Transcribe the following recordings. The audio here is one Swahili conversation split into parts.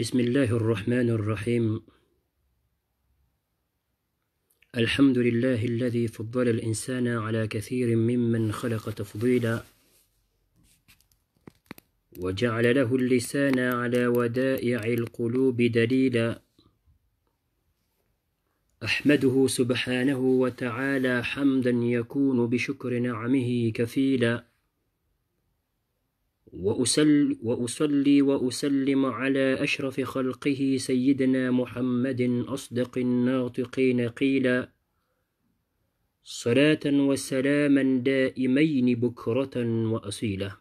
بسم الله الرحمن الرحيم الحمد لله الذي فضل الإنسان على كثير ممن خلق تفضيلا وجعل له اللسان على ودائع القلوب دليلا أحمده سبحانه وتعالى حمدا يكون بشكر نعمه كفيلا وأسل وأصلي وأسلم على أشرف خلقه سيدنا محمد أصدق الناطقين قيلا صلاة وسلاما دائمين بكرة وأصيلا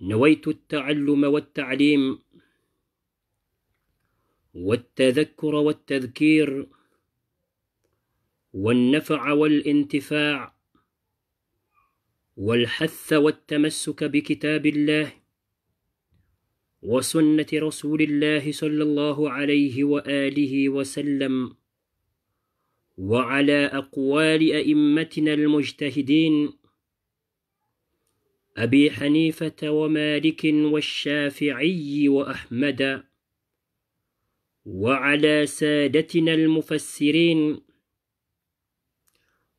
نويت التعلم والتعليم والتذكر والتذكير والنفع والانتفاع والحث والتمسك بكتاب الله وسنة رسول الله صلى الله عليه وآله وسلم وعلى أقوال أئمتنا المجتهدين أبي حنيفة ومالك والشافعي وأحمد وعلى سادتنا المفسرين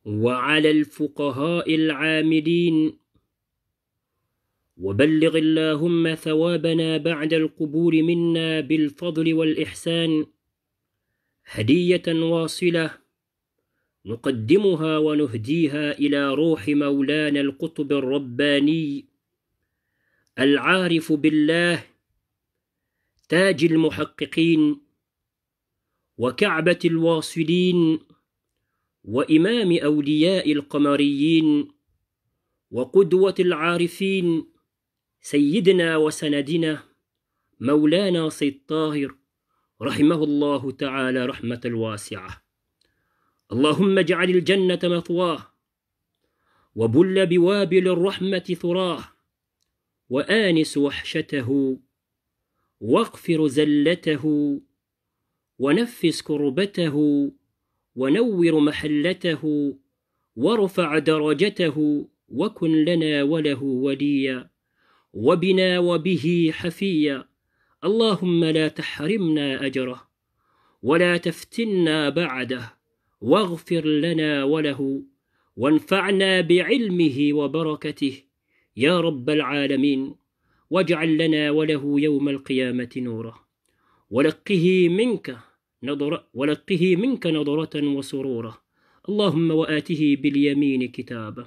وعلى الفقهاء العاملين وبلغ اللهم ثوابنا بعد القبول منا بالفضل والإحسان هدية واصلة نقدمها ونهديها إلى روح مولانا القطب الرباني العارف بالله تاج المحققين وكعبة الواصلين وإمام أولياء القمريين وقدوة العارفين سيدنا وسندنا مولانا سيد طاهر رحمه الله تعالى رحمة واسعة اللهم اجعل الجنة مثواه وبل بوابل الرحمة ثراه وآنس وحشته واغفر زلته ونفس كربته ونور محلته وارفع درجته وكن لنا وله وليا وبنا وبه حفيا اللهم لا تحرمنا أجره ولا تفتنا بعده واغفر لنا وله وانفعنا بعلمه وبركته يا رب العالمين واجعل لنا وله يوم القيامة نورا ولقه منك نظر ولقه منك نظرة وسرورا اللهم وآته باليمين كتابه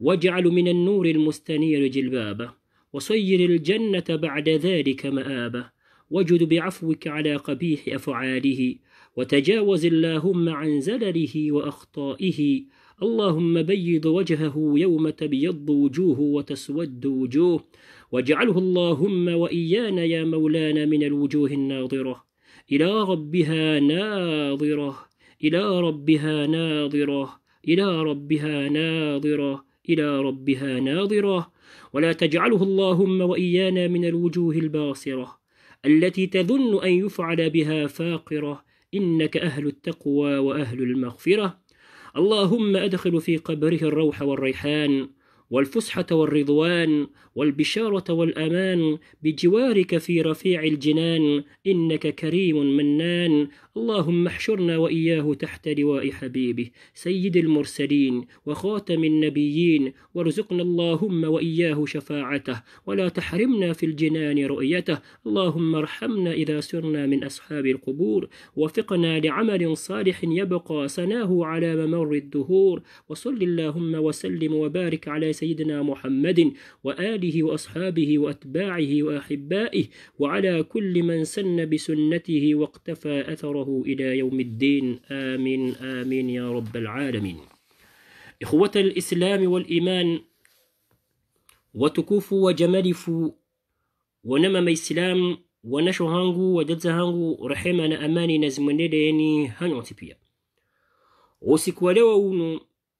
واجعل من النور المستنير جلبابه وصير الجنة بعد ذلك مآبه وجد بعفوك على قبيح أفعاله وتجاوز اللهم عن زلله وأخطائه اللهم بيض وجهه يوم تبيض وجوه وتسود وجوه واجعله اللهم وإيانا يا مولانا من الوجوه الناظرة إلى ربها ناظرة إلى ربها ناظرة إلى ربها ناظرة إلى ربها ناظرة ولا تجعله اللهم وإيانا من الوجوه الباصرة التي تظن أن يفعل بها فاقرة إنك أهل التقوى وأهل المغفرة اللهم أدخل في قبره الروح والريحان والفسحة والرضوان والبشارة والأمان بجوارك في رفيع الجنان إنك كريم منان اللهم احشرنا وإياه تحت لواء حبيبه سيد المرسلين وخاتم النبيين وارزقنا اللهم وإياه شفاعته ولا تحرمنا في الجنان رؤيته اللهم ارحمنا إذا سرنا من أصحاب القبور وفقنا لعمل صالح يبقى سناه على ممر الدهور وصل اللهم وسلم وبارك على سيدنا محمد وآل آله وأصحابه وأتباعه وأحبائه وعلى كل من سن بسنته واقتفى أثره إلى يوم الدين آمين آمين يا رب العالمين إخوة الإسلام والإيمان وتكوف وجملف ونما إسلام ونشو هانغو وجدز هانغو رحمنا أماني نزمني ديني هانو تبيا وسيكوالي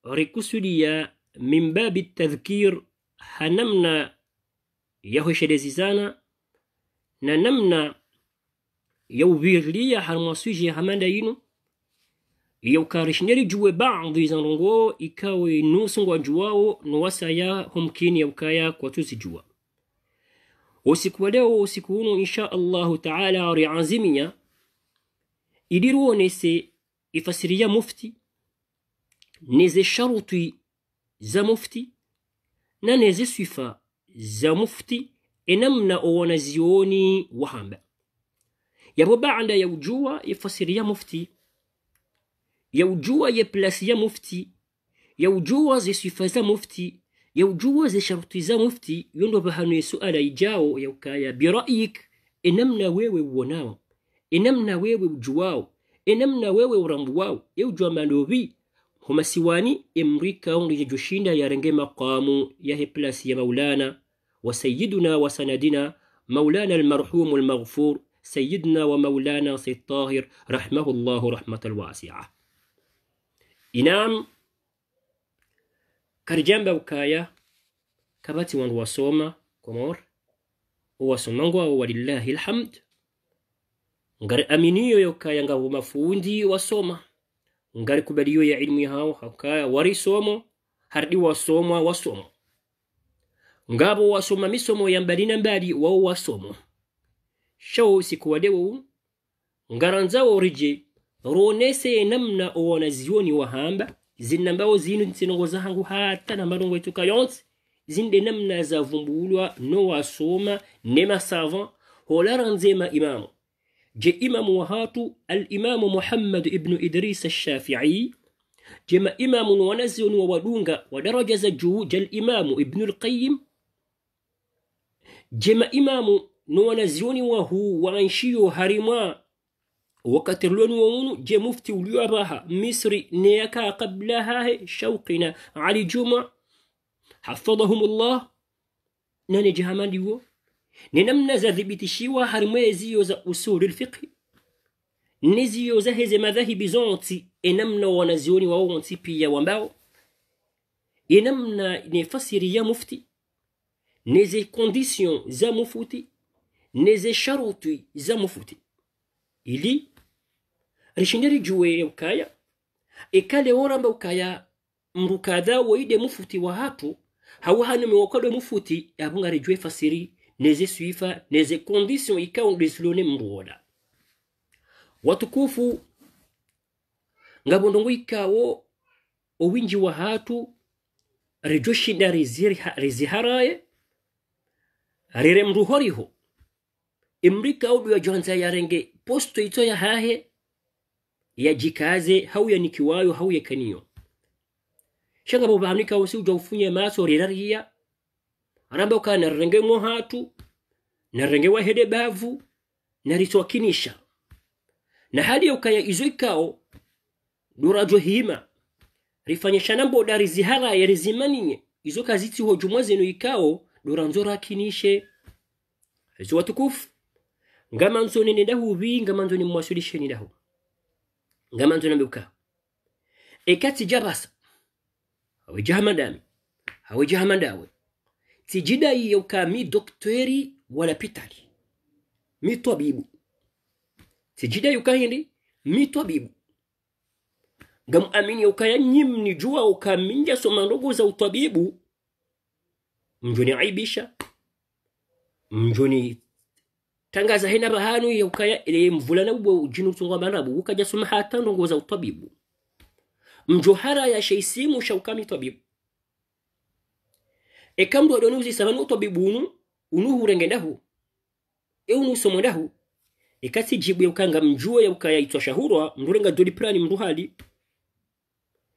ريكوسوليا من باب التذكير هنمنا yahwesherezizana na namna yaubiriya harimo aswije hamanda yino yaukarishineri juwe baadhi zanrongo ikawe nusu ngwa juwao nuwasaya homkini yaukaya kwa tuzi juwa usiku wa leo usiku uno insha allahu taala riazimiya iliruonese ifasiriya mufti neze sharuti za mufti na neze sifa za mufti enamna wanazioni wahamba yabo baada ya ujua yefasiria mufti ya ujua yeplasia mufti ya ujua zesifa za mufti ya ujua zesharuti za mufti yondo ya suala ijao ya ukaya biraik enamna wewe uonao enamna wewe ujuao enamna wewe ya ujua malobi humasiwani emrika ya yarenge maqamu ya heplasi ya maulana وسيدنا وسندنا مولانا المرحوم المغفور سيدنا ومولانا سيد طاهر رحمه الله رحمة الواسعة إنام كرجان بوكايا كباتي وان وصوما كمور وصنانغوا ولله الحمد ngali aminiyo yokaya nga mafundi wasoma ngali kubaliyo ya ilmu yao hakaya wari somo hardi wasomwa wasomo nga wasoma misomo yambalina mbali wawo wasoma shawo sikuwalewo ngaranzawo rije roonese namna owanazioni wahamba zinambawo zinu zinongoza hangu hata na malongo yetuka yonse zinde namna zavumbulwa nowasoma nema savant holaranzema imamu je imamu wahatu imamu muhammad ibn idris alshafii jema imamu wanazioni wawadunga wa daraja za juu je alimamu ibnu lqayim jema imamu nowona zioni wahu waanshiyo harima وقت اللون ومونو جي مفتي وليوراها مصري نيكا قبلها شوقنا علي جمع حفظهم الله ناني جهامان ديو ننمنا زذبت شيوا هرميزيو زا أصول الفقه نزيو زهز مذاهب زونتي إنمنا ونزيوني وونتي بيا ومباو إنمنا نفسر يا مفتي nizi conditions za mufuti nizi sharuti za mufuti ili rishineri juwe ukaya ikale e woramba ukaya mrukadha waide mufuti wa hatu hawa hawahani miwakadwe mfuti e abungare juwe fasiri neze suifa neze condition ikawa desilone mruoda watukufu ngabondongo ikawo owinji wa hatu rejo shida riziharaye reremru horiho emrika au biwa ya renge posto ito ya hahe hau ya nikiwayo hau ya kaniyo shanga bo bamnika wasi uja ufunye maso rirariya aramba kana renge mwo hatu na renge wa hede bavu na riswakinisha na hali ukaya izo ikao durajo hima rifanyesha rifanyishana mbodari zihara yerezimaninye izo kazi hojumwa zenu ikao dura nzora kinishe hizo watukufu ngama nzoni ni dahu vi ngama nzoni mwasulishe ni ngama nzoni mbuka ekati jarasa awe jahamadami awe jahamadawe tijida yoka mi doktori wala pitali mi tabibu tijida yoka hindi mi tabibu ngam amini yoka ya nyimni jua ukaminja minja za utabibu mjoniaibisha mjoni tangaza hena bahanu yaukaya ile mvula na ubwe ujinu tunga manabu ukaja sumaha tandongoza utabibu mjohara ya sheisimu shaukami tabibu ekamdu adoni uzi samanu utabibu unu unuhu rengendahu eunu somondahu ikasi jibu ya ukanga mjua ya ukaya itwa shahurwa mdurenga doli prani mruhali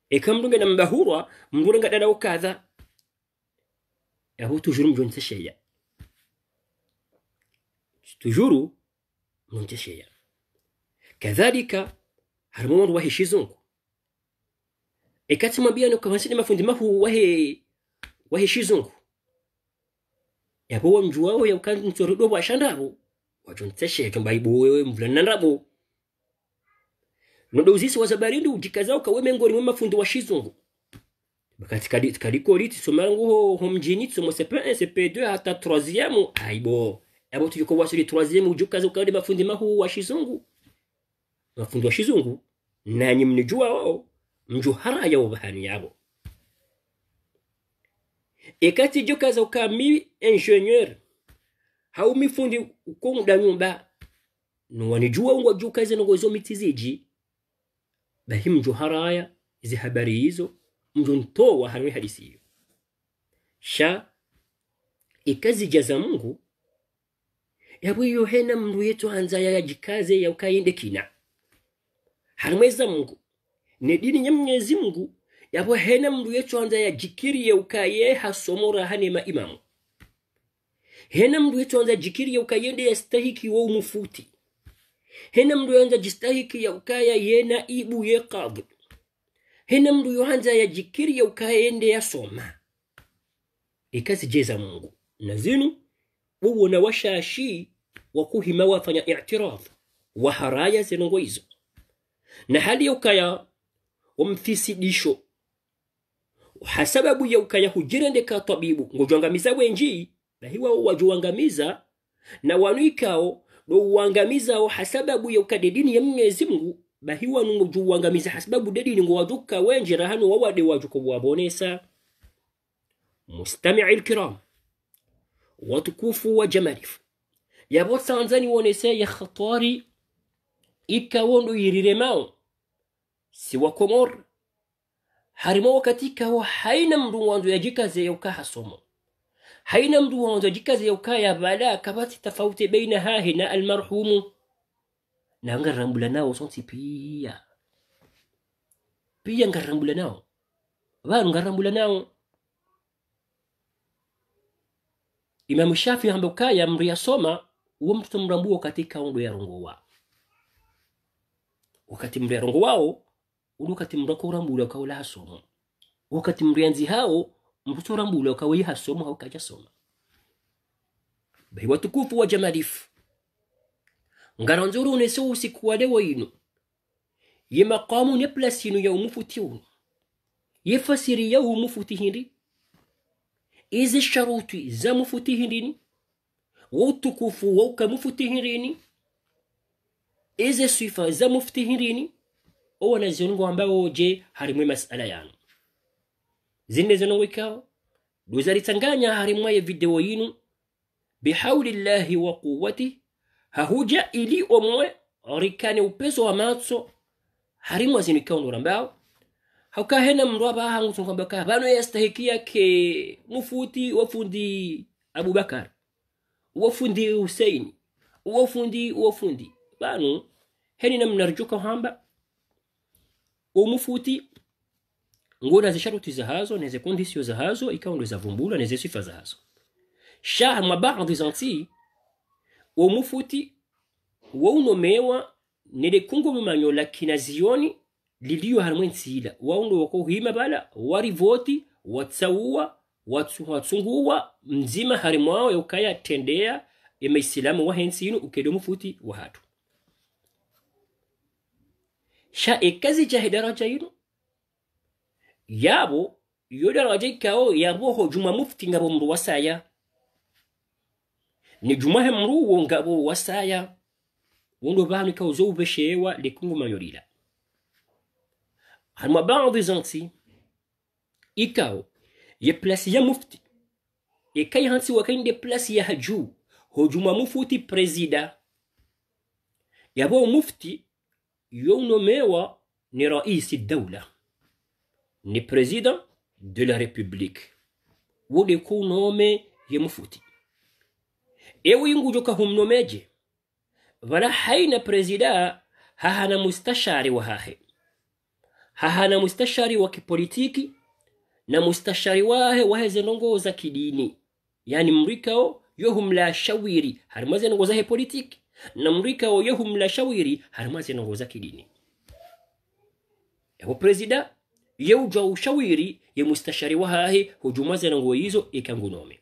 ekamrunga na mbahurwa mrurenga dada ukadha aho tujuru sheya tujuru mujonjesheeya kadhalika harimo wandu wahi shizungu ikati mwambia nukawansini mafundi mahu wahe wahisha izungu yabo wamjuwao yakantsorodo sheya wachonteshecho mbaibu wewe mvulanandabo nodo uzisi wa zabarindu ujikazao kawe mengoni mwe wa shizungu kati kaliko liti somera ho mjini somo CP1 CP2 hata 3e aibo abo e tujiko washiri 3e ujukaze ukadi mafundi mahu wa shizungu mafundi wa shizungu nanyi mnijua wao mjuhara ya ubahani yabo ikati e jukaza ukami ingenieur hau mifundi ukunda nyumba nuwanijua ungwa jukaze ngozo mitiziji bahim juharaya izi habari hizo wa hanwe hadisi hiyo sha ikazi jaza mungu yabwe hena mndu yetu anza ya jikaze ya yaukainde kina hanweza mungu ne dini ya mwenyezi mungu yabwe hena mndu yetu anza ya jikiri ya ukaye hasomora hanema imamu hena mndu yetu anza jikiri jikiriye ukayende stahiki wa umufuti hena mndu anza jistahiki ya ukaya yena ibu ye kadhi hena mndu yohanza yajikiriya ukaende yasoma ikazi je mungu na zinu wowona washashi wakuhima wafanya i'tiradh waharaya zinongo izo na hali ukaya wamfisidisho hasababu ya yaukaya hujirendeka tabibu ngojwangamiza wenji nahiwao wajuwangamiza na wanuikao ikao hasababu hasababu ukadedini ya mnyezi mungu bahiwanu juwangamiza hasibabu dedi ngo wajuka wenjira hanu wawade wajuka wabonesa mustamii lkiram watukufu wa jamarifu yabo sanzani wonese ya khatari ikawondo yiriremao si wa komor harimo wakati ikawo haina mndu wanzo yajikaze yauka hasomo haina mndu wanzo yajikaze yauka ya bala kabati tofauti baina hahi na almarhumu nawe ngarambula nao sonsi piya piya ngarambula nawo vanhu ngarambula nao imamu shafi ambokaya mriyasoma uwo mtoto mrambuo katika undo ya rongo wao wakati mri arongo wao uli wakati mrakurambula ukaula hasomo wakati mrianzi hao mrutorambula ukawei hasomo haukajasoma watukufu wa jamalifu ngaronzorone so usikuwale woyino ye maqamu ne plasinu ya umufutiwuno ye fasiri ya umufutihindi izi sharuti za mufutihindini wa utukufu wa ukamufutihirini izi sifa za mufutihirini owo naziongo ambao je harimwe masala yanu zinezo nowekawo duzaritzanganya harimwe video yinu bihauli llahi wa quwatih hahuja ili omwe rikane upeso wa matso harimu azinikonora mbao haukahena mndu abahangu tunkwamba ka bano yastahikia ke mufuti wafundi abubakar wafundi huseini wafundi wafundi banu heni na mnarjuka hamba umufuti ngona zisharuti zahazo neze kondisio zahazo ikawa ndo zavumbula neze sifa zahazo shah mwa baadhi zanti wa wa mufuti unomewa nele kungo likungomumanyyo la kinazioni liliyo harimwe ntsiila waunowako hima bala warivoti watsauwa watsunguwa mzima harimwawe ukaya tendea wa hensinu ukedo mufuti wa hatu sha ekazija hedaraja yino yabo yo daraja ikawo yaboho juma mufti ngabo mruwasaya nijumuhe wongabu wasaya un wa saya de bahanika uzowubeshewa likugumayolila harimo baadhi zansi ye plasi ya mufti hansi wakainde plasi ya haju mufuti yabo mufti mewa ni raisi a ni president de la republique de ye mufuti ewe ewingujo kahumnomeje vala haina prezida hahana mustashari wa hahe hahana mustashari wa kipolitiki na mustashari wahe wahezendongoza kidini yani mrikao yohumla shawiri he politiki na mrikao yohumla shawiri harimwazenongoza kidini ewo presida yeujwa ushawiri ye mustashari wahahe hujumwazenongoyizo ikangunome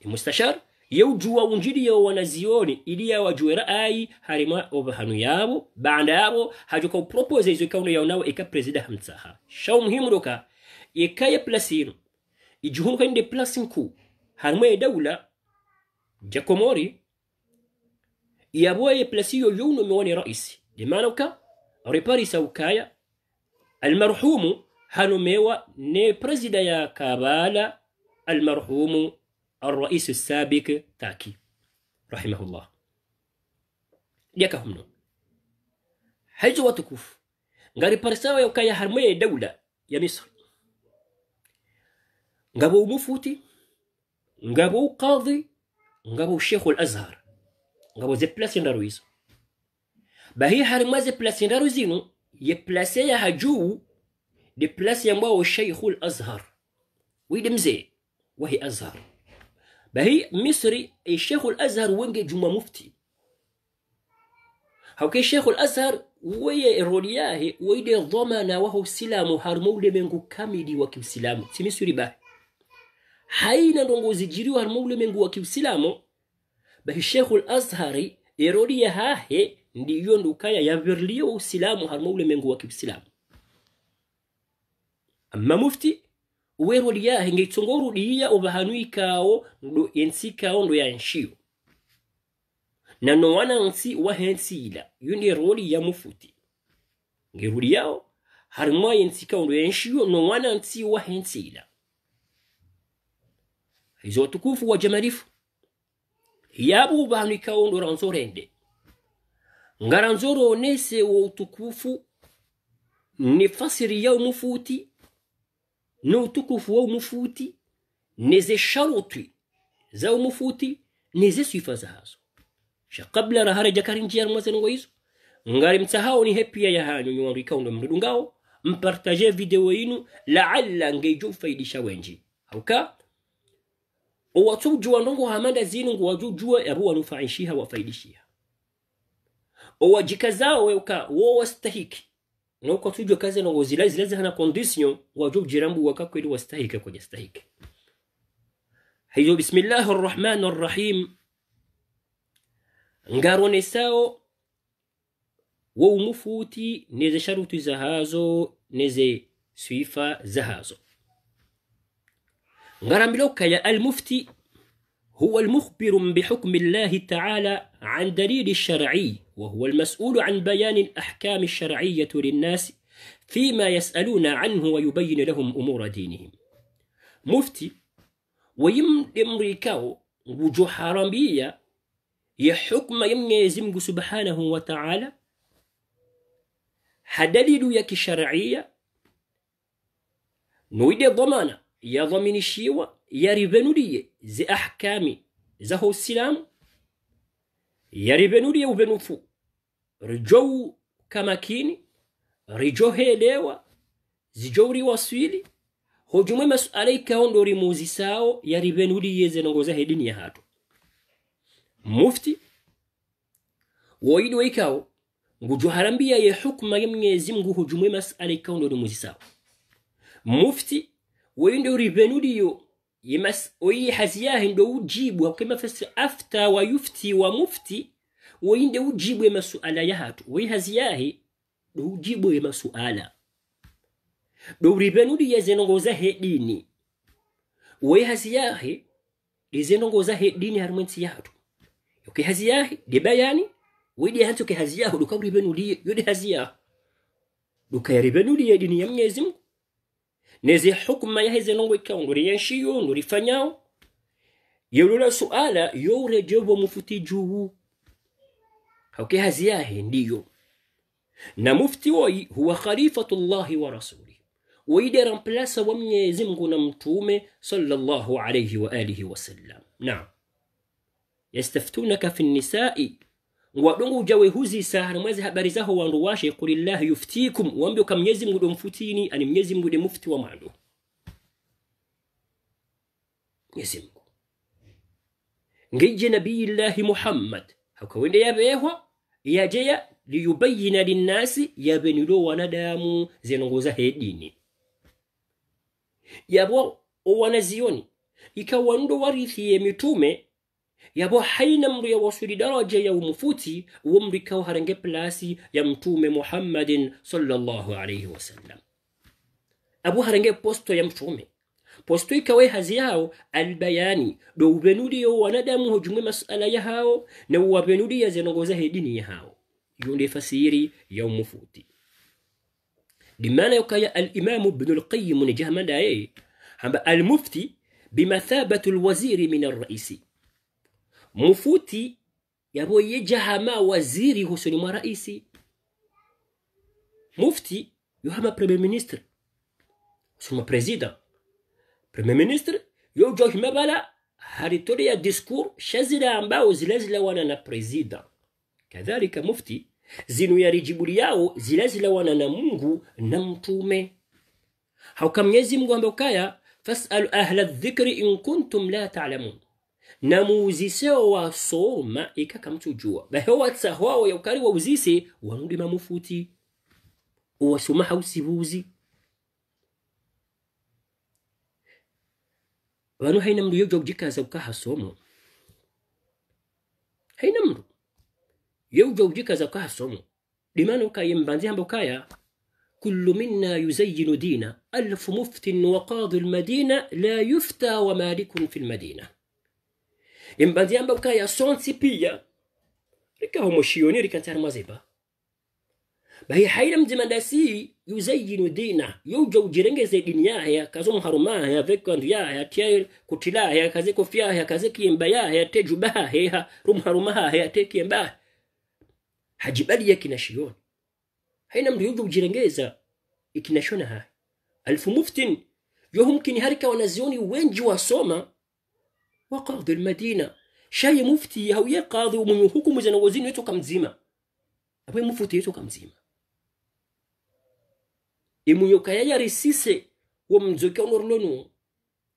imustashar e yewjuwa unjiriyewo wanazioni ziyoni iliya wajuwera ayi harima obahanu yabo banda yabo hajoka upropose izo kauno yaunawo eka prezida hamtsaha shau muhimu doka eka ya plasinu ijuhunu kaninde plasin ku harima ya dawla jakomori yabo ya plasiyo yauno miwani raisi waka ripari ukaya almarhumu hano mewa ne presida ya kabala almarhumu الرئيس السابق تاكي رحمه الله يكا همنو هجوة تكوف غاري بارساوة يوكايا هرمية دولة يا مصر غابو مفوتي غابو قاضي غابو شيخ الأزهر غابو زي بلاسين رويز باهي هرما زي بلاسين رويزينو يا هجو دي بلاسيا مباو الشيخ الأزهر ويدمزي وهي أزهر باهي مصري الشيخ الازهر ونجي جمع مفتي هاوكي الشيخ الازهر ويا رولياه ويدي ضمن وهو السلام هرمولي منغو كاملي وكيوسلام سي مصري باهي haina ndongozijiriwa harimoulemengu wa kiusilamu bahi shekhu lazhari eroliya eh, hahe ndiyo ndukaya yavirliye usilamu harimo mengu wa kiusilamu amma mufti uweroliyahe ngetsongorudiya ovahanu ikawo ndo ensi ikawo ndo yanshiyo na no wana nowanansi wahensila yo ni roli ya mufuti ngeruliyawo harimo yensi ikawo ndo no wana yanshiyo nowanansi wahensila hizo tukufu wa jamarifu hiyabu vahanu ikao ndo ranzorende ngaranzoro nese wa utukufu ni fasiri ya mufuti ni utukufu wa umufuti neze sharuti za umufuti neze sifa za hazo sha kabla rahare jakari njia mwazenu wa hizo ngari mtahao ni hepi ya hanyu nyuwandu ikaundo mrudu ngao mpartaje video yinu laalla ngeiju faidisha wenji hauka owatujua ndongo hamanda zinu ya ruwa nufaishiha wa wanufaishiha wafaidishiha owajikazao weuka wo wastahiki nuko nakuwa kaze no anaozila zileze hana kondisyon wajub jirambu wakako ili wastahike kwenye stahiki hiyo bismillahi rrahmani rrahim ngaronesao wo umufuti neze sharuti zahazo neze suifa zahazo غراملوك يا المفتي هو المخبر بحكم الله تعالى عن دليل الشرعي وهو المسؤول عن بيان الأحكام الشرعية للناس فيما يسألون عنه ويبين لهم أمور دينهم مفتي ويم امريكاو وجو حرامية يحكم يزم سبحانه وتعالى نويد ya يا noide الشيوة يا yarivenuliye زي أحكامي زهو السلام yalivenulie uvenuthu rijou kamakini hedewa zijouri waswili hojumwe masuala ikaho ndori muzi sawo yalivenulie zenongoza hedini ya hatu mufti woidwe ikaho ngujuharambia ye hukma ya mwenyezi mungu hujumwe masuala ikaho muzi sawo mufti woinde urivenuliyo oyi hazi yahe ndo ujibu hakema fasi afta wa yufti wa mufti woyi nde ujibwe masuala yahatu woyi hazi yahe ndo ujibwe masuala ndo uribenuriye zenongoza he dini woyi hazi yahe lizenongoza he dini harumwensi yahatu yoke hazi yahe debayani widi hantu ke hazi yahu dukaburibenuliye yode hazi yahu dukayarebenuliye dini ya mnyezi mungu نزي hukuma ya hizi nongo ikango riyanshiyo nurifanyao yelula suala youre jobo mufti juu hauke haziyahe ndiyo na mufti woi huwa khalifatu llahi wa rasuli waide ramplasa wa mwenyezi mungu na mtume sallallahu alayhi wa alihi wasallam naam yastaftunaka fi nnisai wadongo ujawehuzisa mwezi habari zaho wandu washe qulillahi yuftikum wambe ukamnyezi mngu mfutini ani mnyezi mngu mufti wa mandu mnyezi mngu ngije nabiyillahi muhammad hakawende yabehwa yajeya liyubayina linnasi yabenilo wanadamu zenongoza hedini ya yabo owanaziyoni ikawanundo ya mitume yabo haina mru ya wasuri daraja ya umfuti umri kau harenge plasi ya mtume Muhammadin sallallahu alayhi wasallam abu harenge posto ya mtume posto ikawe hazi yao albayani do ubenudi ubenudiyo wanadamu hujumwe masala ya hao na uwabenudiya zinongozahe hedini ya hao yunde fasiri ya umfuti dimana umufuti لماذا يقال الإمام ابن القيم نجه من المفتي بمثابة الوزير من الرئيسي mufuti yaboye jahama waziri husoni mwa raisi mufti yohama premier ministre husoni mwa president premier ministre yo johima bala ya discours shazila ambao zilazila wana na president kadhalika mufti zinu ya rijibuli yao zilazila wana na Mungu na mtume hauka mnyezi Mungu ambao kaya fasalu ahla dhikri in kuntum la ta'lamun na muuzise wa ikakamtujua bahewa tsahwao yaukari wauzise wanulima mufuti hausi hausibuzi wanu haina mndu yovya ujikaza ukaha hasomo haina mndu yovya ujikaza ukaha hasomo dimana ukaye mbanzi hamba ukaya كل منا يزين دينا ألف مفت وقاضي المدينة لا يفتى ومالك في المدينة embanziyamba ya sonsi pia rika homo rikaho mushiyoni rikantar maziba bahi hayra mzimandasi yuzayinu dina yuja ujirengeze dini ya ya kazo ya andu ya ya tia kutila ya kaze ya kaze kiemba ya ya te ya rumharuma ya te kiemba hajibali ya kina shioni haina mtu yuja ujirengeza ikinashona haya alfu muftin yohumkini harika wanazioni wenji wa soma وقاضي المدينة shaye mufti hauye kadhi mwenye hukumu zinawazini wetu kamzima abe mufuti wetu kamzima imuyoka yaya risise wa mzoke onorlono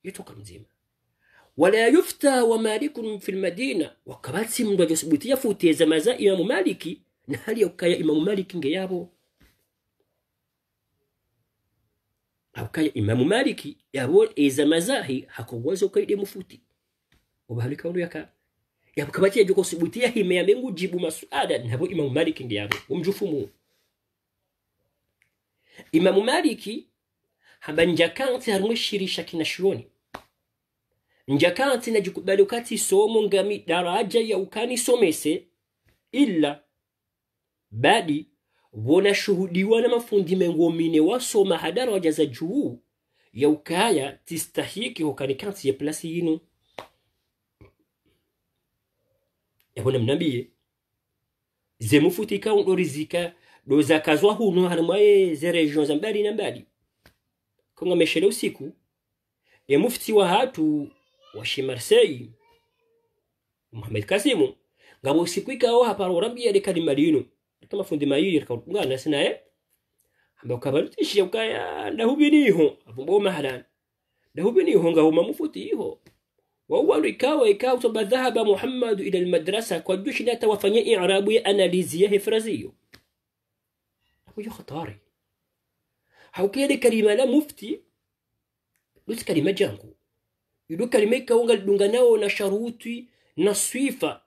yetu kamzima wala yufta wa malikun fi almadina wakabati mndu ajosibutia futi zama za imamu maliki na hali yokaya imamu maliki ngeyabo aukaya imamu maliki yabo ezama zahi hakowazo kaide mufuti obahalikaulu yaka yabukabati yajoko sibutia hime ya mengu jibu masuada nabo imamu maliki ngiyabo umjufumu imamu maliki haba njakanti harumwe shirisha kina kinashuoni njakanti na najikubali ukati somo ngami daraja ya ukani somese ila badi wona wonashuhudiwa na mafundi mengomine wasoma hadaraja za juu ya ukaya tistahiki hukani kanti ya plasi yinu yabona e mnabiye zemufutika udorizika dozakazwa huno ze region za mbali na mbali konga meshele usiku e mufti wa hatu wa shi shimarsei Muhammad Kasimu ngabo usiku ikao hapa rambi ya kalima malino kama fundi mayiri ngana sina eh ambe kabarutisha ukaya ndahubiniho abombo mahalan ndahubiniho ngahuma mufuti iho wauwa ikawa ikawa kwamba dhahaba muhammadu ila lmadrasa kwa jushi nata wafanyia irabu ya analizi ya hifraziyo huyo hatari haukele kalima la mufti lusi kalima jangu ilu kalima ikaunga lidunga nao na sharuti na swifa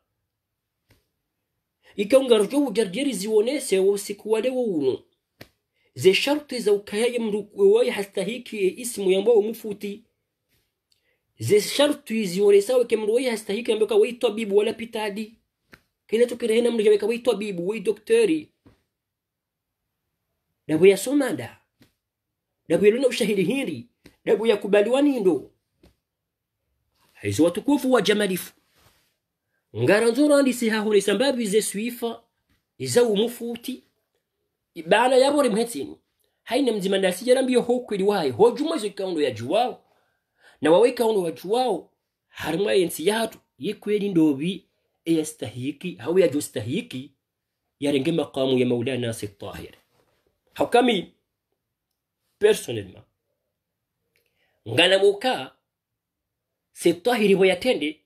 ikaunga rjo ujarjeri zionese wasikuwale wouno ze sharuti za ukaya mrukuwai hastahiki ismu yambao mufuti zesharti zione sawa kemru wewe hastahiki ambaye wewe bibu wala pitadi kile tu kile hena mtu jameka wewe tabibu wewe daktari dabu ya somada dabu ya lina ushahidi hili dabu ya kubaliwa nindo hizo watukufu wa jamalifu ngara nzoro andisi hahule sababu ze suifa iza umufuti ibana yabore mhetini haina mzima ndasi mbiyo hoku wayo hojuma izo ya juwao na waweka wawe watu wao harumwa yensi yatu yikweli ndobi yastahiki eyastahiki hau yajustahiki yarenge maqamu ya maulana nasi tahir hakami personnellement ngana muka nganamuka setahiri bo yatende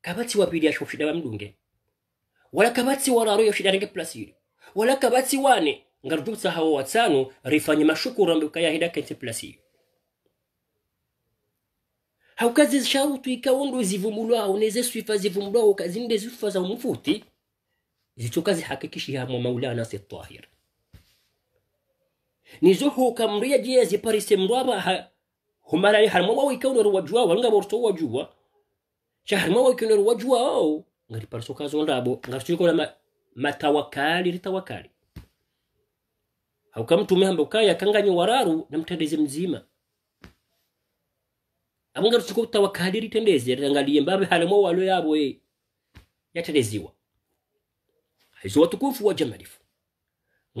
kabatsi wapili ashofida wa mdunge wala kabatsi wala roya shida renge plasiri wala kabatsi wane ngarudusa hawa watano rifanye mashukuru ambuka hidaka ente plasiri haukazi haukazishautu ikaundo zivumulwao nezeswifa zivumulwao nde zifa za umfuti zichokazihakikishi hamwa maulana si tahir nizuhu kamria jie ziparise mrwaba ha humalali harmawa wikauna ruwajua wanga borto wajua cha shaharmawa wikauna ruwajua au oh, ngari parso kazo ndabo ngarchiko na matawakali ritawakali haukamtume hamba ukaya kanganye wararu na mtendezi mzima abangarutse ko tawakadi litendezera ngaliye mbabe halamo walo yabo e eh. yatereziwa hizo watukufu wa jamalifu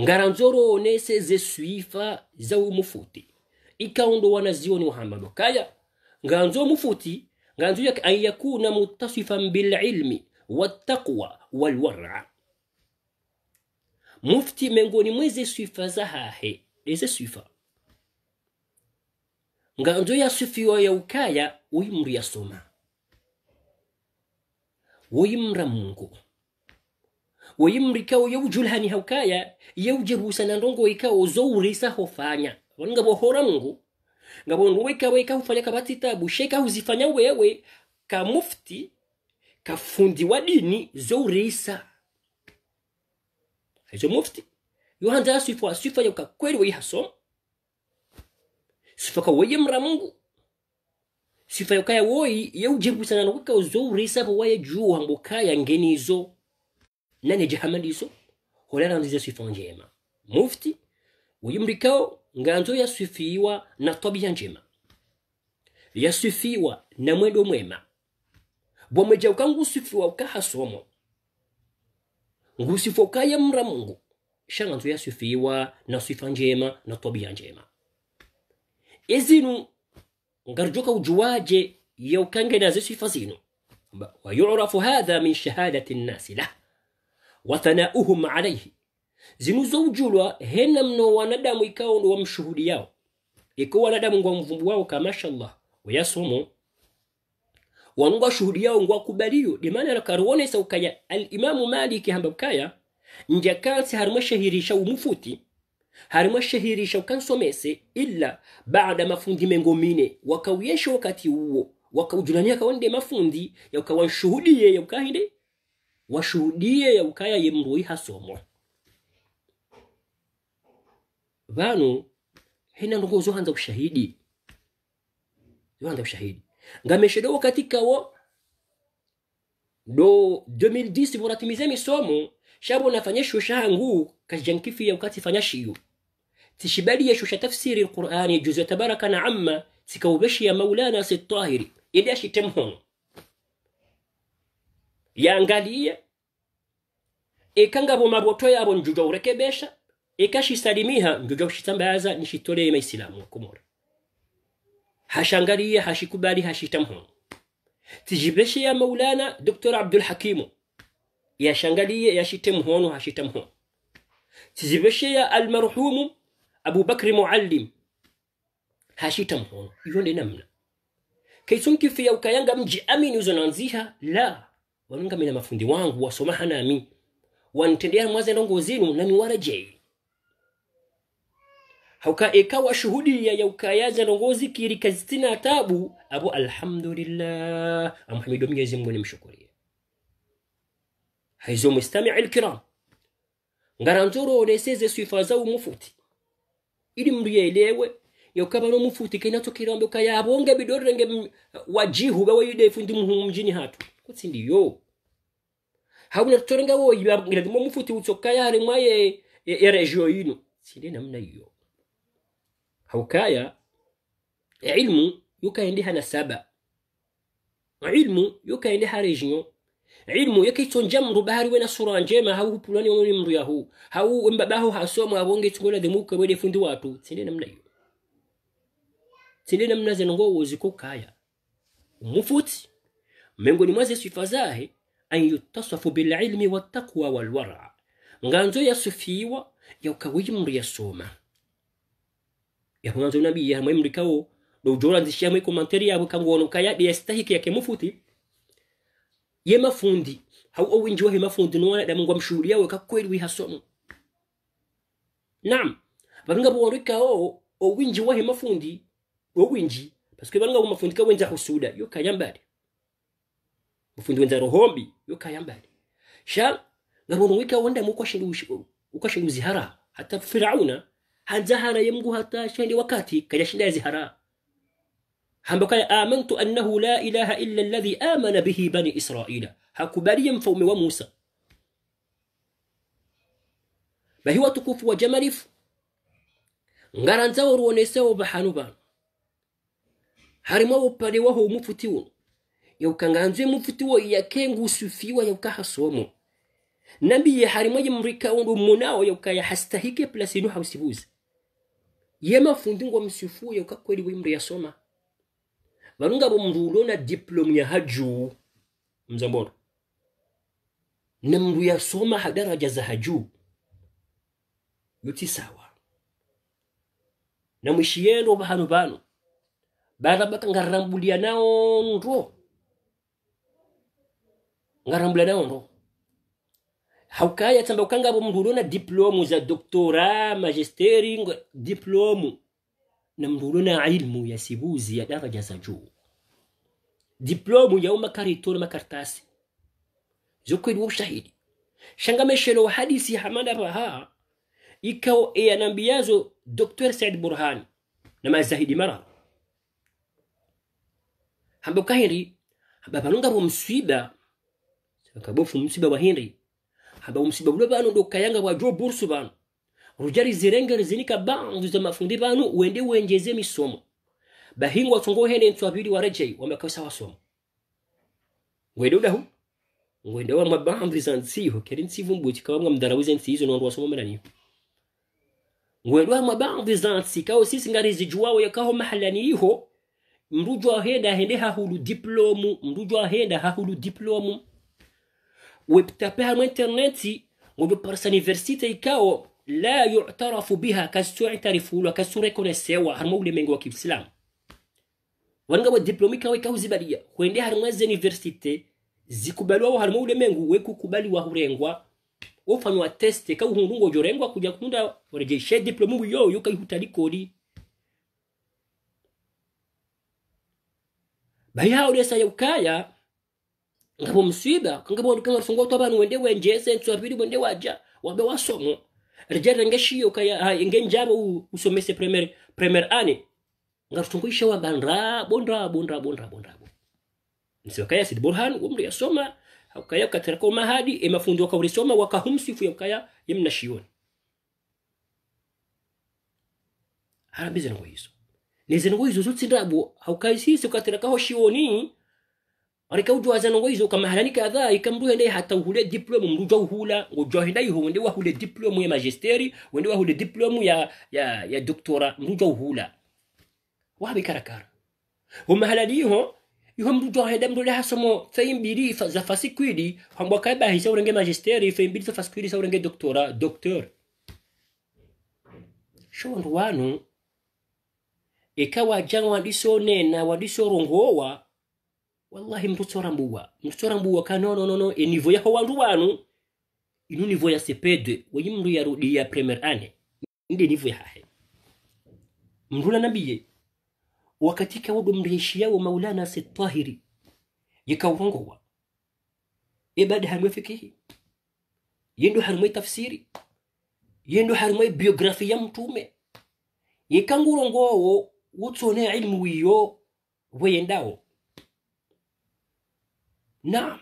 ngaranzoro onese ze suifa za umufuti ikaundo wanazioni muhammadu kaya nganzo mufuti nganzo yake ayakuna yakuna muttasifan ilmi wattaqwa walwara mufti mengoni mweze suifa swifa za hahe eze swifa nga ya ukaya uimri ya yasoma uimra mungu woyimrika yeujulhani haukaya yeujerusana ndongo ika ozourisa hofanya wanga bohora mungu ngabondu weka weka hufanya kabatitabu sheka huzifanya wewe kamufti kafundi wa dini zourisa hizo mufti yohanza aswifa aswifa yauka weihasoma sifaka weye mra mungu sifa yokaya woyi yeujebwisana nokwika uzourisapo waye kaya ngeni izo nane izo jahamalizo holaranzize sifa njema mufti uyimrikao nganzo ya sifiwa na tobi ya njema ya sifiwa na mwendo mwema bwamweja ukangusufiwa ukahasomo ngusifwa ukaya mra mungu ya yasufiwa na sifa njema na ya njema izinu ngarjuka ujuwaje ya yaukangenaze sifa zino wayurafu hadha min shahadati nnasi lah wathanauhum alaihi zinuzowujulwa hena mno wanadamu ikao ndo wamshuhudi yao iko wanadamu ngwa mvumbu wao kamashallah wayasumu wangwa shuhudi yao ngwa kubaliyo dimana sa ukaya alimamu maliki hambabkaya njakansi harmashahirisha umufuti harimo shahirisha ukansomese ila baada mafundi mengo mine wakauyesha wakati huo wakaujulania kawande mafundi yaukawanshuhudie yaukahinde washuhudie yaukaya yemroi hasomo vanu hina ndongo zohanza ushahidi zohanza ushahidi wakati kawo do 2010 voratimiza misomo shabu nafanyisho shangu kasjankifiya wakati fanya fanyashiyo tishibali shusha tafsiri alqur'ani juzu tabaraka na amma ya maulana sitahiri ili ashitemhono yaangaliye ikangabo maboto yabo njuja urekebesha ikashisalimiha njuja ushitambaza nishitolee maisilamu kumora hashangalia hashikubali tijibeshi ya maulana dr abdul hakimu yashangaliye yashitemu hono hashitemu hono tizibesheya almarhumu abubakri muallim hashitemu hono iyo ndi namna kaisunki kaisunkifia ukayanga mji amini uzo uzonanziha la wanunga mina mafundi wangu wasomaha nami wantendea mwaze ndongo zinu nami warejei hauka ikawa shuhudi ya yaukayaza ndongozi kazitina tabu abu alhamdulillah amhamidu mwenyezi Mungu mshukuri حيث مستمع الكرام ngaranzoro oleseze sifa za umufuti ili mlielewe yokaba no mufuti kenya to kirombe ka yabonge bidorenge wajihu bawe yude fundi muhumjini hatu kutsindi yo habuna torenga wo yabira mo mufuti utsoka yare mwaye ya regio yino sinde namna hiyo haukaya ilmu yukaendeha na saba ilmu yukaendeha region ilmu yekeitonja mndu bahari we na sura njema hau hupulani wani mndu yahu hau wembabahu hasoma awonge tungola dhemuka wede fundi watu tsinde namna hiyo tsinde namna ngo woziko kaya umufuti miongoni mwaze sifa zahe an yutasafu taqwa wal wara nganzo ya sufiwa yasufiwa yaukawiyi mndu yasoma ya mwe mndu kawo mwe komanteri yabwe kangwono kaya diyastahiki yake mufuti ye mafundi hau au au he mafundi nona da mungwa mshuhuri yawe kakweli wihasomo naam barunga bwonrika o o winji wa mafundi o winji paske barunga bo mafundi ka wenza husuda yo kayambale mafundi wenza rohombi yo kayambale shal ngabonwika wenda mukwashindu ukwashindu zihara hata firauna hanzahara yemgu hata shendi wakati kajashinda zihara ambako amantu annahu la ilaha illa alladhi amana bihi bani israila hakubalia mfaume wa musa bahi watukufu wa jamarifu ngaranzawo ruwonesewo bahanu banu harimo upare waho umufuti wo yauka nganzwe mufuti wo yakengusufiwa yauka nabiye harimo yimrika undu munao yauka yahastahike plus hausibuzi yema fundi ngo msifu yauka wimri yasoma vanongavo mndu ulona diplomu ya hajuu mzamboro na mndu yasoma hadaraja za hajuu yuti sawa na mwishiyendo vahanu vanu bara ngarambulia nao ndo ngarambulia nao ndo haukaya tamba ukangavo mndu ulona diplomu za doktora magisteri diplomu na mrulona ilmu ya sibuzi ya daraja za juu diplomu ya umakarito na makartasi zokweli wa ushahidi shangameshelo wa hadisi hamada raha ikao eyanambiyazo dr said burhan na mazahidi mara hambo kahiri hamba panonga bwa msiba kabofu msiba wa hinri hamba umsiba ule bano ndo kayanga wa jo bursu bano rujari zirengere zinika ba banguza mafundi banu uende wenjeze misomo bahingo bahingwa tongohene wa warejei wamekasa wasomo ngwende udahu ngwende wa mabambiza nsiho keri nsivumbuki kawamwa mdarawize nsizo nondo wasomomera niho ngwende wa mabambiza kawa sisi ngari wa yakaho mahalani iho mrujwa henda hende hahulu diplomu mrujwa henda hahulu diplomu webtape hamwe interneti ngwende parasa universite ikawo la yu'tarafu biha kasitwaitarifulwa kasirekonesewa harimo ulimwengu wa Kiislam wanga wa diplomi kawe kauzibaliya kuende harmo za universite wa harmo zikubaliwawo we kukubali wa hurengwa wa teste ka uhundu jorengwa kuja kunda orejeshe diplomi wiyoyo baya ule sa yukaya ngabo msiba ngabo ndikanga songo tobanu wende wenje sentu nswabiri wende waja wabe wasomo rejera ngeshiyo kaya ngenjabo usomese premier premier ane ngarutunguisha wamba bondra bondra bondra bondra nrabo nsiwakaya sid burhan umri ya yasoma akaya katerako mahadi emafundi wakaulisoma wakahumsifu yakaya yemna shioni harabize ngo hizo nizi ngo hizo zutsi ndabo haukaisisi ukaterakaho shioni areka ujaza ngo izo kama halani kadha ikamruhe ndei hata uhule diplomu mruja uhula ngo johida iho wende wahule diplomu ya magisteri wende wahule diplomu ya ya ya doktora mruja uhula wabi karakara halani iho iho mruja uhenda mruja hasomo fein fa, za fasikwidi hambwa kaiba hisa urenge magisteri feimbiri za fasikwidi sa urenge doktora doktor shondu wanu ikawa jangwa disonena wadisorongowa wallahi mrutsora mbuwa mrutsora mbuwa ka no no no nono enivo ya wandu wanu inu nivo ya sepedwe wayi mru ya rudi ya premier ane nde nivo mru mndula nabiye wakatika wodo yao maulana sitahiri yika setahiri yakaurongowa ibada e, hanwe fikihi yendo hanwe tafsiri yendo hanwe biografi ya mtume yekangurongowo wotsone ilmu wiyo weyendawo Naam.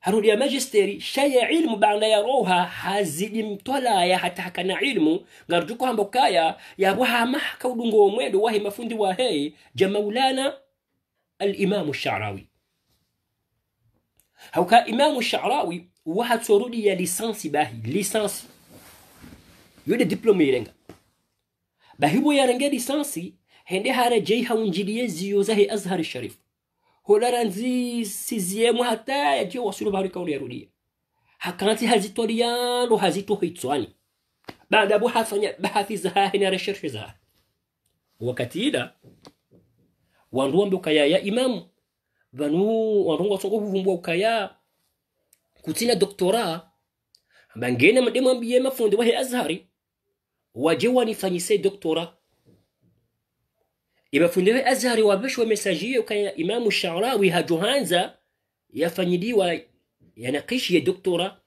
Harudi ya magisteri shaya ilmu baada ya roha hazidi ya hata hakana ilmu ngarjuko ya kukaya yabuhama udungo mwedo wahi mafundi wa wahei jamaulana al alimamu sharawi hauka imamu sharawi wahatorudi ya lisansi bahi lisansi yule yude diploma bahibu ya yarenga lisansi hende hara jei haunjiliye ziyo zahi azhari sharifu holara nzi siziemu hata yakiyo wasulu bahari kauni yarudia hakanti hazito hazitohoitswani baada hafanya bahathi zahahe na reshershe zahahe wakati ila wandu wambe ukayaya imamu vanu wandu wasongo huvumbwa ukaya kutina doktora bangena mademu ambiye mafundi wahe azhari waje wanifanyise doktora ibafundiwe azhari wabeshwe mesaji hiyo kaya imamu sharawi hajohanza yafanyiliwa yanakishi ya doktora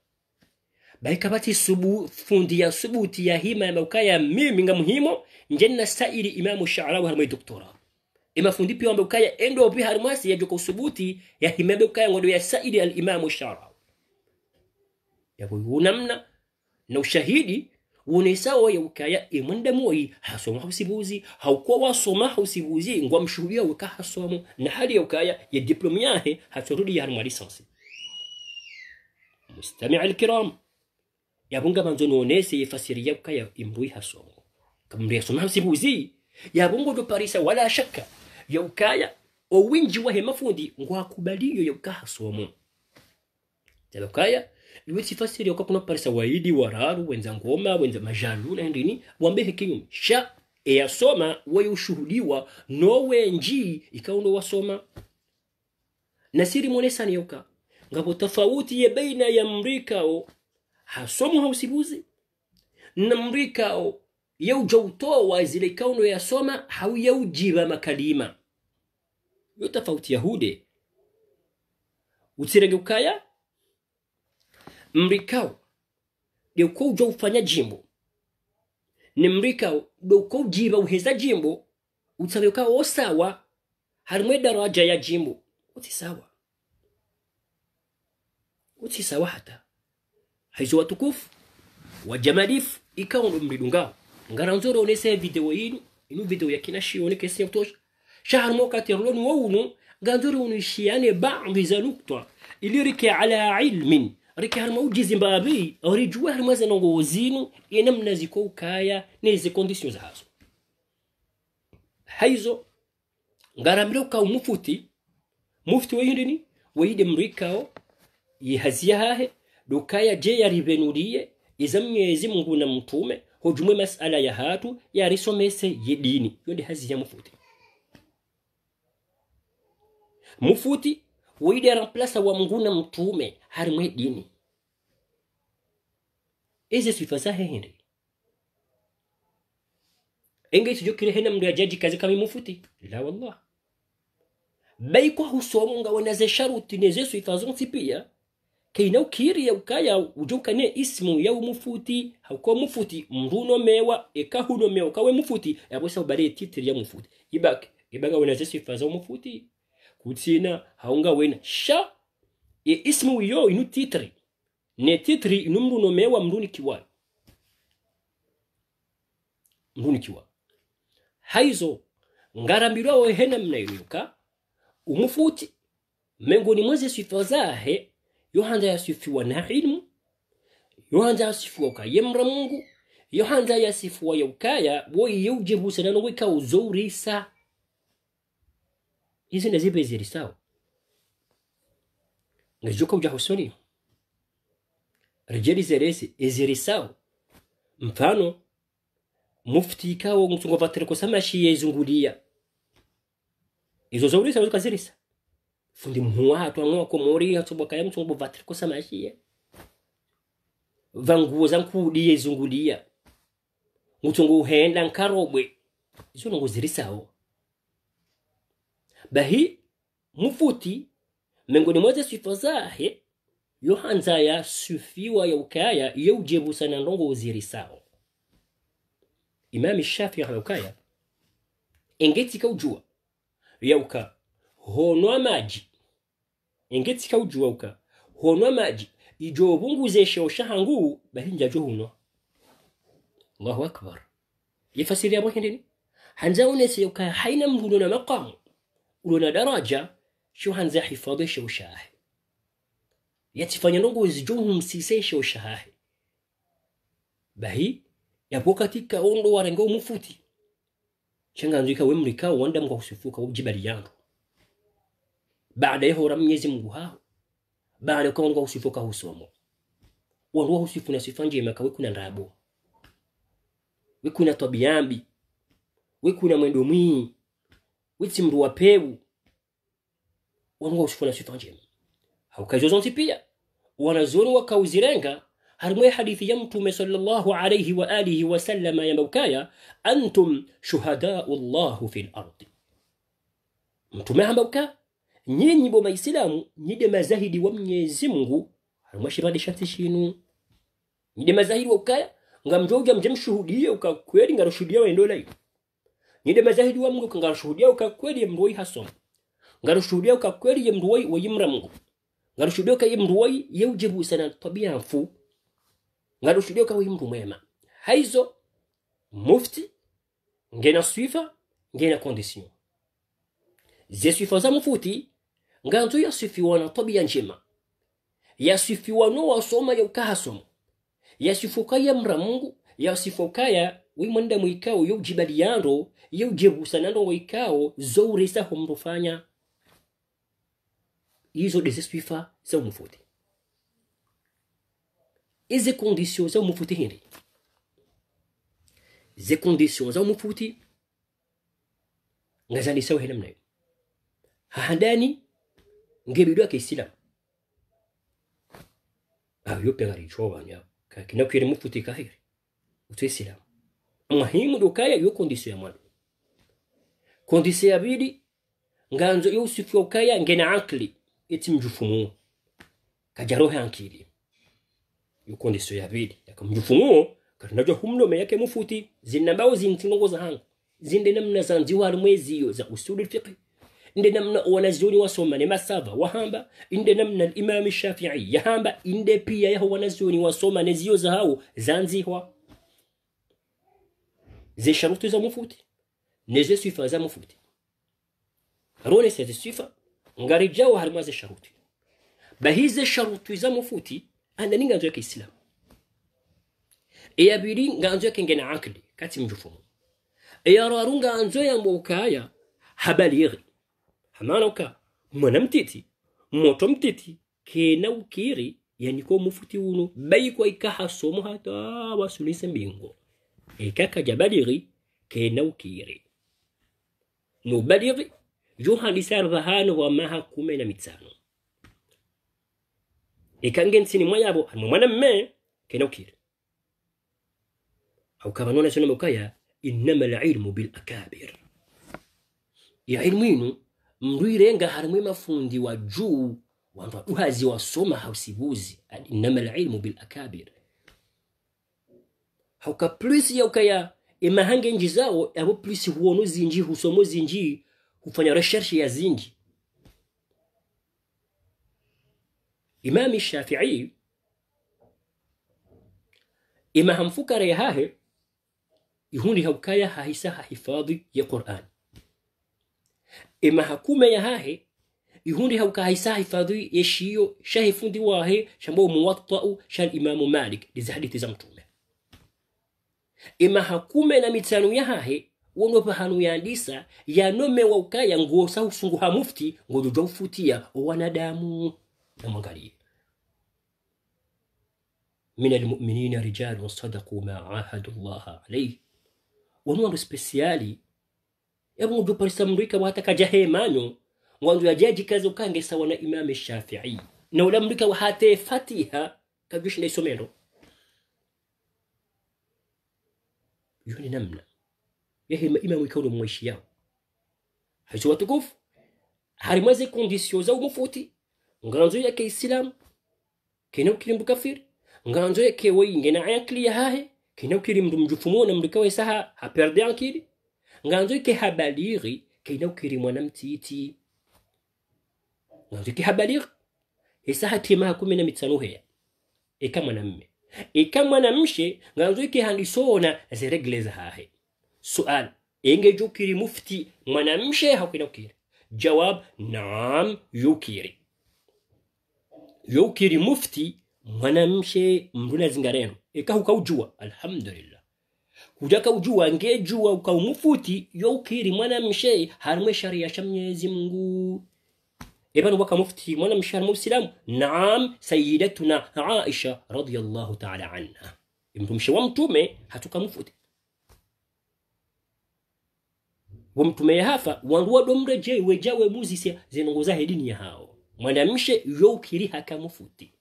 baikabati subu fundi ya subuti ya hima ya maukaya mimi nga muhimo njenna sairi imamu sharawi harmwe doktora imafundi pia wambeukaya endo pia harmwasi ya joko subuti ya hima beukaya ngodo ya sairi al imamu sharawi ya namna na ushahidi unahesawa ya ukaya imunda ndamuoyi hasoma hausibuzi haukuwa wasoma hausibuzi ngwa mshuhudia weka hasomo na hali ya ukaya ya diplomi yahe hatorudi ya harumwa lisansi mustami'a alkiram yabunga manzo nonese ya ukaya imbui hasomo kamri ya yasoma hausibuzi yabungo do parisa wala shakka ya ukaya owinji wa hemafundi ngwa kubaliyo ya ukaha somo ya ukaya niwesifasiri kuna parisa waidi wararu wenza ngoma wenza majalu na ndini wambehe kinyume sha eyasoma weyushuhudiwa nowenji ikaundo wasoma nasiri mwonesanioka ngapo tofauti ye baina ya mrikao hasomu hausibuzi na mrikao yaujautowa zile kauno yasoma ujiba makalima yo tofauti yahude utsirege ukaya mrikao ndeuko uja ufanya jimbo ni mrikao ndeuko ujiba uheza jimbo utsabeuka wo sawa harimwe daraja ya jimbo uti sawa uti sawa hata haizo watukufu wajamalifu ikawa ndo mridungao ngaranzoro onese video yinu inu video ya kina shione kesi kutosha شهر موقت يرلون وونو قادرون يشياني بعض ذا نقطة إليرك ala ilmin reka harimo ugize imbabi ori juwe harimo zino ngo zinu ene mnaziko ukaya neze conditions hazo haizo ngaramira uka umufuti mufti weyindini weyide mrikao yihazia hahe dukaya je ya yaribenurie izamyezi mungu na mtume hujumwe masala ya hatu ya yarisomese yedini yonde hazia mufuti mufuti weyide aramplasa wa mungu na mtume harimwe dini Hizi sifa zahehinde engeitu jokire hena mndu yajaji kazi kami mufuti la wallah bai baikwa husoma ngawana ze sharuti neze sifa zonsi pia kainau kiriya ukaya ujuka ne ismu ya mufuti hauko mufuti mruno mewa eka huno mewa ukawe mufuti yabosa ubare titri ya mufuti ibake ibaga wena ze sifa za mufuti kutina haunga wena sha e ismu yo inu titri ne titri numru no mewa mruni kiwa mruni kiwa haizo ngarambirwa wehena mnainuka umufuti mengoni mwezi sifa zahe yohanza yasifiwa na ilmu yohanza ka yemra mungu yohanza yasifiwa yaukaya woyiyeujebusanano wika uzourisa izina zibe ziri sawa ngajokauja husoni rejeri zeresi mfano mufti kawo ngutsungo vatereko samashiye izungulia izo zaulisa wazika zeresa fundi atwa ngwa ko mori atsobwakaya mtsungbo vatereko samashiye vanguo zankuudiya izungulia ngutsungo uhenda nkarobwe izo nongo bahi mufuti miongoni mwa sifa zahe yohanza ya sufiwa yaukaya yeujebusa na ndongo uziri sao imami shafi yaukaya engetsika ujua yauka honwa maji engetsika ujua uka honwa maji ijo obunguzesha oshahangu bahinja johunwa allahu akbar yifasiri yabo hindini hanza unese yauka haina mnguno na maqamu ulona daraja shu hanza hifadhisha ushahe yakifanya ndongozi juhu msiseshe ushahahe bahi yapo katika ondo warenga umufuti chenganzo ikawe mrika wanda mwa kusifuka ujibali yangu baada ya hora mnyezi mungu hao baada ya ukawa mkakusufuka husomo wandu wahusifuna sifa njema kawe kuna ndabo tobiambi wiku na mwendo mwii witsimndu wa pewu wandu wahusifuna sifanje njema haukajozwa ntipiya wanazuoni wakauzirenga harmwe hadithi ya mtume sallallahu alayhi wa alihi wa wasallama ya mabukaya antum shuhadau llahu fi lardi mtume hambauka nyinyi bo maisilamu nyide mazahidi wa mnyezi mungu harmwe shati shinu nyide mazahidi wa ukaya ngamjoga mjemshuhudie ukakweli ngaroshuhudia waendolai nyide mazahidi wa mungu ngaroshuhudia ukakweli mndoi hasom ngaroshuhudia ukakweli ye wa yimra mungu ngadu ngarushudio ka imruoi yeujibu sana tabia mfu shudio ka imru mwema haizo mufti ngena suifa ngena condition ze suifa za mfuti ngantu ya suifiwa na tabia njema ya suifiwa no wasoma ya ukahasomo ya suifuka ya mra mungu ya suifuka ya wimwenda mwikao yeujibaliano yeujebusanano waikao zouresa homrufanya hizo sifa za umuvute izi condition za umuvute hindi zi condition za umuvute ngazani sawa hela mnayo hahandani ngebidwa kisilamu ayo pengari chowanya kakina kwiri mufuti kahiri utwe silamu muhimu dokaya yo condition ya mwana condition ya bidi nganzo yo usifu ukaya ngena akli eti itimjufumuo kajarohe ankili yuko ndiso ya vidi yabili yakamjufumuo katunajwa humnome yake mufuti zintingongo za hanga zinde namna zanziwa alimweziyo za usuli fiqi inde namna wanazuoni wasoma ne masava wahamba inde namna al-imam shafi'i yahamba inde pia yaho wanazuoni wasoma ni ziyo za hao zanzihwa ze sharuti za mufuti ne ze sifa za mufuti rone sete sifa ngaribyawo harimu aze sharuti bahize sharuti z'amafuti ana ni nganzo yake isilamu eyabiri nganzo yake ngena akli kati mjufumu eyararu nganzo ya mwaukaya habalighi hamanauka mwana mtiti moto mtiti kena ukiri yani ko mufuti uno bai ko ikaha somo hata wasunise mbingo ekaka jabalighi kena ukiri no yohandi wa maha kume na mitano ikange nsinimwa yabo harimwe mwana mme kena kenaukhira aukava nona sona mukaya innama alilmu akabir ya ilmu inu mndwirenga harimwe mafundi wa juu uhazi wa soma hausibuzi innama alilmu akabir hauka plus yaukaya imahange nji zawo abo plus huono zinji husomo zinji hufanya research ya zingi. Imami Shafi'i ima hamfukara ihundi haukaya hahisaha hifadhi ya Qur'an ima hakume ya hahe ihundi haukahisaha hifadhi ya shiyo shahifundi wahe shambao muwatta'u shan imamu Malik dizi za mtume ima na mitano ya wono ya nome wa ukaya nguo sa usungu ha mufti ngojuja futia wanadamu na namwangalie min almuminina rijalun sadaku ma ahadu alayhi alaihi wanuwandu spesiali ebu nguju ya jaji ngwandu ukange sa wana imame shafii na wa hata fatiha kajushi na isomero yoni namna yehe imam ikawa mwishi yao hicho watukufu halimaze kondisio zao mufuti nganzo yake islam kene ukiri mbu kafiri nganzo yake wei ngena akili ya hahe kene ukiri mdu mjufumo na mdu kawe saha haperde akili nganzo ke habaliri kene ukiri mtiti. nganzo ke habaliri isaha timaa kumi na mitano heya eka mwanamme eka mshe. nganzo yake handisona ziregle za hahe su'al engejukiri mufti mwanamshe hakwina ukiri jawab naam yukiri yukiri mufti mwanamshe mruna zingareno ekahuka ujua alhamdulillah kujaka ujua ngejua ukaumufuti yukiri mwanamshe harumwe sharia sha mnyezi mungu ابن وكا مفتي وانا مش هرمو السلام نعم سيدتنا عائشة رضي الله تعالى عنها مش ومتومي هتوكا مفتي omtumeya hafa wanduwa domre je weja webuzisya zinongoza hedini ya hao mwanamishe youkiri hakamufuti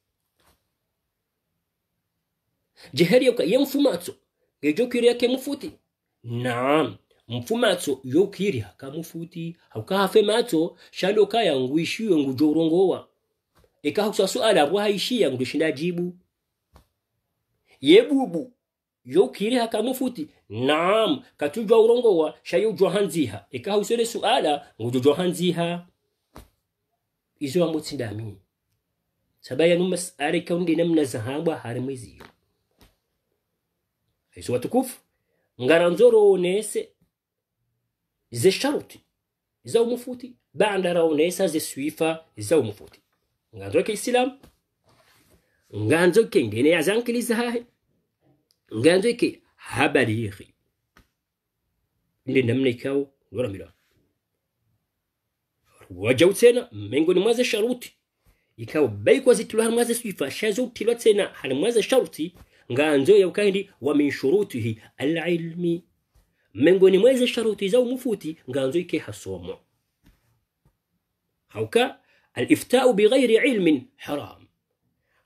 jeherioka ye mfumatso yake mufuti naam mfumatso youkiri hakamufuti haukahafe matso shaloka yanguishiwe eka hukusa suala ruhaishiya ngudushinda jibu yebubu youkiri hakamufuti nam kati udua ulongowa shaye udua hanziha ikaha usele suala ngujujua hanziha izo amotsi ndami saba yanu masare kaundina mnazahangwa hare mweziyo izo watukufu ngaranzoro onese ze sharuti iza umufuti bandara onesa ze swifa iza umufuti nganzoro ke islam nganzoro ke ngene yazankilizahahe nganzoro ke habarihi ile namna ikawa loramira wajau tena miongoni mwaze sharuti ikawa baikwa zitulwa halimwaze sifa shazo tilwa tena halimwaze sharuti nganzo ya ukaindi wa min shurutihi alilmi miongoni mwaze sharuti zao mufuti nganzo ike hasomo hauka aliftau bighairi ilmin haram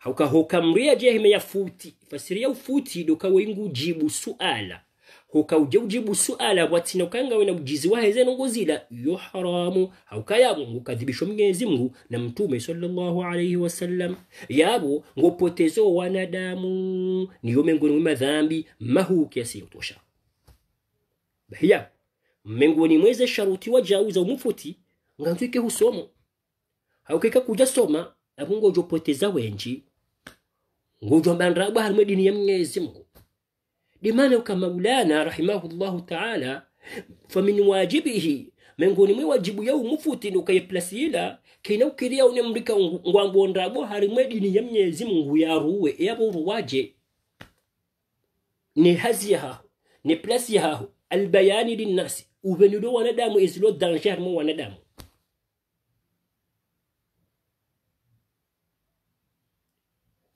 hauka hukamria jehime ya futi fasiri ya ufuti doka wengu jibu suala hoka ujibu suala bwatsina ukanga wena ujizi wahe zeno ngozila yo haramu hauka yabo ngukadhibishwa mwenyezi mungu na mtume sallallahu alayhi wa wasallam yabo ngopotezo wanadamu ni niyo mahu mwa madhambi utosha bahia mengu ni mweze sharuti wa wajauza umufuti nganzwike husomo haukeka kuja soma abungo ujopoteza wenji ngunjwa bandragwa harimu ya mwenyezi mungu dimana uka maulana rahimahullahu taala famin wajibihi mengoni mwe wajibu yau mufutini ukayeplasiyila kina ukiriya une mrika ngwambondragwa harimu edini ya mwenyezi mungu yaruwe yaboruwaje ni hazi yahaho ni plasi yahaho albayani linnasi uvenilo wanadamu izilo danje wanadamu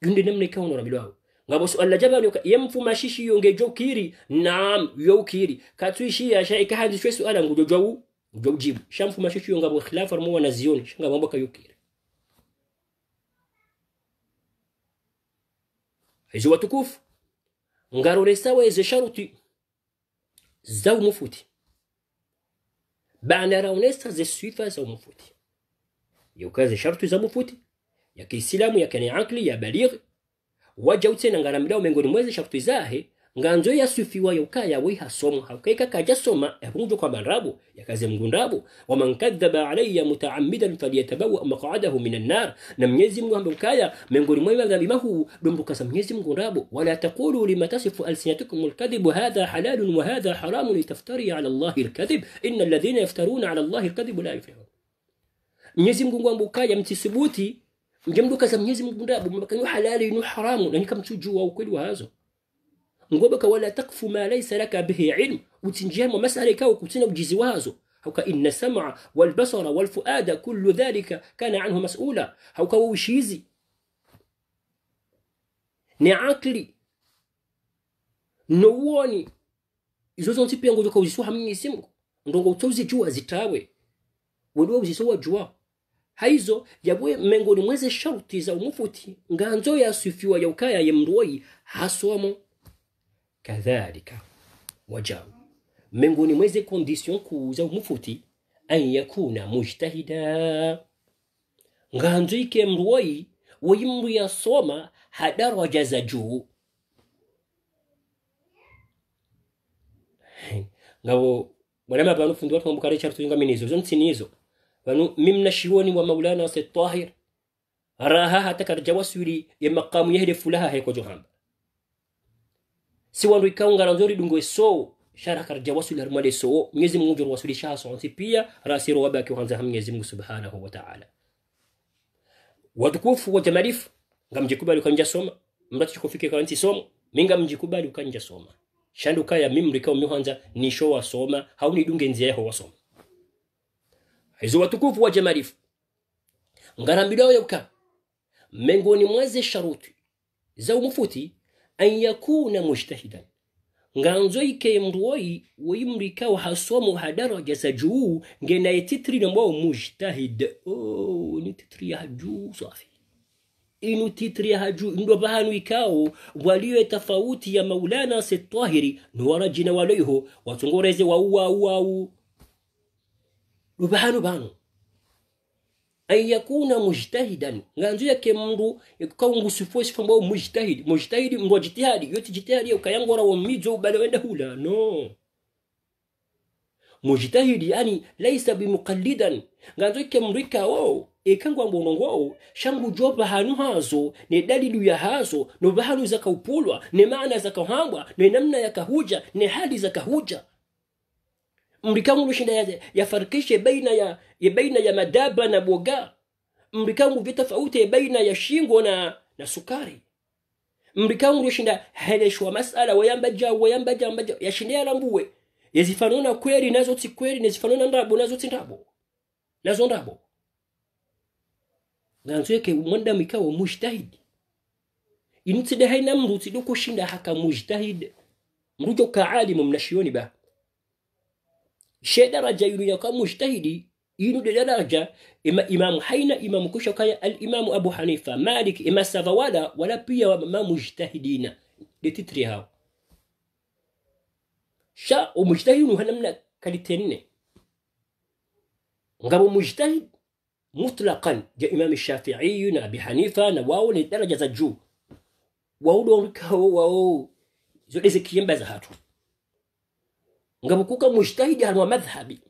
gundi namne kawnora bilaw ngabo su'alla jabani yamfu mashishi yonge jokiri naam yokiri katuishi ya shay ka hadi shwe su'ala ngujo jawu jawjibu shamfu mashishi yonga bo khilafa mu wana zioni shanga mambo kayokiri hizo watukufu ngarore sawa izo sharuti zaw mufuti bana raunesa ze suifa zaw mufuti yokaze sharuti za mufuti ya kiislamu yakene akli ya balighi waja utsena ngana mdao mengoni mwezi shakutizahe nganzo yasufiwa yauka yawe hasomo haukaika kaja soma yapungujo kwa manrabu yakaze mgundabu waman kadhaba alayya mutaammidan falyatabawa maq'adahu minan nar na mnyezi Mungu ambaye ukaya mengoni mwa dhambi mahu dombuka sa mnyezi Mungu ndabu wala taqulu lima tasifu alsinatukum alkadhib hadha halal wa hadha haram litaftari ala Allah alkadhib inna alladhina yaftaruna ala Allah alkadhib la yuflihun mnyezi Mungu ambaye ukaya mtisubuti mjamdukaza mwenyezi mungu ndabo mabakanywa halali inu haramu na nanyika wa ukweli wa hazo ngobaka wala takfu ma laysa laka bihi ilm wa masala ikawa kutina ujizi wazo hauka inna sam'a wal basara wal fuada kullu dhalika kana anhu mas'ula hauka ushizi ni akli nouoni izo zonse pia ngojoka uziswa hamini mwisi ndongo ndongo juwa zitawe weliwe uzisowa juwa haizo yabwe mengoni mweze sharuti za umufuti nganzo ya ya sufiwa ukaya ya mruoi hasomo kadhalika wajau mengoni mweze kondisyon kuu za umufuti an yakuna mujtahida nganzo ike ikemruwai wayimru yasoma hadaraja za juu ngabo bwana mabano fundi watu mbukare charutu yunga minizo zonsi nizo min nashihoni wa maulana wa se tahir raha hata karjawasuri ya ye maqamu yehde fulaha he ko johamba si wandu na nzuri dungo so shara karjawasuri suri harmade so mnyezi Mungu jorwa suri shaso ansi pia rasiro wabaki wanza hamnyezi Mungu subhanahu wa ta'ala watukufu wa jamarifu ngamjikubali kanja soma mbati kufike kanti somo minga mjikubali ukanja soma shanduka ya mimri kao ni showa soma hauni dunge nzia yaho wasoma hizo watukufu wa jamarifu ngarambilawo yauka mengoni mwaze sharuti za umufuti an yakuna mujtahidan nganzoike mruoyi woyimrika wahasomo hadaraja za juu yetitri na nambao mujtahid oh, ni titri ya juu safi inu titri ya haju ndo bahanu ikao waliwe tofauti ya maulana setahiri nuwarajina waloiho watungoreze wauwauwau lubahanu banu ayakuna mujtahidan nganzu yake mndu kaungusifo sifamba o mujtahid mujtahid mndu wa jitihadi yoti jitihadi ukayangora wa midzo ubale wenda hula no mujtahidi yani laisa bimuqallidan nganzo yake mndu ikawo ekangwa mbonongwao shangu jo hanu hazo ne dalilu ya hazo no bahanu zakaupulwa ne maana zakahambwa ne namna yakahuja ne hali zakahuja mrikangu ya, ya yafarikishe baina ya, ya baina ya madaba na boga mlikangu vitofauti baina ya shingo na na sukari mlikangu lushinda heleshwa masala wayambaja wayambaja mbaja yashinda yarambuwe yezifanona kweli nazo ti kweli nezifanona ndabo nazo ti ndabo nazo ndabo ganzo yake mwanadamu ikawa mujtahidi inutsida haina doko shinda haka mujtahid mrujo ka alimu mnashioni ba شيء درجة ينيكا مجتهدي ينو درجة إما إمام حينا إمام كشوكايا الإمام أبو حنيفة مالك إما سفوالا ولا بيا ما مجتهدين لتتري هاو شا ومجتهد وهنمنا كالتنين غابو مجتهد مطلقا جا إمام الشافعي أبي حنيفة نواو لدرجة الجو وولو زو إزكيين ينبزهاتو ngabukuka mujtahidi hanwa madhhabi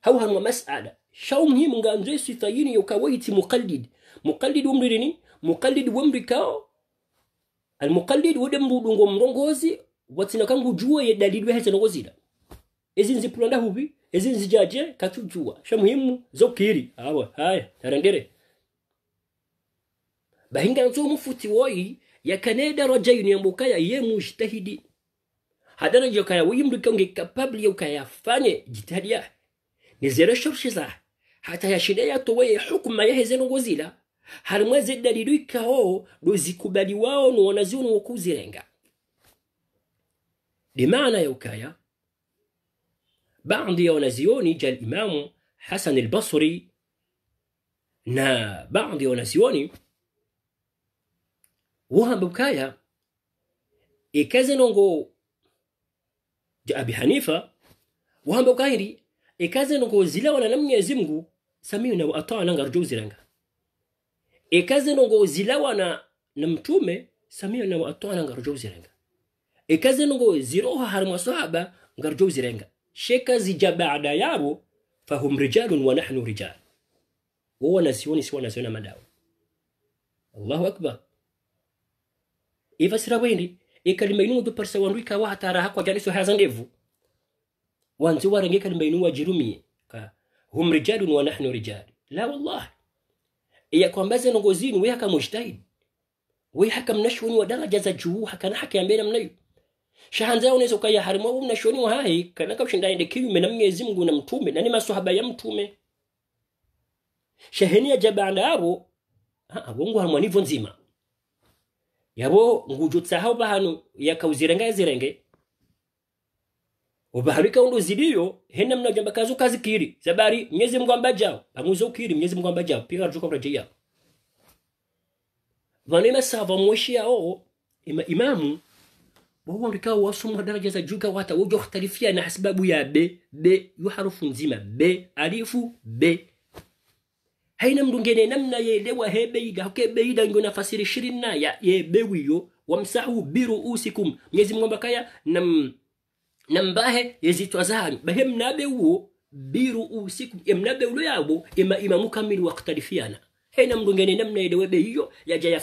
hau hanwa masala shau muhimu nganze sitayini yokawaiti muqallid muqallid womririni muqallid womrikao almuqallid wodemrudungo mrongozi watina kangu juwa ye dalili wehetsa nogozira ezinzi pulanda hubi ezinzi jaje katujua sha muhimu zokiri awa haya tarangere bahinga nzo mufuti woi ya rajayini yambuka ambukaya ye mujtahidi kapabli ukayawimrika ngo ikapabli ukayafanye jitaria nizereshorshiza hata yashida yatowe hukuma yaheze nongozila harimwe zedalilwika ho kubali wao nuwanaziwo nuwokuzirenga limaana ya ukaya baandi ya wanazioni imamu Hassan hasan albasri na baandi ya wanazioni wuhambu ukaya ikaze nongo ti abi hanifa wahamba ukairi ekaze nongozilawana na mnyezi mngu samiuna wa atana ngarujuziranga ekaze nongozilawana na mtume samiuna wa atana ngarujuziranga ekaze harma sahaba ngarjo ngarujuziranga sheka zija baada yabo fahum rijalun wa nahnu rijal wao sioni si wanasiona madao allahu akbar ifasira wendi ikalima inu du parsa wanduika wa hatara hakwa jalisu haza ndevu wanzi warenge kalima inu wajirumie ka hum rijalun wa nahnu rijal la wallah iya wallahi ya we haka wewe we haka mnashuni wa daraja za juu haka na haki ambele mnayo shahanza unaweza kaya harimu au mnashuni wa hai kana kamshindani ndikiwe mena Mwenyezi Mungu na mtume na ni maswahaba ya mtume shahenia jabanda abo ha wongo harmani nzima yabo ngujutse aho bahano yakawuzirenge yazirenge ubaharika undu zidiyo hena mnajamba kazu kazi kiri zabari mwezi mungu jao pamuzo kiri mwezi mungu jao pika rajuka mrajia vanema sava mweshi yao ima imamu wahu andika wasumu daraja za juka wata wujo khtalifia na sababu ya b b yu harufu nzima b alifu b haina mndu ngene namna yeelewa hebeiga hokebeiga ngo nafasiri shirina ya yebewiyo wamsahu biruusikum mwenyezi mungu ambakaya nam nambahe yezitwa zanyu bahe mnabeuwo biruusikum emnabeulo yabo ima imamu kamili wakhtalifiana haina mndu ngene namna yeelewe beiyo yaja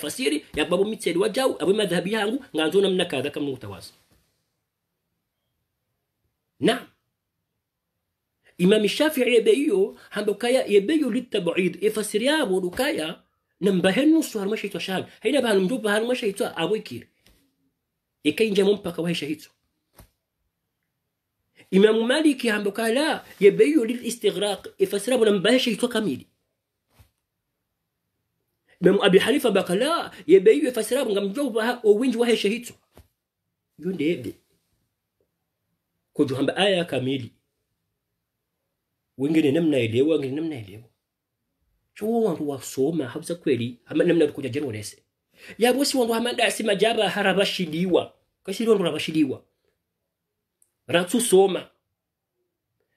ya babu mitseli wajau abu madhabi yangu nganzo namna kadha kamna utawazi naam imam shafi'i yebeyo handokaya yebeyo litab'id ifasiria bodukaya nambahen nusu harma shaytwa shan haina ban mjuba harma shaytwa abwikir ikainja mumpaka wa shaytwa imam maliki handokaya la yebeyo lilistighraq ifasiria nambahen shaytwa kamili imam abi hanifa bakala yebeyo ifasiria ngamjuba owinji wa shaytwa yondebe kujuhamba aya kamili wengine namna elewa wengine namna chuo cho wantu soma habza kweli ama namna kuja jeno lese ya bosi wangu hamanda asima jaba harabashidiwa kasiri ndo harabashidiwa ratu soma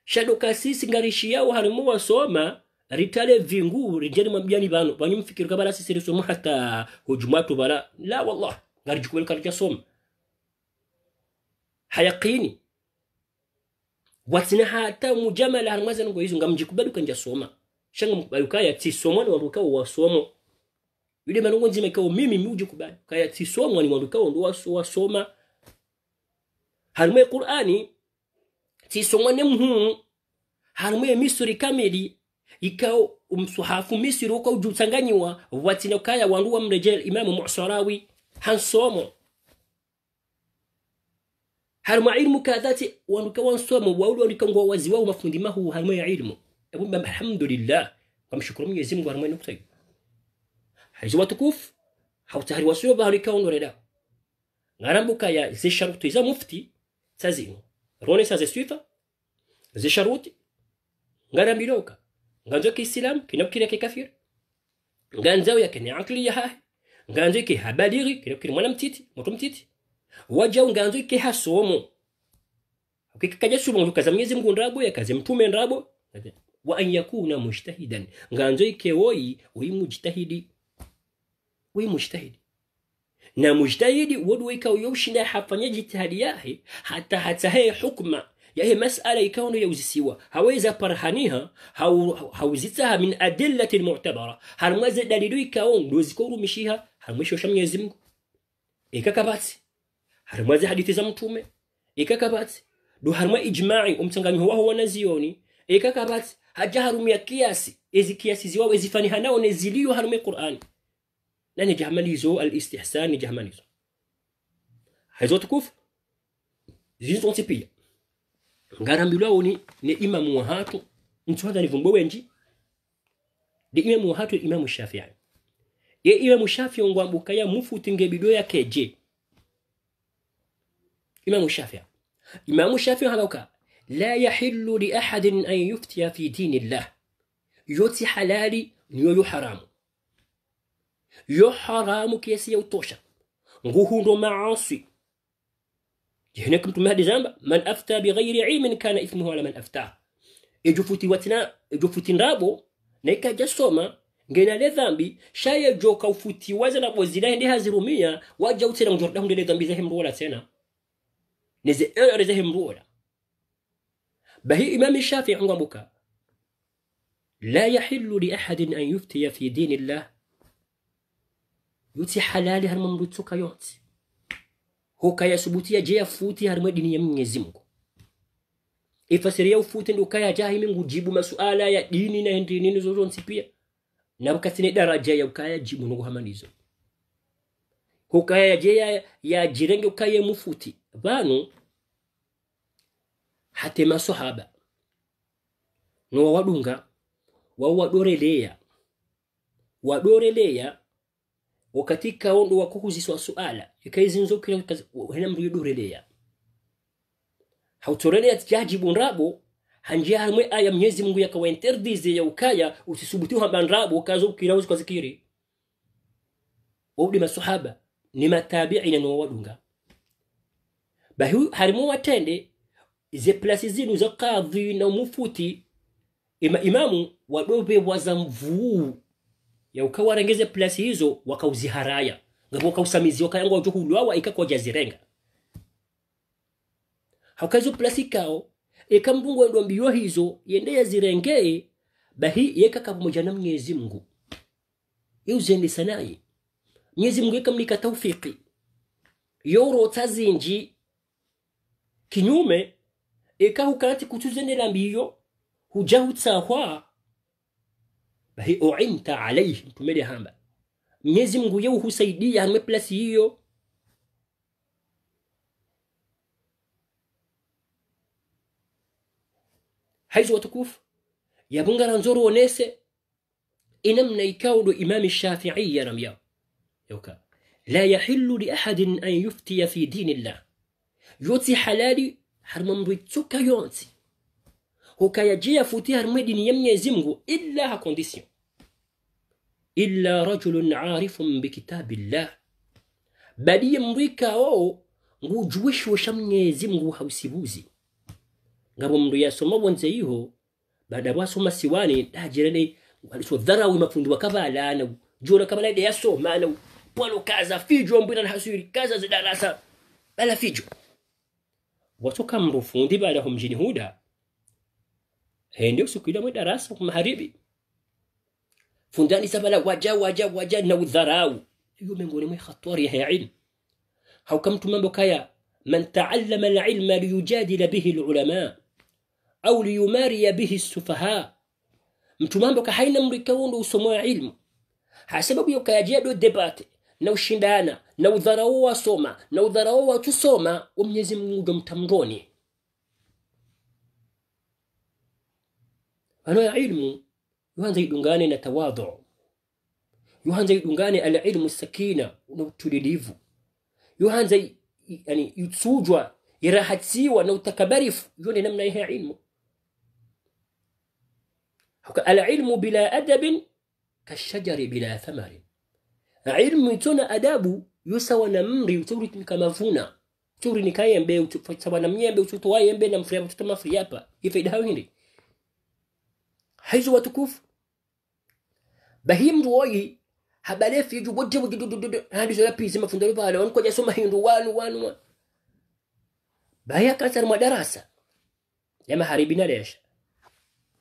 shado kasisi ngarishi yao harimu wa soma ritale vingu rijeni mabiani bano banyi mfikiri kabala sisi risomu hata hujumatu bala la wallah ngarijikuwel karija soma hayaqini watsina hata mujamala harmaza ngo izunga mjikubali kanja soma shanga mkubali kaya ti somo ni warukao wa somo yule manungu nzima kwa mimi muje kubali kaya ti somo ni warukao ndo soma harumwe Qur'ani ti somo ne muhum harumwe Misri kamili ikao umsuhafu Misri uko ujusanganyiwa watina kaya wanduwa mrejel Imam Musarawi hansomo haruma ilmu kadhati wanuka wansomo waulu wanuka ngo wazi wao mafundi mahu haruma ya ilmu ebumba alhamdulillah kamshukuru Mwenyezi Mungu haruma nukta haizo watukufu hautahari wasuyo baharika onorera ngarambuka ya ze sharutu za mufti sazino rone saze swifa ze sharuti ngarambiloka nganzo kiislam kinokira kikafir nganzo ya kenya akli ya hahi nganzo ki habaliri kinokira mwana mtiti mtu mtiti waja unganzo ikeha somo ukikaja sulungu kaza mnyezi mungu ndrabo yakaze mtume ndrabo wa an yakuna mujtahidan nganzo woi wi mujtahidi wi mujtahidi na mujtahidi wodwika uyoshinda hafanya jitihadi yahe hata hata hee hukma yahe masala ikaono yauzisiwa haweza parhaniha hauzitsaha min adillati mu'tabara harmwaze dalilu ikaon dozikorumishiha harmwisho shamnyezi mungu ikakabatsi harimwa zi hadithi za mtume ikakabati du harimwa ijma'i umtsanganyo waho wanazioni ikakabati haja harumia kiasi ezi kiasi ziwawe zifaniha nao neziliyo harumia qur'ani nani zo al-istihsan zo hizo tukufu zizonse pia ngarambilwa oni ne imam wa hatu mtwadha nivumbo wenji de imam wa hatu imam shafi'i ye imam shafi'i ngwambuka ya mufu tingebido ya keje إمام الشافعي إمام الشافعي هذا لا يحل لأحد أن يفتي في دين الله يوتي حلالي نيو حرام يو حرام كيسي توشا نغوهو دو معاصي هنا كنت مهدي زنب من أفتى بغير علم كان إثمه على من أفتاه يجو فوتي واتنا يجو فوتي نرابو نيكا جسوما ngena le dhambi shaye joka ufutiwaza na bozila ndi hazirumia waja utena mjordahu ndele dhambi zahe tena نزي اعري زهم بولا بهي إمام الشافعي عمبك لا يحل لأحد أن يفتي في دين الله يوتي حلالي هرم مرتوكا يوتي هو كايا سبوتيا جيا فوتي هرم ديني يمني زمك إفسريا وفوتن وكايا جاهي من جيبو ما سؤالا يا ديني نهندريني نزورون سبيا نبكتني درجة يا وكايا جيبو نغو همانيزو هو كايا جيا يا جيرنج وكايا مفوتي banu hatema masohaba no wadunga wawadoreleya wadoreleya wakatika ondo wakuhuziswa suala ikaizinzokira hena mriyodoreleya hautoreleya tijajibu nrabo hanjia hamwe aya mnyezi mungu yakawainterdize ya ukaya usisubutiwa banrabo ukazo ukirauzikwa zikiri waudi masahaba ni matabiina no wawadunga bahu harimu watende ze place zinu za kadhi na mufuti ima, imamu wadobe waza mvuu ya ukawarengeze place hizo wakauziharaya ngabo wakausamizi wakayangwa ujuhulwawa ikakwa jazirenga hakazo place kao eka ndo mbiyo hizo yendeya zirengee bahi yeka kapamoja na mwenyezi Mungu iuzende sanai mwenyezi Mungu yeka mlika taufiki yoro tazinji kinyume eka hukati kutuze kutuzendela mbiyo hujahutsaahwa bahi uimta alayhi mtumele hamba mnyezi mngu yeu husaidia hame plasi hiyo haizu watukufu ya bunga nzoro onese inamna ikawdo imami shafi'i ya yao yoka la yahillu li ahadin an yuftiya fi dinillah yoti halali harimo mru tsoka yonsi hukayajia futi harimo dini ya Mwenyezi Mungu illa ha condition illa rajulun arifun bikitabillah badiye mrika wao ngujuwishwosha Mwenyezi Mungu hausibuzi mbwi ya yasoma wanze iho bada wa baada bwasoma siwane dajirene walisodharau mafundi wakavalana jona ya yasoma na pwalo kaza fijo mbwina hasuri kaza zidarasa bala fijo watoka mrufundi balahum mjini huda hende usiku ile mwe darasa kwa fundani sabala waja waja waja na udharau hiyo mengoni mwe hatari ya ilmu haukamtu mambo kaya man taallama alilma liyujadila bihi alulama au liyumaria bihi sufaha mtu mambo kahaina mrikaundo usomoa ilmu hasababu yokayajia do debate na ushindana na udharau wasoma na udharau wakusoma wa mwenyezi mungu mtamgoni ano ya ilmu yuhanza idungane na tawadhu yuhanza idungane ala ilmu sakina na utulilivu yuhanza yani yutsujwa irahatiwa na utakabarifu yone namna ya ilmu العلم بلا أدب كالشجر بلا ثمر علم تون أداب Yusa wana mri yo sawa na mri uchauri nikamavuna uchauri nikayembe sawa na myembe uchoto wayembe na mfriyapa, uchoto mafriapa ifaida hayo hindi haizo watukufu bahim ruoyi habale fiju bodde bodde hadi zola pizi pisi mafundalo wanu kwa jasoma hindu wanu wanu wanu. Bahia kasar madarasa lama haribina lesha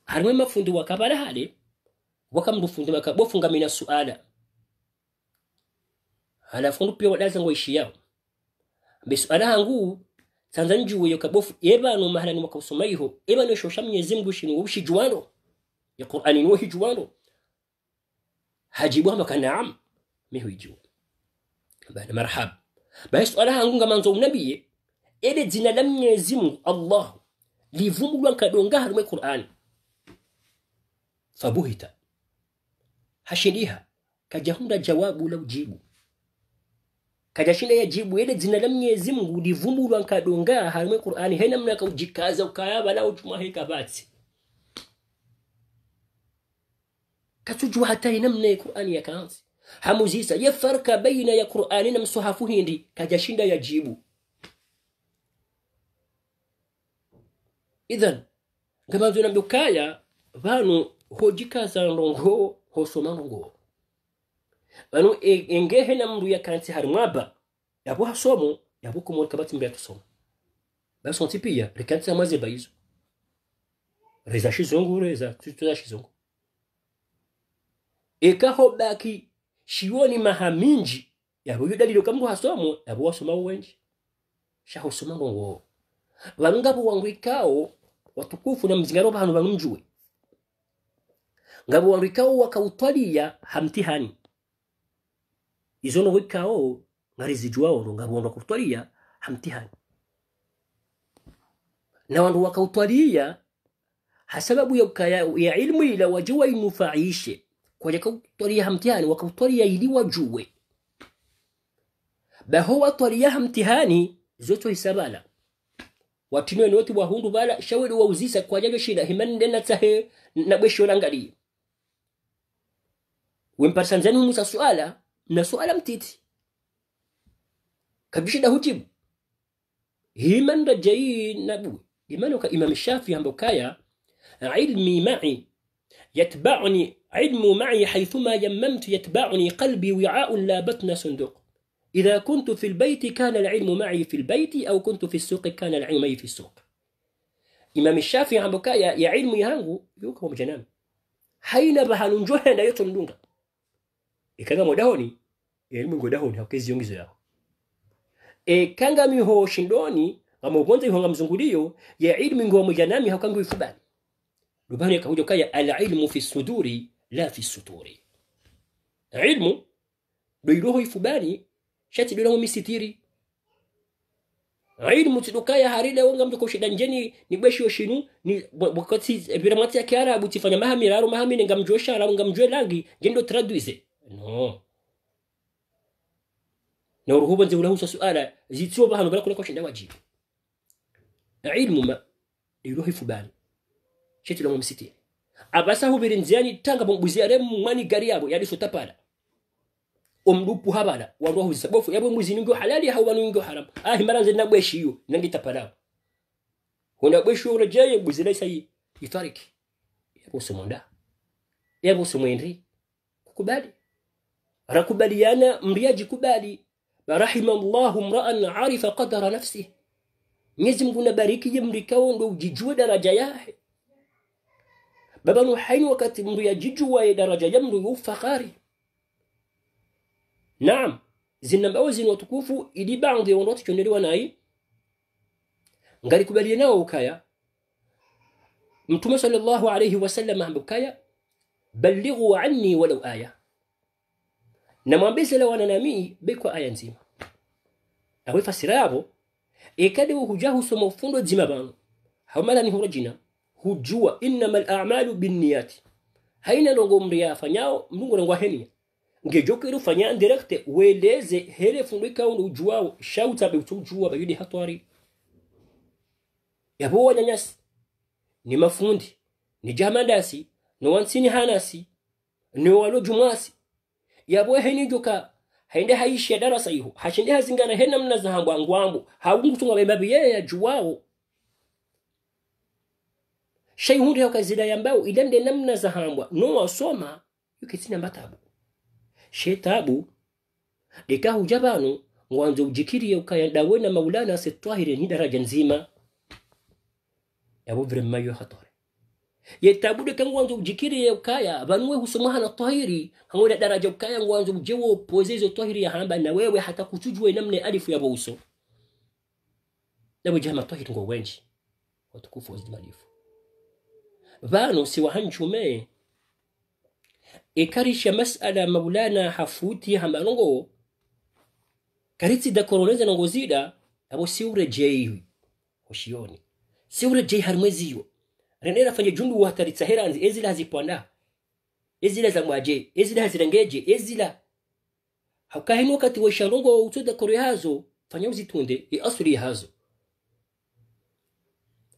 harwe mafundi wakabala hale wakamrufundi makabofunga mina suala halafundu pia wadaza ngoishi yao besu arahangu mahala ni ebanu mahalani eba no shosha mnyezi mngu shinu ushi juwano ya qur'ani nuhi juwano hajibu hama kanaam mihu ijuwa bana marhab baesu arahangu nga manzo unabiye ede dzina la mnyezi mungu allah livumbulwa nkadonga harumwe qur'ani fabuhita hashiliha kajahunda jawabu la ujibu kajashile jibu ile dzina la Mwenyezi mungu livumbulwa kadonga harimwe qur'ani hena mna kujikaza ukayaba la utuma heka basi katujua hata ina mna qur'ani ya kanzi hamuzisa ye farka baina ya qur'ani na msuhafu hindi kajashinda yajibu idhan kama na bukaya vanu hojikaza ndongo hosoma ndongo bano e, engehe namru yakanti harimwa ba Yabu hasomo yabo kumor kabati mbya tusomo basonti pia rikanti amaze baizu. reza shizongu, reza tutuza shizungu ekaho baki shioni mahaminji yu yudalilo kamgu hasomo yabu hasoma uwenji. shaho hasoma ngo Wangabu wangu ikao watukufu na mzingaroba hanu wangu mjue. Ngabu wangu ikao ya hamtihani izo no wikao nga rizijuaono nga vondu kutwalia hamtihani na wandu wakautwalia hasababu ya, ukaya, ya ilmu ila wajua inufaishe kwa kutwalia hamtihani wakautwalia ili wajue baho watwalia hamtihani zoto isabala hisabala noti wa hundu bala wa uzisa kwa kwajajo shida himani ndena tahe nabweshonangalie wempatisanzani umusa suala naso alamtiiti kabishida hutibu himanda jai nabu imanoka الشافعي shafi بكايا علمي معي يتبعني علم معي حيثما يممت يتبعني قلبي وعاء لا بطن صندوق إذا كنت في البيت كان العلم معي في البيت أو كنت في السوق كان العلم معي في السوق إمام الشافعي عم بكايا يا علم يهانغو يوكم جنام حين بهالنجوه لا يطلون إيه كذا مدهوني elimu ngodaho ntihakukezi yaho e kangami ho shindoni ngamo gonza ihonga mzunguliyo ya ilmu ngo mujanami hakangu ikubali lubani akahuja kaya al ilmu fi suduri la fi suturi ilmu doiroho ifubali shati doiroho misitiri ilmu tidokaya harida wanga mtu koshida njeni ni bweshi yoshinu ni wakati biramati ya kiarabu tifanya mahami raro mahami ngamjosha raro ngamjwe langi jendo traduize no na uruhuba nzi ulahusa suala zitio ba hanu balakula kwashinda wajibu ilmu ma iruhi fubani chetu la msiti abasa hubiri nziani tanga bombuziare mwani gari yabo yali sotapala omdupu habala waruhu sabofu yabo ningo halali wanu ningo haram ahi maranze na bweshi bweshiyo nangi tapala kuna bweshiyo unajaye buzile sayi itariki yabo sumonda yabo sumwendri kukubali rakubaliana mriaji kubali رحم الله امرأ عرف قدر nafsi Mwenyezi Mungu nabarikie mlikao ndo ujijue daraja yahe baba nuhaini wakati mndu yajijuwaye daraja ya mndu yufahari naam zinambao zino tukufu ili baadhi yondo tuchondelewa nai ngalikubalie nao ukaya mtume sallallahu alayhi wasallam ambukaya balighu anni walau aya namwambizela wana namii beko aya nzima awe fasira yabo ekade uhujahu somo fundo ufundo bano pano hamala ni hurajina hujua innama al-a'malu binniyati haina longo fanyao mungu mlungu heni henia ngejokere fanya indirecte weleze hele fundo ikaundo ujuao shauta be utujua bayudi hatwari yabo wanyanyasi ni mafundi ni jamadasi ni wansini hanasi ni walo jumasi yabo joka haende hayishi darasa iho hachende hazingana hena mna zahangwa ngwambu haungutunga bembabi yeye yajuwao kazida ya mbao idamde namna hangu no wasoma yukitina mbatabu hujabanu mwanzo ujikiri ya ujikirie ukayandawena maulana setwahire ni daraja nzima ya bubre yo hatari yetabude kangu wanzo ujikiri ya ukaya banwe husumaha na tahiri hangoda daraja kaya wanzo ujewo pozezo tahiri ya hamba na wewe hata kuchujwe namne alifu ya bouso nabo jama tahiri ngo wenji watukufu wazidi malifu vano si siwahanchume ikarisha masala maulana hafuti hamba nongo karitsi da koroneza nongo zida nabo siurejei hoshioni siurejei harmweziyo renera fanya jundu hatari tsaheranzi ezila hazipwanda ezila zamwaje ezila hazirengeje ezila hakahimo kati waishalongo utsoda kore hazo fanya uzitunde asuri hazo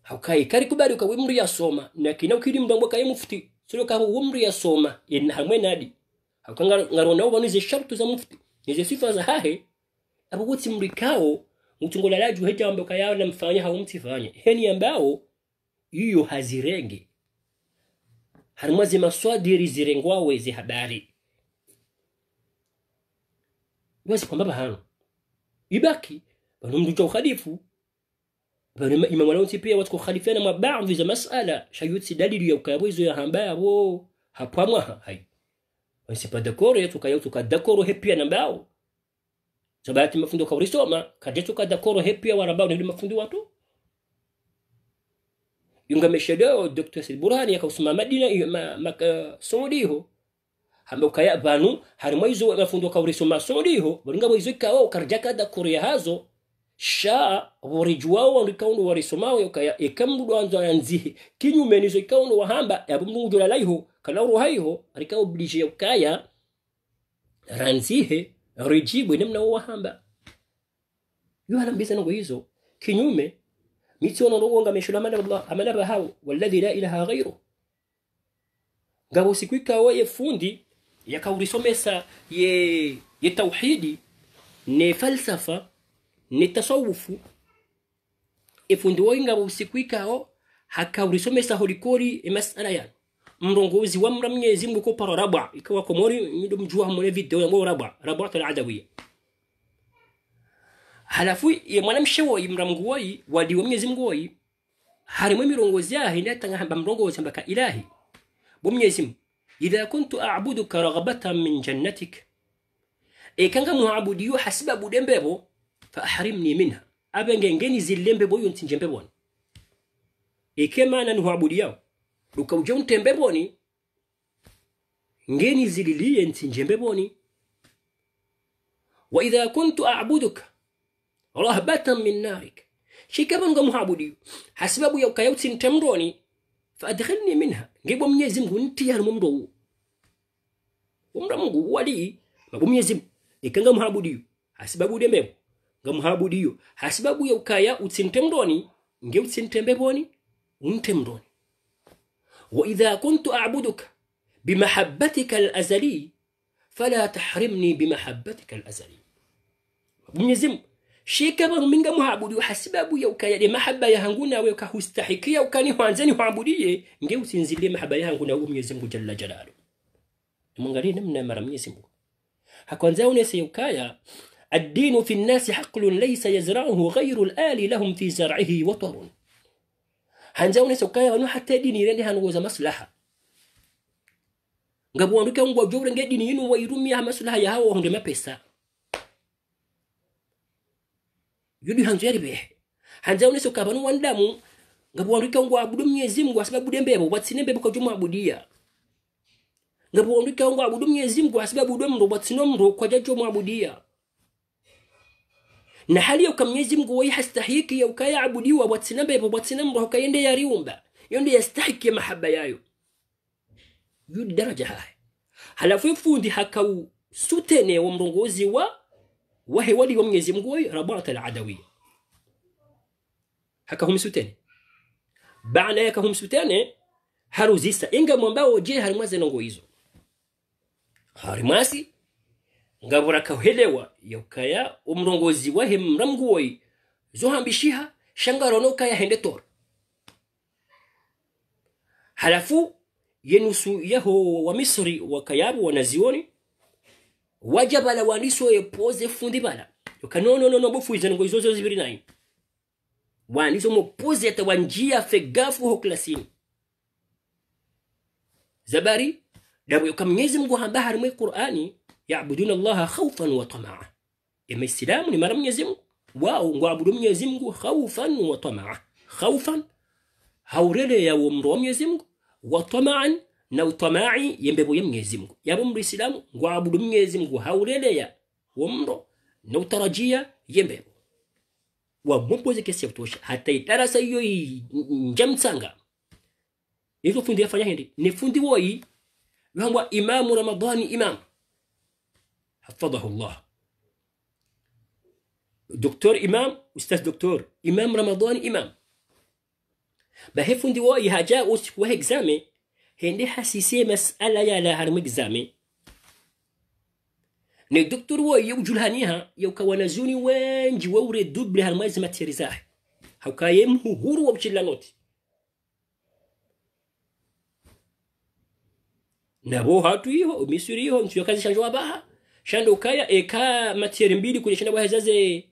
haukai kari kubari ukawe ya soma na kina ukiri mdongo kaye mufti silo kaho umri soma yenna hamwe nadi ngarona ubona izi sharutu za mufti nizi sifa za hahe abo wotsi mri kao mutungola laju heja amboka yao na mfanya haumtifanya heni ambao iyo hazirenge harimo zimaswadiri zirengwawe zihabari basi kwamba bahano ibaki cha ukhalifu banuma imam alaunsi pia watu kukhalifiana mwa baadhi za masala shayutsi dalili ya ukayabo hizo ya hambabo mwa hai wansipa dakoro yetu kayo tukadakoro hepia na mbao sabati mafundo kawrisoma kadetu ka kadakoro hepia warabao ni mafundo watu yungameshadao oh, dr silburani yakausoma madina eh, maka sodiho hamba ukaya banu harimo izo bafundo kaurisoma sodiho baringa boizo kawo oh, karjaka da korea hazo sha borijwao ndikaundo warisomao oh, yokaya ekamdu anzo yanzihe kinyume nizo ikaundo wahamba yabumdu ndola laiho kalauru haiho arika oblige yokaya ranzihe rijibwe namna wahamba yuhalambisa nungu hizo kinyume mitsono rongo nga meshula mala allah amala bahawo walladhi la ilaha ghayru ngabo sikwika waye fundi yakaurisomesa ye ye tauhidi ne falsafa ne tasawufu efundi woyi ngabo sikwikaho hakaurisomesa holikori emasala ya mrongozi wa mramnyezi mnyezi mko ikawa komori mdo mjua mwe video yango rabwa rabwa al adawiyya halafu ye mwanamshe woyi mramungu woyi wadiwe mwenyezi mungu woyi harimwe mirongozi hamba mrongo bamrongozi mbaka ilahi bo mwenyezi mungu idha kuntu a'buduka raghabatan min jannatik e kanga muabudi muabudiyo hasiba budembebo fa ahrimni minha abengengeni zilembe boyo ntinjembe bona ekemana nuhuabudiyawo lukauja untembe boni ngeni zililiye ntinjembe boni wa idha kuntu a'buduka rahbatan min narik shikabango muhabudiyo hasibabu ya ukayauti ntemroni faadkhilni minha ngibwa mwenyezi mungu ntiyaru mumndo umra mungu wali mabwa mwenyezi mungu ikanga muhabudiyo hasibabu udembebo nga muhabudiyo hasibabu ya ukaya utsintemroni nge utsintembeboni untemroni wa idha kuntu a'buduka bimahabbatika alazali fala tahrimni bimahabbatika al-azali mwenyezi mungu shikaba minga muhabudi hasibabu ya ukayale mahaba ya hangu nawe ukahustahikia ukani hwanzeni huabudiye nge usinzilie mahaba ya hangu nawe Mwenyezi Mungu jalla jalalu mwangalie namna mara Mwenyezi Mungu hakwanza unese ukaya الدين في الناس حقل ليس يزرعه غير الآل لهم في زرعه وطر hanzaune sokaya wanu hata dini rende hanuza maslaha ngabu wanduka ngwa jobra ngedini yinu wairumia maslaha ya hawa hunde mapesa yudi hanzu hanjeri be hanja unese ukabanu wandamu ngabu wandu ungu abudu Mwenyezi Mungu sababu dembebo watsine mbebo kajumu abudia ngabu wandu ungu abudu mnyezi mgu sababu ndo mndo watsino mndo kwa jajumu abudia na hali yoka Mwenyezi Mungu wai hastahiki yoka yaabudiwa watsina mbebo watsina mndo kayende yariumba yonde yastahiki ya mahaba yayo yudi daraja hae halafu yufundi fundi hakau sutene wa mrongozi wa wahe wali wa Mwenyezi Mungu wewe Rabata al-Adawiyya. Hakamsutene. Baada ya kumsutene eh, haruzisa inga mwambao je harimwaze nongo hizo. Harimasi ngabura kahelewa yokaya umrongozi wahe mramguoi zohambishiha shangarono kaya hende tor. Halafu yenusu yaho wa Misri wakayabu wanazioni wajja bala wandiisi oyo epooza efunda ebala yoka nononono bofuiza engoyi zozo zibiri nayi wandiisi omupooza yatawa njia yaffe ho klasim zabari dabu yoka mwenyezi mungu hamba harimu qurani yabuduna allaha khawfan wa tamaa ema isilamu ni mara mwenyezi mungu wao abudu mwenyezi mungu khawfan wa tamaa khawfan haurele ya mndu wa mwenyezi mungu wa tamaan na utamai yembebo ya mwenyezi Mungu yabo ngwa abudu mwenyezi Mungu hauleleya womndo na utarajia yembebo wa wamumboze kesi ya kutosha hata itarasa iyo njamtsanga ivyo fundi yafanya hindi ni fundi woi vangwa imamu ramadhani imam hafadhahu Allah doktor imam ustaz doktor imam رمضان imam بهي فندي واي هاجا وسك وهيك هندي حسيسي مسألة يا لا هرم إكزامي ني دكتور و يو جولهانيها يو كوانا زوني وين جي ووري دوبل هرم إزمة تيرزاح هاو كايم هو هور وبشيلا نوتي نبو هاتو يهو ميسور يهو نسو يكازي شانجوا باها شاندو كايا إكا إيه ماتيرم بيدي كوني شاندو هزازي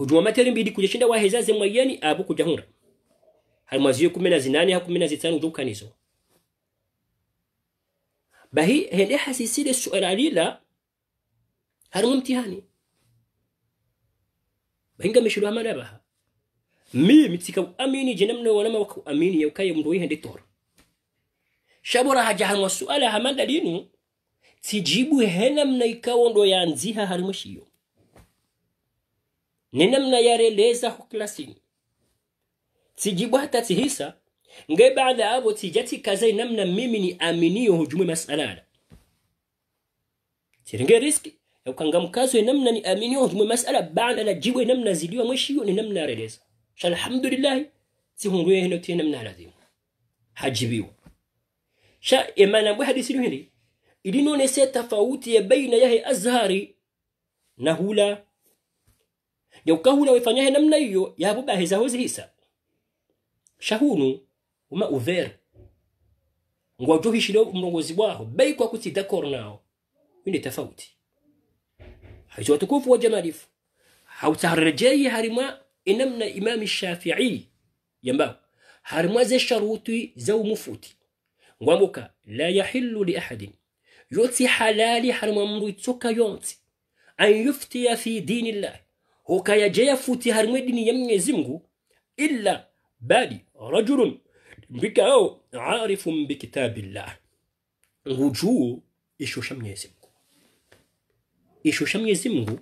هجوما ماتيرم بيدي كوني شاندو هزازي مياني أبو كجهورا halimaziyo kumi na zinani ha 15 na zitanu dhukanizo bahi hende hasisile suala lila harimu mtihani bahinga mishuru amana baha mi mitika amini jenamno wanama ma amini yaukaye mndoi hende tor shabura haja harima suala hamanda linu tijibu henamna ikawo ndo yanziha harimu shiyo nenamna yareleza hukilasini tijibwata tihisa nge baada abo tijati kazai namna mimi ni aminiyo hujume masalala tiringe riski yakanga mkazo namna ni aminiyo hujume masala baada na jibwe namna zidiwa mwishiyo ni namna redesa shal redeza shalhamdulillahi tihungwe hino tiye namna lazima hajibiwa sha imana bwe hadisi hili ilinonese tofauti ya baina yahe azhari na hula ya yaukahula wefanyahe namna hiyo yabubahe hozi hisa shahunu uma uvera ngo wajuhishire mrongozi waho baikwa kuti dakor nao ine tofauti hizo watukufu wa jamalifu hautaharejei harimwa inamna imam shafi'i yamba harimwa ze sharuti za umufuti ngwambuka la yahillu li yoti halali harimwa mru itsoka yonti an yuftiya fi dini llah hukayajea futi harimwe dini ya mwenyezi mungu illa bali rajulun mbikao arifun bikitabillah ngujuu ishusha mwenyezi mungu ishusha mwenyezi mungu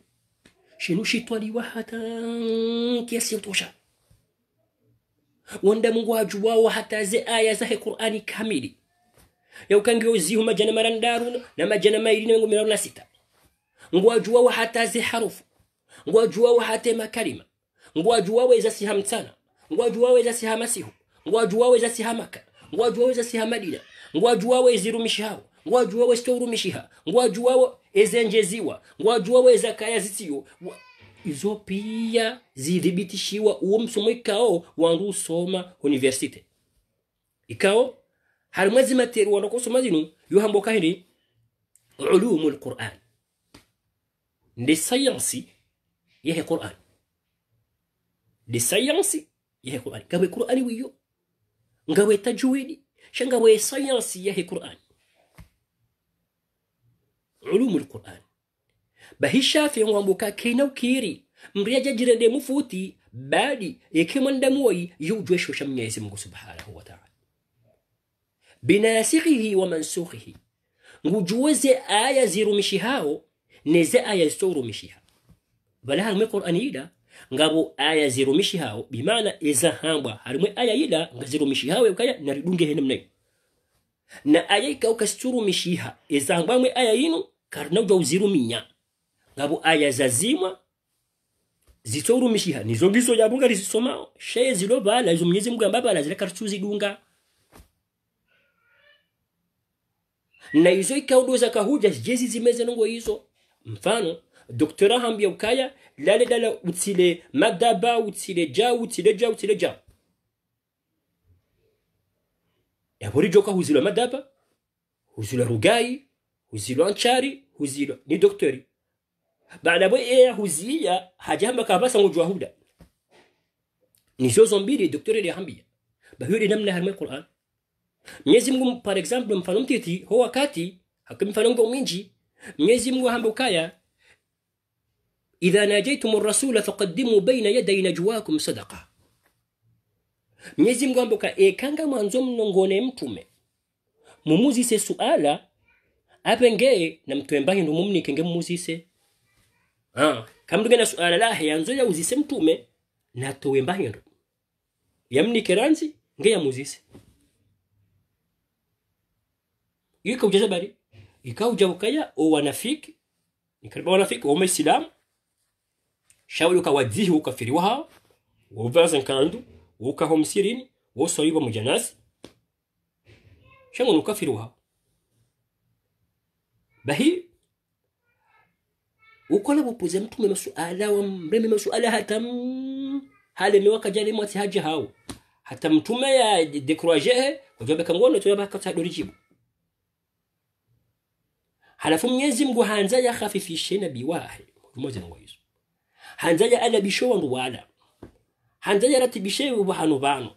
shinu shitwaliwa hata kiasi yotosha wanda mungu ajuwao hata ze aya zahe qurani kamili yaukangeuzihu majana marandaruna na majana mairina mengu miraruna na sita ngwajuwao hata ze harufu ngwajuwao hata makalima ngwajuwao ezasi hamtana ngwaju wawe zasihama sihu ngwaju wawe sihamaka ngwaju wawe zasihamadira ngwaju wawe ezirumishihawo ngwaju wawe sitourumishiha ngwaju wawe ezenjeziwa ngwaju wawe kaya zisiyo izo pia zidhibitishiwa uwo msomo ikao wangu usoma universite ikao harimwe zimateri wanda kusoma zinu yuhamboka hini ulumu lquran ndi sayansi yehe quran ndi sayansi yahe qur'ani gawe qur'ani wiyyo gawe tajwidi shangawe science yahe qur'ani علوم القرآن bahisha fe wambuka kenau kiri mriaja de mufuti badi yekimanda muwai yujwe shosha mnyezi mungu subhanahu wa ta'ala binasikhihi wa mansukhihi ngujuweze aya zirumishi hao neze aya zisorumishi hao balaha me qur'ani ida ngabo aya zirumishi hao bimana hambwa harimwe aya yida ngazirumishi hao ukaya naridunge hene mnayo na aya ika ukasichurumishiha izahambwamwe aya yino karna uja uziruminya ngabo aya zazima zitoru mishiha nizo gizo ya yabunga rizisomao sheye zilo bala izo mnyezi la zile lazireka tuzidunga na izo ikaudoza kahuja jezi zimeze nongo izo mfano doktora hambia ukaya lale dala utile madaba utile ja utile ja utile ja joka huzilo madaba huzilo rugai huzilo anchari huzilo ni doktori baada bo eya huzia hajamba kabasa ngujwa huda ni zozo mbili doktori ya alihambia bahuri namna harma Qur'an Mwenyezi Mungu par example mfano mtiti ho wakati hakimfano ngo mwinji Mwenyezi Mungu hamba idha najaitum rasula faqaddimu baina yaday najwakum sadaqa mnyezi mngu ekanga mwanzo mnongone mtume mumuzise suala apenge na mtwembahi ndu mumnike nge mumuzise ah kamduge na suala lahe yanzo ya uzise mtume na towembahi ndu yamnike ranzi nge yamuzise iyo ikauja zabari ikauja ukaya o wanafiki nikariba wanafiki waume islamu shawuluka wadzihi ukafiri wahawo wovaza nkandu wukaho msirini wosoiwa mujanasi shangu nukafiri wahawo bahi ukola bupuze mtume masuala wa mrembe masuala hata hale miwaka jani mwati haji hao hata mtume ya dekurajehe kujabeka ngono tuyabaka tadori jibu halafu mnyezi mgu ya khafifishe nabii wahe mmoja ngo hanzaja alabisho wandu wala hanzaja ratibishe ubahanu banu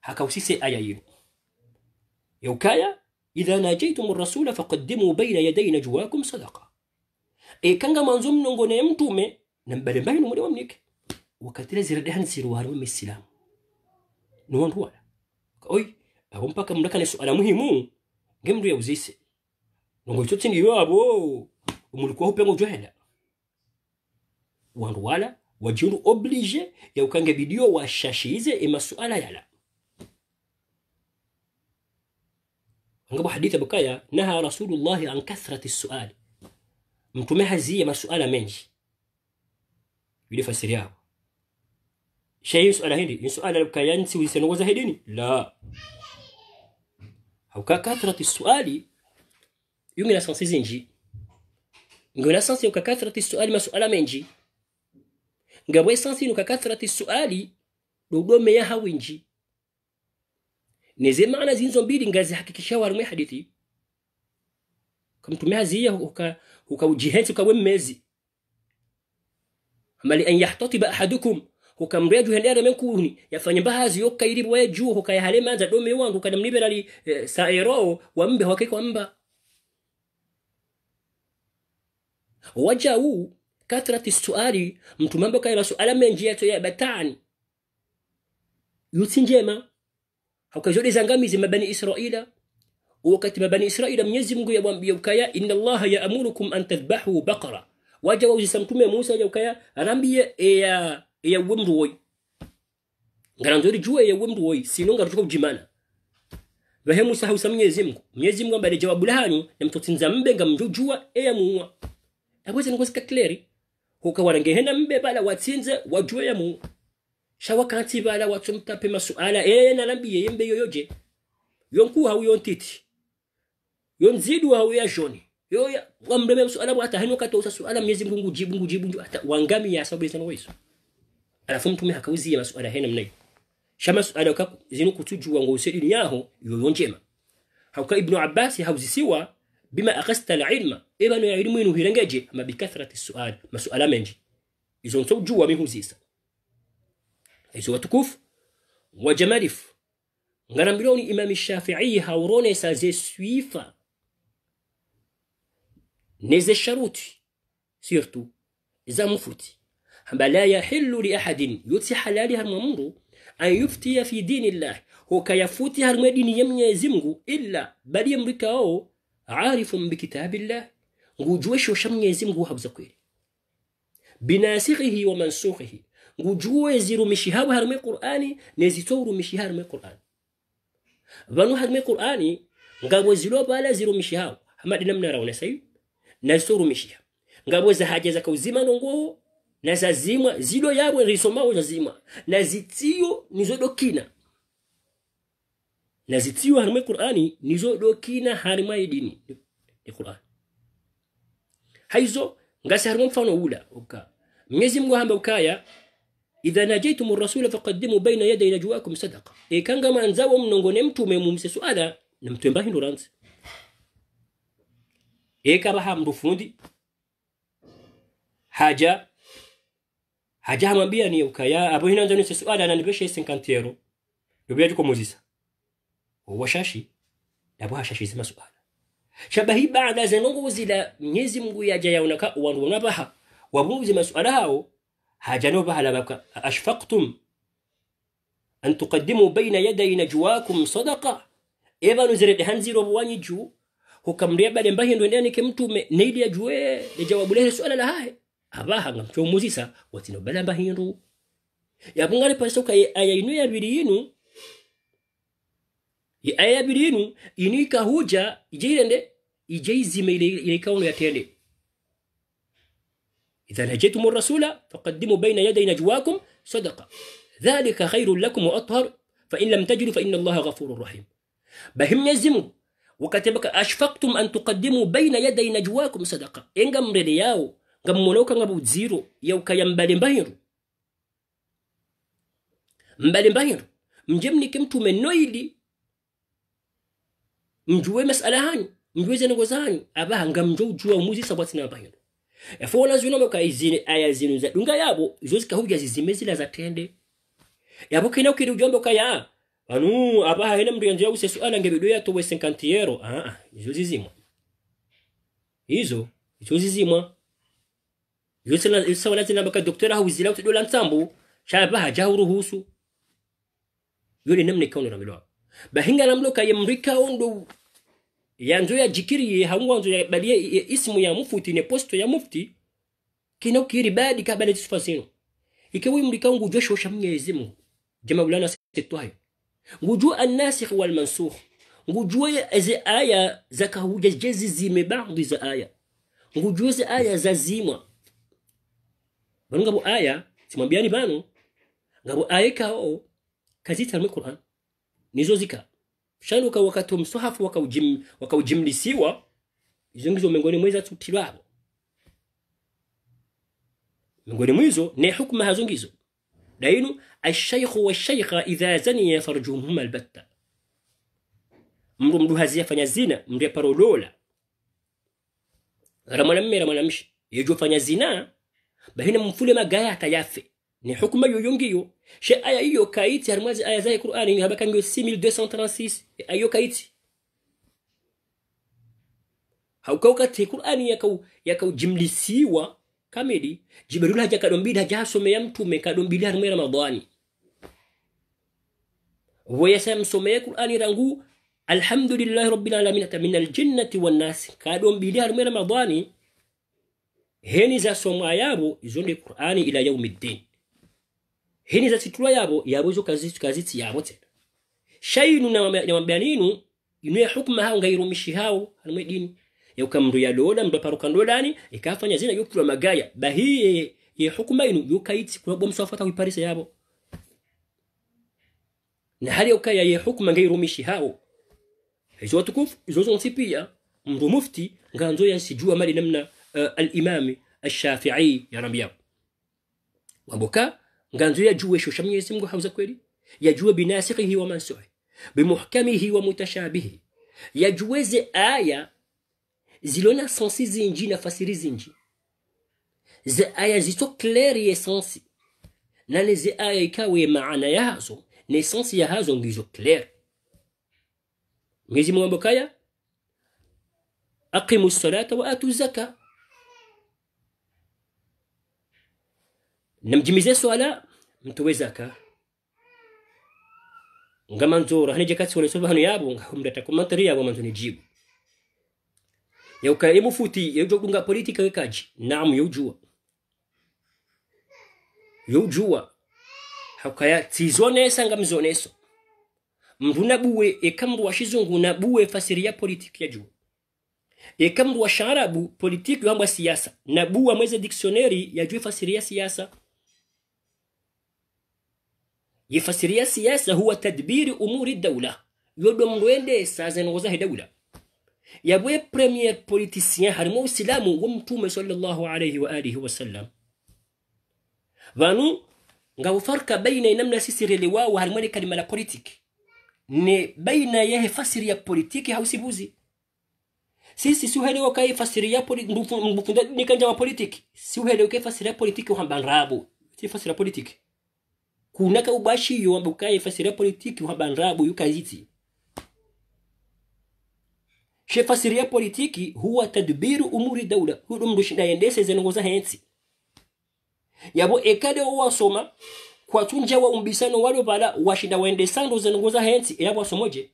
hakausise aya yinu yaukaya idha najaitum rasula faqaddimu baina yaday najwakum sadaqa e kanga manzo mnongo ne mtume na mbalimbali mmoja wa mnike wakatira ziradehan siruharu misilam ni wandu wala oi abo mpaka suala muhimu ngemndu ya uzise nongo itotsi ni umulikuwa hupengo johela wangwala wajiundu oblige ya ukange bidio washashiize emasuala yala angabo hadithi bukaya naha rasulullahi an kathrati suali mtume haziye masuala menji yule fasiri yao shayi suala hindi ni suala kayansi wisenogoza hedini la hauka kathrati suali yungi na sansi zinji ngona sansi hauka kathrati suali masuala menji ngabwe sansi ka kathrati suali dogome ya hawinji neze maana zinzo mbili ngazi hakikisha warumwe hadithi kamtumia ziya huka huka ujihensi huka wemmezi amali an yahtatiba ahadukum hukamrea juhe ndera menkuni yafanya bahazi yoka ili bwe juu huka yahale manza dome wangu kana mliberali eh, saero wambe hakika wamba wajau كثرة السؤال متو مبكا رسول من جهته يا بتان يوتين جيما هكا جوري زانغامي زي بني اسرائيل وقت ما بني اسرائيل من يزم يا بيوكايا ان الله يامركم ان تذبحوا بقره وجاوز سمتم موسى يوكايا رامبي يا يا ومروي غراندوري جوي يا ومروي سينون غرجوك جيمانا بهي موسى هو سمي يزم يزم بني جواب لهاني يم توتين زامبي غامجو جوا يا موسى أبوز نقص كتليري hukawana ngehena mbe bala watsinze wajuweyemu shawa kanthi bala watsomtape masuala ena eh, ye mbe yoyoje yonku yonkuha yontiti yonzidu hau ya joni yoya wamleme wata bwata kato usa suala mnyezi mungu jibu mungu jibu ndio hata wangami ya sababu sana waisu alafu mtume ya masuala hena mnayo shama suala wakaku zinu kutuju wangu usedi nyaho yoyo njema hauka ibnu abbas hauzisiwa بما أخذت العلم إبن علم إنه هيرنجي أما بكثرة السؤال ما سؤال منجي إذا نتو جوا منه زيسا إذا تكوف وجمالف بلون إمام الشافعي هوروني سازي سويفا نزي الشروطي سيرتو إذا مفوتي أما لا يحل لأحد يوتي حلالها الممور أن يفتي في دين الله هو كيفوتي هرمدين يمني يزمغو إلا بل يمركاو arifun bikitabillah ngujuweshosha mwenyezi mungu habuza kweli binasikhihi wa mansukhihi ngujuwe zirumishi habu harume qur'ani nezito urumishi harume qur'ani vanu harume qur'ani ngabo zilo bala zirumishi habu hamadi namna raona sayi nezito urumishi ngabo za haja za kauzima nongo na zazimwa zilo yabwe risomao zazimwa na zitiyo nizodokina lazitiyo harmay qur'ani nizo dokina harmay yidini ni qurani haizo ngasi harmay mfano ula uka mnyezi Mungu hamba ukaya idha najaitum ar-rasul faqaddimu bayna yaday najwaakum sadaqa e kanga manzawo mnongone mtu memumse suala na mtu mbahi hinduranzi e kaba kabaha fundi haja haja mambia ni ukaya abo hinanzo ni suala nipeshe 50 euro ndio biaje muzisa washashi nabo zima subhana shabahi baada nungu zila zenongozi la mnyezi mngu yaja yaonaka wandu wabungu zima subhana hao hajano bahala baka ashfaqtum an tuqaddimu baina yaday najwaakum sadaqa ebanu zirede hanziro bwanyi juu hukamria bale mbahi ndo ndani ke mtume neidi ya juwe ni jawabu lehe swala la hae abaha ngamcho muzisa watino bale mbahi ndo yabungale pasoka ayayinu ya bili yinu aya birinu inika huja ijeirende ijeizime ile ile kauno yatende idha najaytum rasula faqaddimu bayna yaday najwakum sadaqa dhalika khairul lakum wa athhar fa in lam tajidu fa inna allaha ghafurur rahim bahim yazimu wakatebaka ashfaqtum an tuqaddimu baina yaday najwakum sadaqa enga mrede yao ngamunoka ngabudziro yaukaya mbahiru mbale mbahiru mjemnike mtume noidi mjue masala hanyu njuwe zenego zanyu abaha nga mjo ujua umuzi sabwati nabahindo efo wala zino mwaka izine aya zinu za dunga yabo izo zikahubya zizime zila za zatende yabo kina ukiri ujombo kaya anu abaha mdu mndu yanjia usesu ala ngebido ya towe senkantiero aa ah ah izo zizimwa izo izo zizimwa izo sawala zina maka doktora hawizila utidola nsambu shabaha husu yule namne kaunira milwa bahinga namlo kaye mrika ondo yanzo ya jikiri hangwanzo ya balie ya ismu ya mufti ne posto ya mufti kino kiri badi ka bali tusfasino ikewi mlika ngujwe shosha mnye izimu jema ulana sitwayo ngujua an wal mansuh ngujua eze aya zakahuja jezi zime bandu za aya ngujua ze aya za zima bano ngabu aya simambiani banu ngabu aya kao kazita mu Qur'an nizo zika shani wakati mswahafu wakaujim, wakaujimlisiwa izo ngizo miongoni mwiza tutilwavo mwizo ne hukma hazo ngizo dainu ashaykhu shaykha idha zaniya farjuhuma albatta mru hazia fanya zina mndu parolola ramalamme ramalamshi yejo fanya zina bahina mfule magaya atayafe ni hukuma yoyo ngiyo she aya hiyo kaiti harmazi aya za Qur'ani ni habaka ngiyo 6236 ayo kaiti hauko kati Qur'ani yakau jimlisiwa kamili jibrilu haja kadombida ya mtume kadombida harmwe Ramadhani weyasa msomea Qur'ani rangu alhamdulillahi rabbil alamin hata min aljinnati wan nas kadombida harmwe Ramadhani heni za somo ayabo izonde Qur'ani ila yaumiddin Hini za titula yabo yabo yabozo kazi kazitsi yabo tena shayinu namambeaninu inu ya hukma hao ngairu mishi hao hanumwe dini Ya ukamru ya loda mdo aparuka ndolani ikafanya zina yokula magaya Bahi ye hukma inu iti kuna kulabwa msafata wiparisa yabo na hali yauka ya ye ngairu mishi hao hizo watukufu hizo zonsi ya mdo mufti nganzo yansijua mali namna uh, al-imami al-shafi'i ya rambi yao. waboka nganzo shusha mwenyezi mungu hauza kweli yajue binasikhihi wa mansuhi bimuhkamihi wa mutashabihi yajuweze aya zilona sensi zinji na fasiri zinji ze aya zito kleri na le ze aya ikawe maana yahazo nesensi hazo ngizo kleri mwenyezi mungu ambokaya aqimu lsalata wa atu zaka namjimize swala mtuwezaka nga manzoro hanije katsone soba hano yabu nga humdata komantari yabu manzo ni jibu ya uka emu futi ya yaujo kunga politika wekaji naamu ya ujua ya ujua hauka ya tizonesa ngamzoneso mdu nabuwe buwe ekamru wa shizungu nabuwe fasiri ya politika ya juu ekamru wa sharabu politiki wambwa siasa na buwa mweze diksioneri juu fasiri ya siyasa siasa yifasiria siyasa huwa tadbiri umuri dawla yodongwende sazengozahe dawla yabwe premier politicien harimo usilamu wo mtume sallallahu alayhi wa alihi wasallam vanu nga ufarka baina namna sisi relewa wa harimo kalima la politique ni baina yehe fasiri ya politiki hausibuzi sisi siuhelewa kai fasiri ya mbufundanikanja wa politiki siuhelewa kai fasiri ya politiki uhambanrabu si fasiri ya politiki kunaka ubwashiyo wamba ukaye fasiria politiki wamba nrabu yukaziti fasiria politiki huwa tadbiru umuri daula hulumrushida yendese zenongoza hensi yabo ekade kwa tunja wa umbisano walo bala washinda waendesando zenongoza hensi yabo asomoje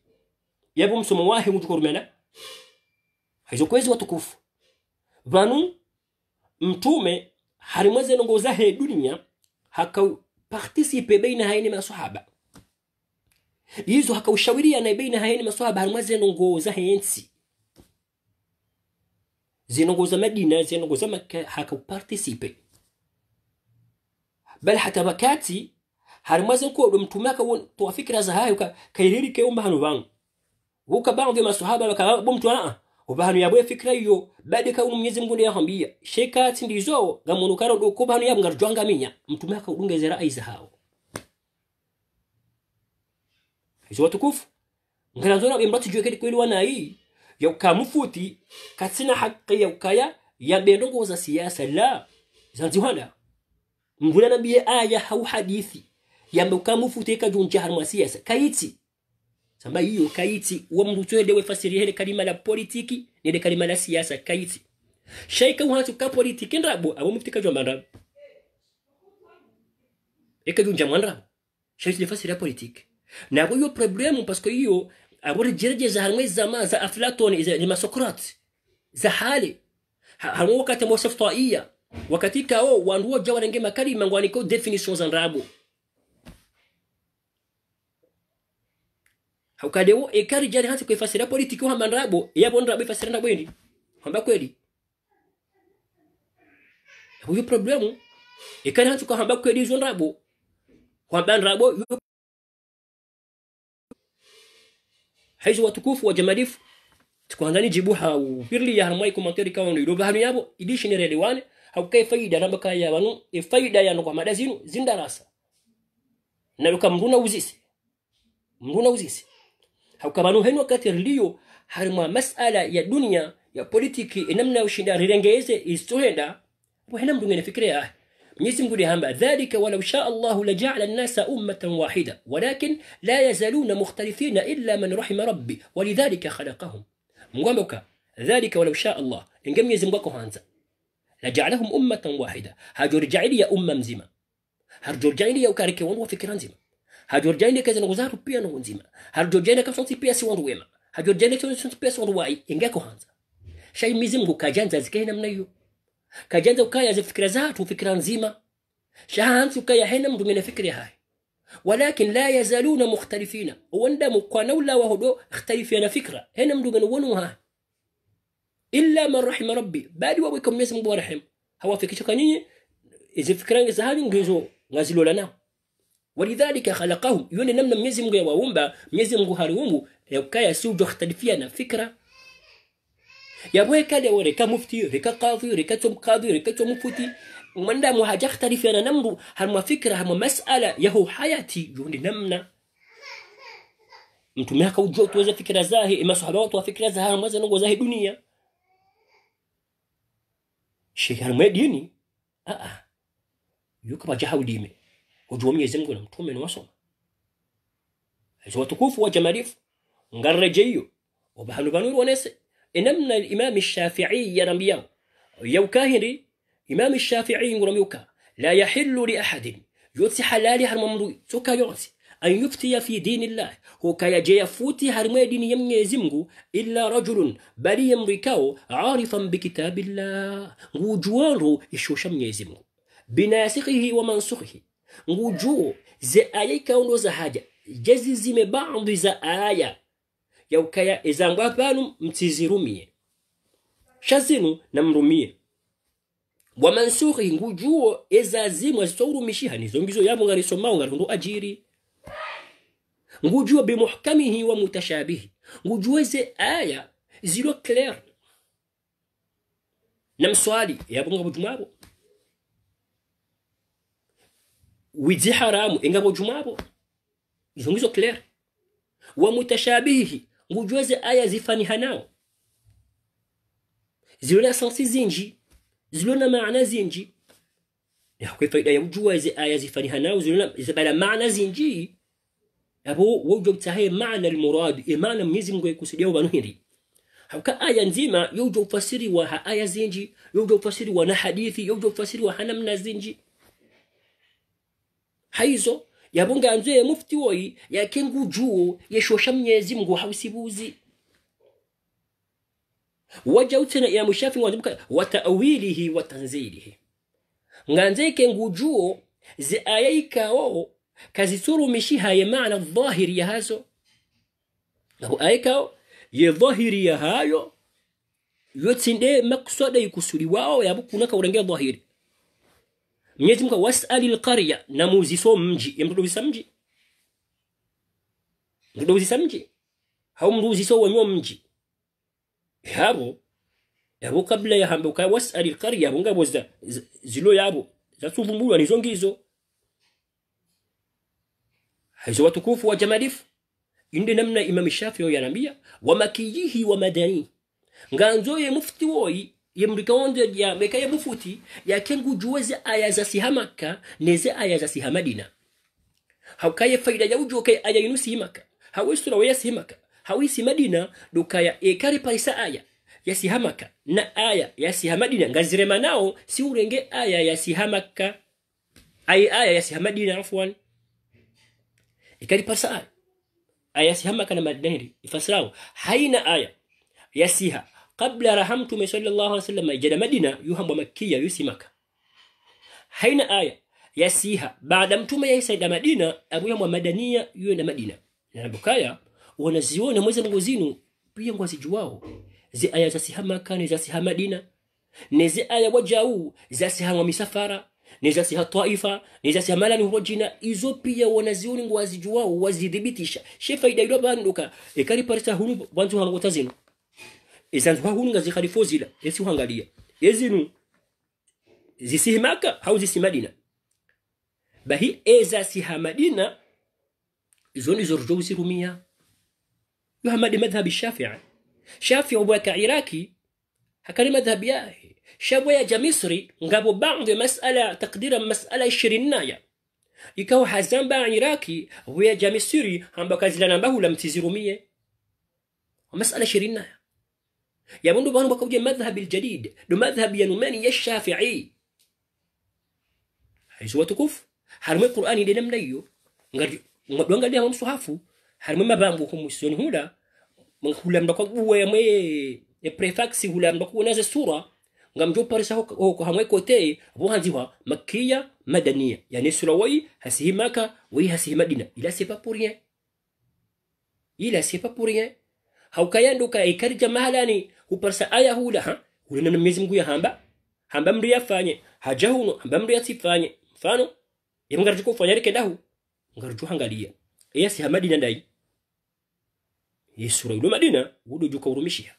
yabo msomo wahe mutukorumena hizo kwezi watukufu vanu mtume harimweze nongoza he dunia hakau participe baina hayani maswahaba yizo hakaushauriana baina haini maswahaba harumwa zenongoza hensi zinongoza madina zinongoza haka hakaupartisipe bal hata wakati harumwa zenkodo mtumaka toa za hayo kairiri keumba hanu bangu wuka baadhi ya maswahaba wakamtu anaa obahanuya bwe fikira iyo badeka unu mnyezi mungu ya hambia shekati ndizo gamunu karo do kubanu yabu ngarjwanga minya mtume zera aiza hao izo watukufu ngana zona imratu jwe kedi kweli wana hii ya ukamufuti katina haki ya ukaya ya bendongo za siyasa la zanzi wana mvuna bie aya hau hadithi ya ukamufuti kajunja harma siasa kaiti samba hiyo kaiti wa ndewe fasiri hele kalima la politiki nile kalima la siyasa kaiti shaika uhatu ka politiki nrabu abo muftika jwa mandrabo eka junja mandrabo shaiti fasiri ya politiki na nabo hiyo problemu pasko hiyo abore za harmwe zama za aflatoni za masokrati za hali harmwe wakati mwosef toa iya wakati kao jawa nge makari makalima ngwaniko definisyon za nrabu ukadeo ekari jari hati kuifasira politiki wa manrabo yabo nrabo ifasira ndabo yindi kwamba kweli huyo problemu ekari hati kwa hamba kweli zo nrabo kwamba nrabo haizo watukufu wa jamadifu jamalifu tukwandani jibu hau birli ya harmai komentari kwa ndo ido bahanu yabo idishi ni relewane haukai faida namba kaya wanu e faida yano kwa madazinu zindarasa na luka mruna uzisi mruna uzisi hawkabanu heno katir liyo harma masala ya dunia ya politiki namna ushinda rirengeze istohenda wahena mdungene fikria ah mwenyezi mungu ni hamba dhalika wala usha allahu lajaala nasa ummatan wahida walakin la yazaluna mukhtalifina illa man rahima rabbi walidhalika khalaqahum mgwamboka dhalika wala usha allah inga mwenyezi mkwako hanza lajaalahum ummatan wahida hajurijaili ya umma mzima hajurijaili harjorjailia ukareke wanwa fikira nzima hageorgiaine kaza nango zaro pia nango nzima hageorgiaine kasonsi pia si wandu wema hageorgiaine kasonsi pia si wandu wai ingeko hanza shai mizimgu kajanza zikae namna hiyo kajanza ukaya ze fikra zatu fikra nzima shahansi ukaya hena mndu mena fikri hai ولكن لا يزالون مختلفين وندا مقانو لا وهدو اختلفين فكره هنا مدو غنونها الا من رحم ربي بعد وبكم يسم برحم هو فكرتك ني اذا فكران زهاد نجزو غازلو لنا walidhalika khalaqahum yone namna mwenyezi mungu yawaumba mwenyezi mungu haliumu yakaya si sujo na fikra yabweka lewo reka mufti reka qadhi reka tom qadhi reka tom futi mwanda muhaja khtalifiana namru halma fikra halma masala yahu hayati yone namna mtu mtume akaujua tuweza fikra zahi ima sahaba watu wa fikra zahi mwaza nongo zahi dunia shekhar mwe a a yuko bajahaulime ojuwa mwenyezi mungu na mtume niwasoma ezo watukufu wa jamarifu ngarrejeyo obahanu banuru onese enamna imam shafi'i yarambiyawo yawkahiri imam shafi'i nguramyuka la yahillu li ahadin yotsi halali harmamru tsoka yotsi an yuftiya fi dinillah hukayaje yafuti harmwe dini ya Mwenyezi Mungu illa rajulun bali yamrikao arifan bikitabillah ngujuwanru ishusha Mwenyezi Mungu binasikhihi wa mansukhihi ngujuu ze aya ikaundo za haja jezizime baadhi za aya ukaya ezangwa panu mtizirumie shazinu namrumie wamansukhi ngujuo ezazimwa zitourumishiha nizo ngizo yamo ngarisomao ngarindu ajiri ngujuo bimuhkamihi wa mutashabihi ngujuo ze aya zilo clair namswali yabonga butumabo وي دي حرام انغا مو جمابو زونغيزو كلير ومتشابه مجوز ايا زفاني هناو زلونا سنسي زينجي زلونا معنى زينجي يا كيف فايدا طيب، يا مجوز ايا زفاني هناو زلونا زبالا معنى زينجي يا بو وجوب تاهي معنى المراد اي معنى ميزم غيكو سيديو بانهيري هكا ايا نزيما يوجو فسيري وها ايا زينجي يوجو فسيري وانا حديثي يوجو فسيري وانا منا زينجي haizo yabunganzu ye mufti woyi yake ngujuwo yeshosha mnyezi mngu hausibuzi waja utena ya mushafi ngwanzibuka watawilihi watanzilihi nganzeke ngujuwo zi kazi suru mishi ye maana dhahiri ya hazo aho aya ikawo ye dhahiri ya hayo yotinde yukusuri wao ikusuriwawo yabukunaka urengea dhahiri mwenyezi mungu wasali alqarya na muuziso mji yamtuduzisa mji mtuduzisa mji haumruziso wanyo mji yabo yabo kabla ya hambe ukaya wasali alqarya abo boza zilo yabo zasuvumbulwa nizo ngizo hizo watukufu wa jamalifu inde namna imam shafii yanambia wamakiyihi wa madani ye mufti woyi ye mulikaonde ya meka ye mufuti kengu juweze aya za sihamaka neze aya za sihamadina haukaye faida ya ujoke aya yinu simaka hawisura waya simaka hawisi madina duka ya ekari paisa aya ya sihamaka na aya ya sihamadina ngazire manao si urenge aya ya sihamaka ay aya ya sihamadina afwan ikari parisa aya ya sihamaka na madina ifasirao haina aya ya yasiha kabla raha mtume sallallahu alaihi wasallam ijada madina yuhambwa makiya yusimaka haina aya ya siha baada mtume ya isaida madina abu amuyambwa madania na madina na bukaya wanaziona mwezi mungu zinu pia ngwazijuwao zi aya za siha makani za siha madina ni zi aya wajau za siha wa misafara ni siha taifa ni za siha malani hurojina izo pia wanaziona ngwa ngwazijuwao wazidhibitisha shefa ilo banduka ikari parisa hunu bantu hangu tazinu izanzu hahunga zikhalifo zila esi uhangalia ezinu zisihi maka hau zisi madina bahi eza siha madina izoni zorjo usirumia yuhamadi madhabi shafia shafia ubwaka iraki hakari madhabi yahe shabwa ya jamisri ngabo baadhi masala takdira masala ishirinaya. naya ikawa hazamba iraki huya jamisri Hamba ambakazila nambahu lamtizirumie masala ishirinaya yabandu bantu bakabwiye madhhabi aljadid ndo madhhabi yanumani ya shafii haizo watukufu harimu qur'ani ile namna hiyo ngati mwadwangalia mu msuhafu harimu mabangu humu sioni hula hula ndo buwe ya mwe e prefax hula ndo kwa sura ngamjo parisa hoko hamwe kote bo hanziwa makkiya madaniya yani sura wai hasihi maka wai hasihi madina ila c'est pas pour rien ila c'est pas pour rien haukayando ikarja mahalani huparsa aya hula ha hulana na mwezi Mungu ya hamba hamba mri yafanye haja huno hamba mri yatifanye mfano yemgaraje kufanya rike dahu ngaruju hangalia iya si hamadina ndai yesura ilo madina wudu juka urumishia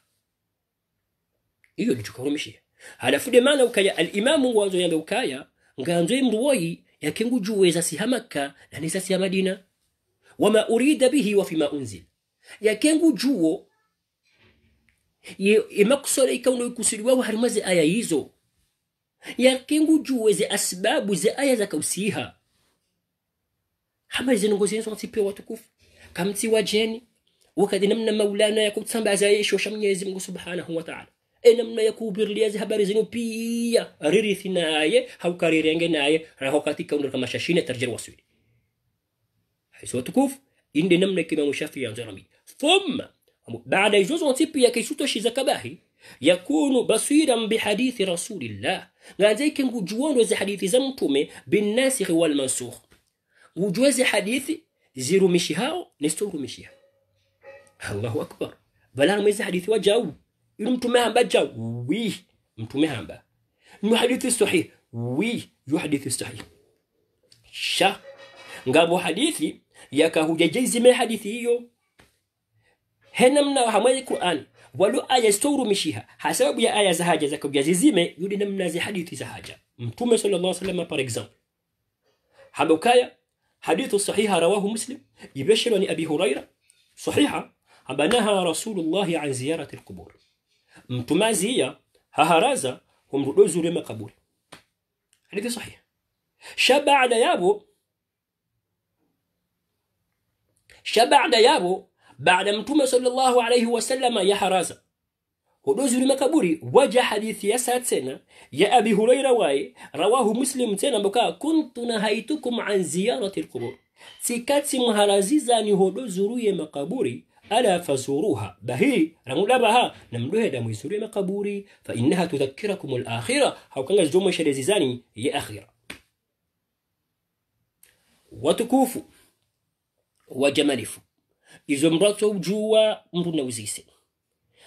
iyo juka urumishia halafu de maana ukaya al-imamu wanzo yanga ukaya nganzo imruwoi yakengu juweza si hamaka na nisa si hamadina wama urida bihi wa fima unzil yakengu juo emakusoleika unoikusuri wawo harimo ze aya hizo yizo juwe ze asbabu ze aya za zakausiha ze nongozi yenso kansipe watukufu kamti wa jeni wakati namna maulana ya yakutsamba azayeshosha mwenyezi mungu subhanahu wa ta'ala e namna ya yakubirliazi habari zenu pia ririthi naye haukarirenge naye raho katika undur kama shashine wa waswili haiso watukufu indi namna kima shafi ya nzo nzaramidi thumma بعد juzon tipiya kay suto shiza kabahi yakunu basiran bihadithi rasulillah nganzaike ngujuwondweze hadithi za mtume bin nasikh wal mansukh ngujuweze hadithi ziru zirumishi hao mishia allahu akbar bala balamweze hadithi wa wajau ilu mtume hamba jau wi mtume hamba ni hadithi sahih wi yu hadithi sahih sha ngabo hadithi yakahujajizi me hadithi hiyo henam na hamaye Qur'an walu aya stawru mishiha hasabu ya aya za haja za kubya zizime yudi namna za hadithi za haja mtume sallallahu alaihi wasallam par example hadukaya hadithu sahiha rawahu muslim yibashiru ni abi huraira sahiha abanaha rasulullah an ziyarati alqubur mtumazia haharaza humrudozi ule makaburi hadithi sahiha shabada yabo shabada yabo بعد متومة صلى الله عليه وسلم يا حرازة ودوزر مكابوري وجا حديث يا سات سنة يا أبي هريرة واي رواه مسلم سنة بكا كنت نهيتكم عن زيارة القبور سيكات سيكاتسي مهرازيزا نهو دوزرو مكابوري ألا فزوروها بهي رمولابها نملوها دمو يزوري مكابوري فإنها تذكركم الآخرة هاو كان جزومو شريزيزاني يا أخيرة وتكوفو وجمالفو izo mrato ujuwa mru nawuzise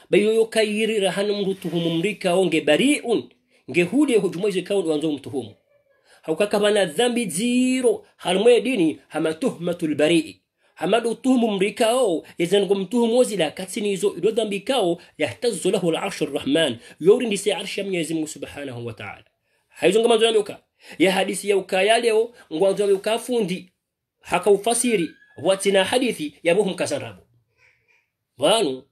bayoyo kayirira hano mru tuhumu mrikao onge bariun nge hude hujuma izo kaun wanzo mtuhumu bana dhambi zero halmwe dini hama tuhmatul barii hamadu tuhumu mrikao yezango mtuhumu katsini izo ido dhambi kao yahtazzu lahu alarshu arrahman yorindise arshi ya mwenyezi mungu subhanahu wa ta'ala haizonga manzo yaloka ya hadisi ya ukaya leo ngwanzo ya ukafundi hakaufasiri watina hadithi yabuhum kasanrabo vanu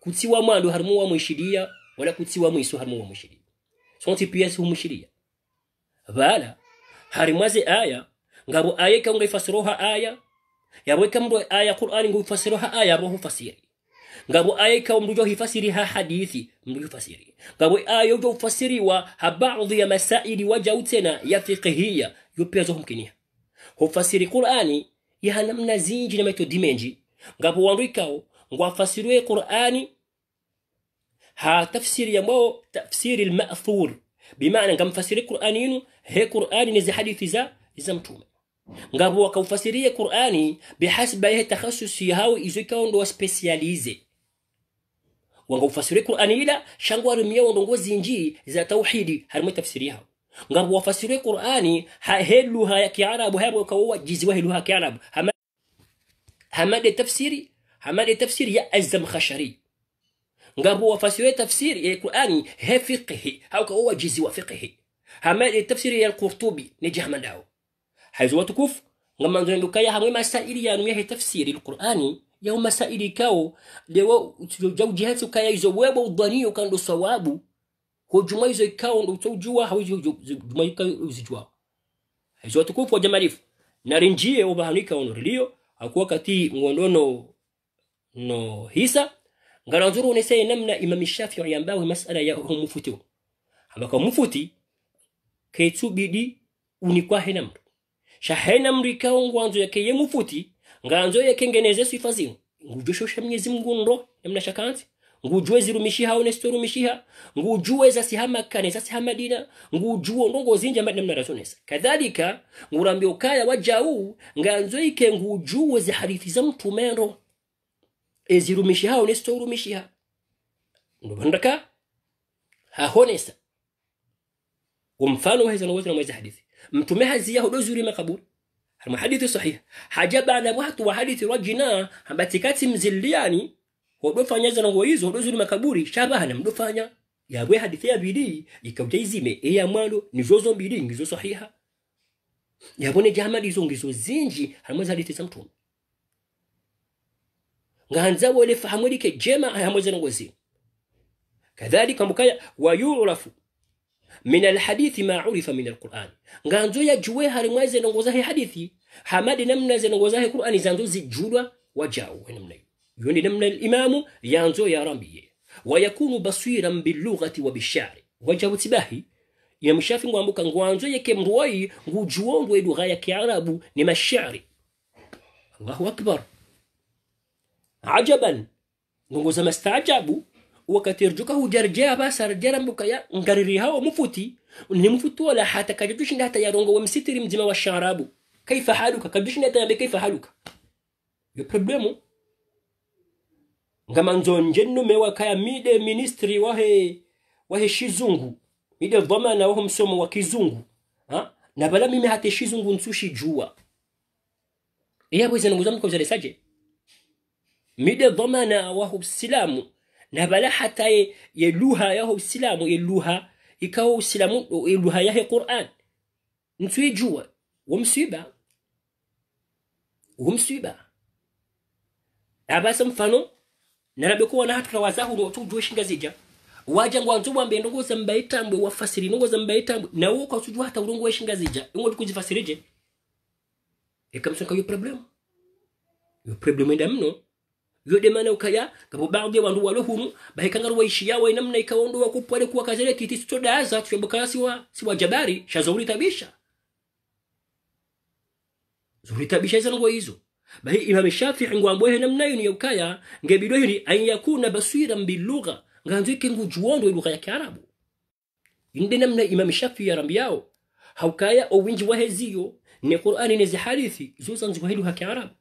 kutsiwa mwandu harimu wamwishidiya wala kutsiwa mwisu harimu wamwishidiya sonti piyasi humwishidiya bala harimaze aya ngabo aya ka ngai fasiroha aya yabweka mbo aya qur'ani ngai fasiroha aya roho fasiri ngabo aya ka mbo jo hifasiri ha hadithi mndu fasiri ngabo aya jo ufasiriwa ha baadhi ya masaili wa jautena ya fiqhiya yupezo humkinia hufasiri qur'ani namna zinji meto dimenji ngapo wandikao ikawo ngwafasiriwe qur'ani ha tafsiri yambao tafsiri al-ma'thur bimaana ngamfasiri qur'ani yinu he qur'ani ni hadithi za za mtume ngapo wakaufasiria qur'ani bihasba ya takhasusi hao izikawo ndo specialize wangaufasiri qur'ani ila shangwa rumia ndo ngozi nji za tauhidi harimo tafsiri yao ngam wafasiriwe qur'ani ha helu ha ya kiarabu hebo ka wa jizi wahelu ha kiarabu hamade tafsiri hamade tafsiri ya azamkhashari ngam wafasiriwe tafsiri ya qur'ani he fiqhi ha ka wa jizi wa fiqhi hamade tafsiri ya al-qurtubi ni jahmandao haizo watukufu ngam nzendu kaya hamwe masaili ya nuye tafsiri al-qur'ani ya masaili kao lewa jawjihatu kaya izo webo udhaniyo kando sawabu kwa juma hizo ikao ndio utojua hawezi juma ikao uzijua hizo watukufu wa jamarifu na rinjie ubahanika ono rilio akuwa kati ngonono no hisa ngara nzuru ni niseye namna imam shafi'i yambawe masala ya mufuti humufuti kwa mufuti kaitu bidi unikwa henamri shahenamri kao ngwanzo yake ye mufuti nganzo yakengeneze sifa zino ngujosho sha mnyezi mngu ndo namna shakanzi ngujue zirumishiha onesto rumishiha ngujue zasihamakane zasihamadina ngujuo ndongozinja mbadi namna rasonesa kadhalika ngurambi ukaya wajau nganzoike ngujuwe ziharithi za mtumero ezirumishiha onesto rumishiha ndobandaka hahonesa ومفانو هذا نوزن وميز حديث متمه هزيه دو زوري مقبول المحدث صحيح حجب على واحد وحديث رجنا بتكاتم زلياني hodofanya nguo hizo wadozo ni makaburi shabaha na mdofanya ya yabwe hadithi ya bidi ikauta izime e ya mwalo ni zozo bidii ngizo sahiha Ya yabone jama izo ngizo zinji hamweza hadithi za mtu. nganza wale fahamu dike jema hamweza hamwezi rongo zini kadhalika wa yurafu mina alhadithi ma urifa mina alquran nganzo ya juwe harimwezi nguo zahe hadithi hamadi namna nguo zahe qurani zanzo zijulwa wajao namna namna imamu yanzo ya yaramiye wayakunu basiran bilughati wa bishari wajawutibahi imamu shafi ngwambuka ngwanzo yake mruwai ngujuondwe lugha ya kiarabu ni mashari allahu akbar ajaban ngongoza mastaajabu wakatirjuka hujarjea basa rjera mbuka ya ngariri hao mufuti ni mufuti wala hata kajushinda hata yarongo wa msitiri mzima wa sharabu kaifa haluka kajushinda hata yabe kaifa haluka yo problemu ngama nzonje nnume wakaya mide ministri wahe wahe shizungu mide na waho msomo wa kizungu ha? na bala mimi hate shizungu nsushi jua iyabweze ndugu zangu saje mide na waho silamu na bala hata ye, ye luha ya yaho silamu ye luha ikawo usilamu ye luha ya he quran nsuyijua womsiba womsiba abasa mfano kuwa na hatula wazahu ndo tujwe shingazija waja ngwanzo bwambe ndongo mbaita itambwe wafasiri ndongo mbaita itambwe na wo kwa tujwa hata ulongo weshingazija ngo tukujifasirije ekamsonka yo problem yo problem enda mno yo de mana ukaya kabo baadhi wandu walo hunu bahikanga waishi yao namna ikaondo wa kupwale kuwa kazele kiti sito daza tuyabaka siwa siwa jabari shazuri tabisha zuri tabisha hizo ngo hizo bahi imam shafi'i ngwambohe namna yuni yukaya ngebidwe hili an yakuna basira bilugha nganzike ngujuondo lugha ya kiarabu inde namna imam shafi'i yarambiyao haukaya owinji waheziyo ne qur'ani ne zihadithi zusan zuhahilu ha kiarabu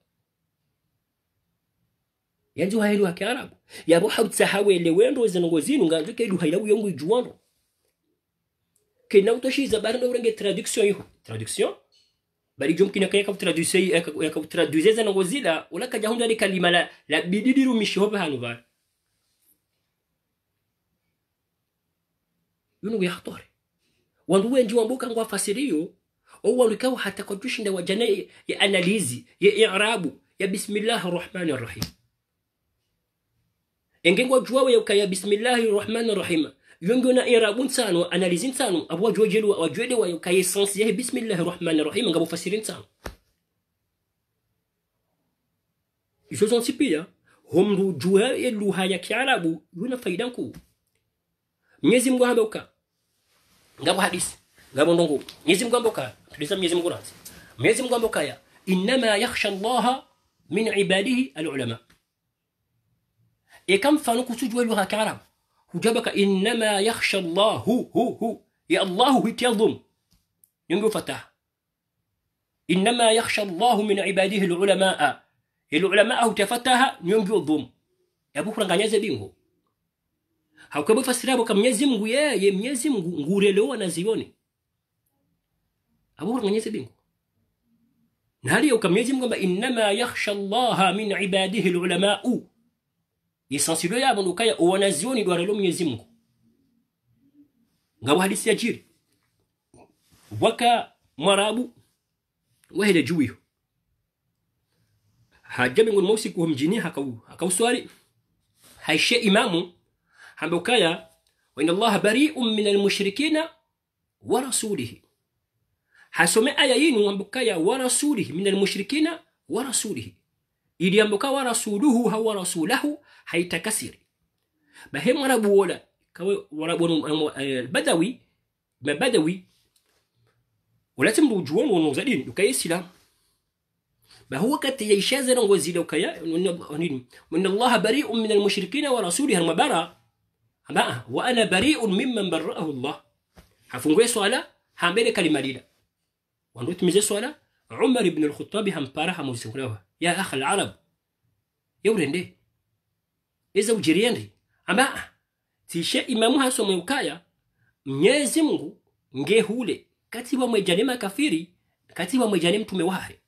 yanzu hailu ha kiarabu ruha utsahawe le wendo zinongo zinongozinu nganzike lu hailabu yongu juondo kenautashiza zabarno urenge traduction yiho traduction bari jo mkina kaya kabutura dusei eh, kabutura duzeza ngozila ulakaja hunda ni kalima la la bididiru mishobe hanuva yunu ya hatore wandu wenji wambuka ngwa fasiriyo au walikawa hata kwa tushinda wajane eh, ya analizi ya i'rabu ya bismillahir rahmanir rahim engengwa juwawe ya bismillah rahmanir rahim yongona era bunsano analize nsano abwa jojelu wa jojelu wa ka essence ya bismillahir rahmanir rahim ngabo fasiri nsano izo pia homru juha yeluha ya kiarabu yuna faida nkuu mnyezi mungu hamboka ngabo hadisi ngabo ndongo mnyezi mungu hamboka tulisa mnyezi mungu nansi mnyezi mungu hamboka ya inama yakhsha allaha min ibadihi alulama e kam fanu kusujwa luha kiarabu hujabaka innama yakhsha llahu hu hu ya allahu huitia dhum nyonge ufataha innama yakhsha llahu min ibadihi lulamaa ilulamaa hutafataha nyonge udhum yabukuranganyeze bingu haukebo fasirabo ka mnyezi mungu yeye mnyezi mungu ngurelewa na zioni abukuranganyeze bingo bingu hali ya ukamnyezi mungu ba innama yakhsha llaha min ibadihi lulamaa esansiro yabo ndukaya uwanazioni ndwara lero mwenyezi mungu ngabo hadisi ya jiri waka mwarabu wahele juwiyo hajja miongoni mwa usiku mjini hakauswali haishe imamu hambokaya wa inna allaha bari'un min almushrikina wa rasulihi hasome aya yinu hambokaya wa rasulihi min almushrikina wa rasulihi ili amboka wa rasuluhu au rasulahu هيتكسر ما هم ولا بولا آه، بدوي ما بدوي ولازم جوان ونوزدين لكي سلام ما هو كت يشازر وزيد وكيا من الله بريء من المشركين ورسوله المبارا ما أه، وأنا بريء ممن برأه الله هفنقوي سؤالا هعمل كلمة ليلا ونوت مزي سؤالا عمر بن الخطاب هم بارا هم يا أخ العرب يورين ليه ize ujiriende amba tishe imamu haso mwekaya mnyezi mungu ngehule kati wa mwejani makafiri kati wa wamwejane mtume wahe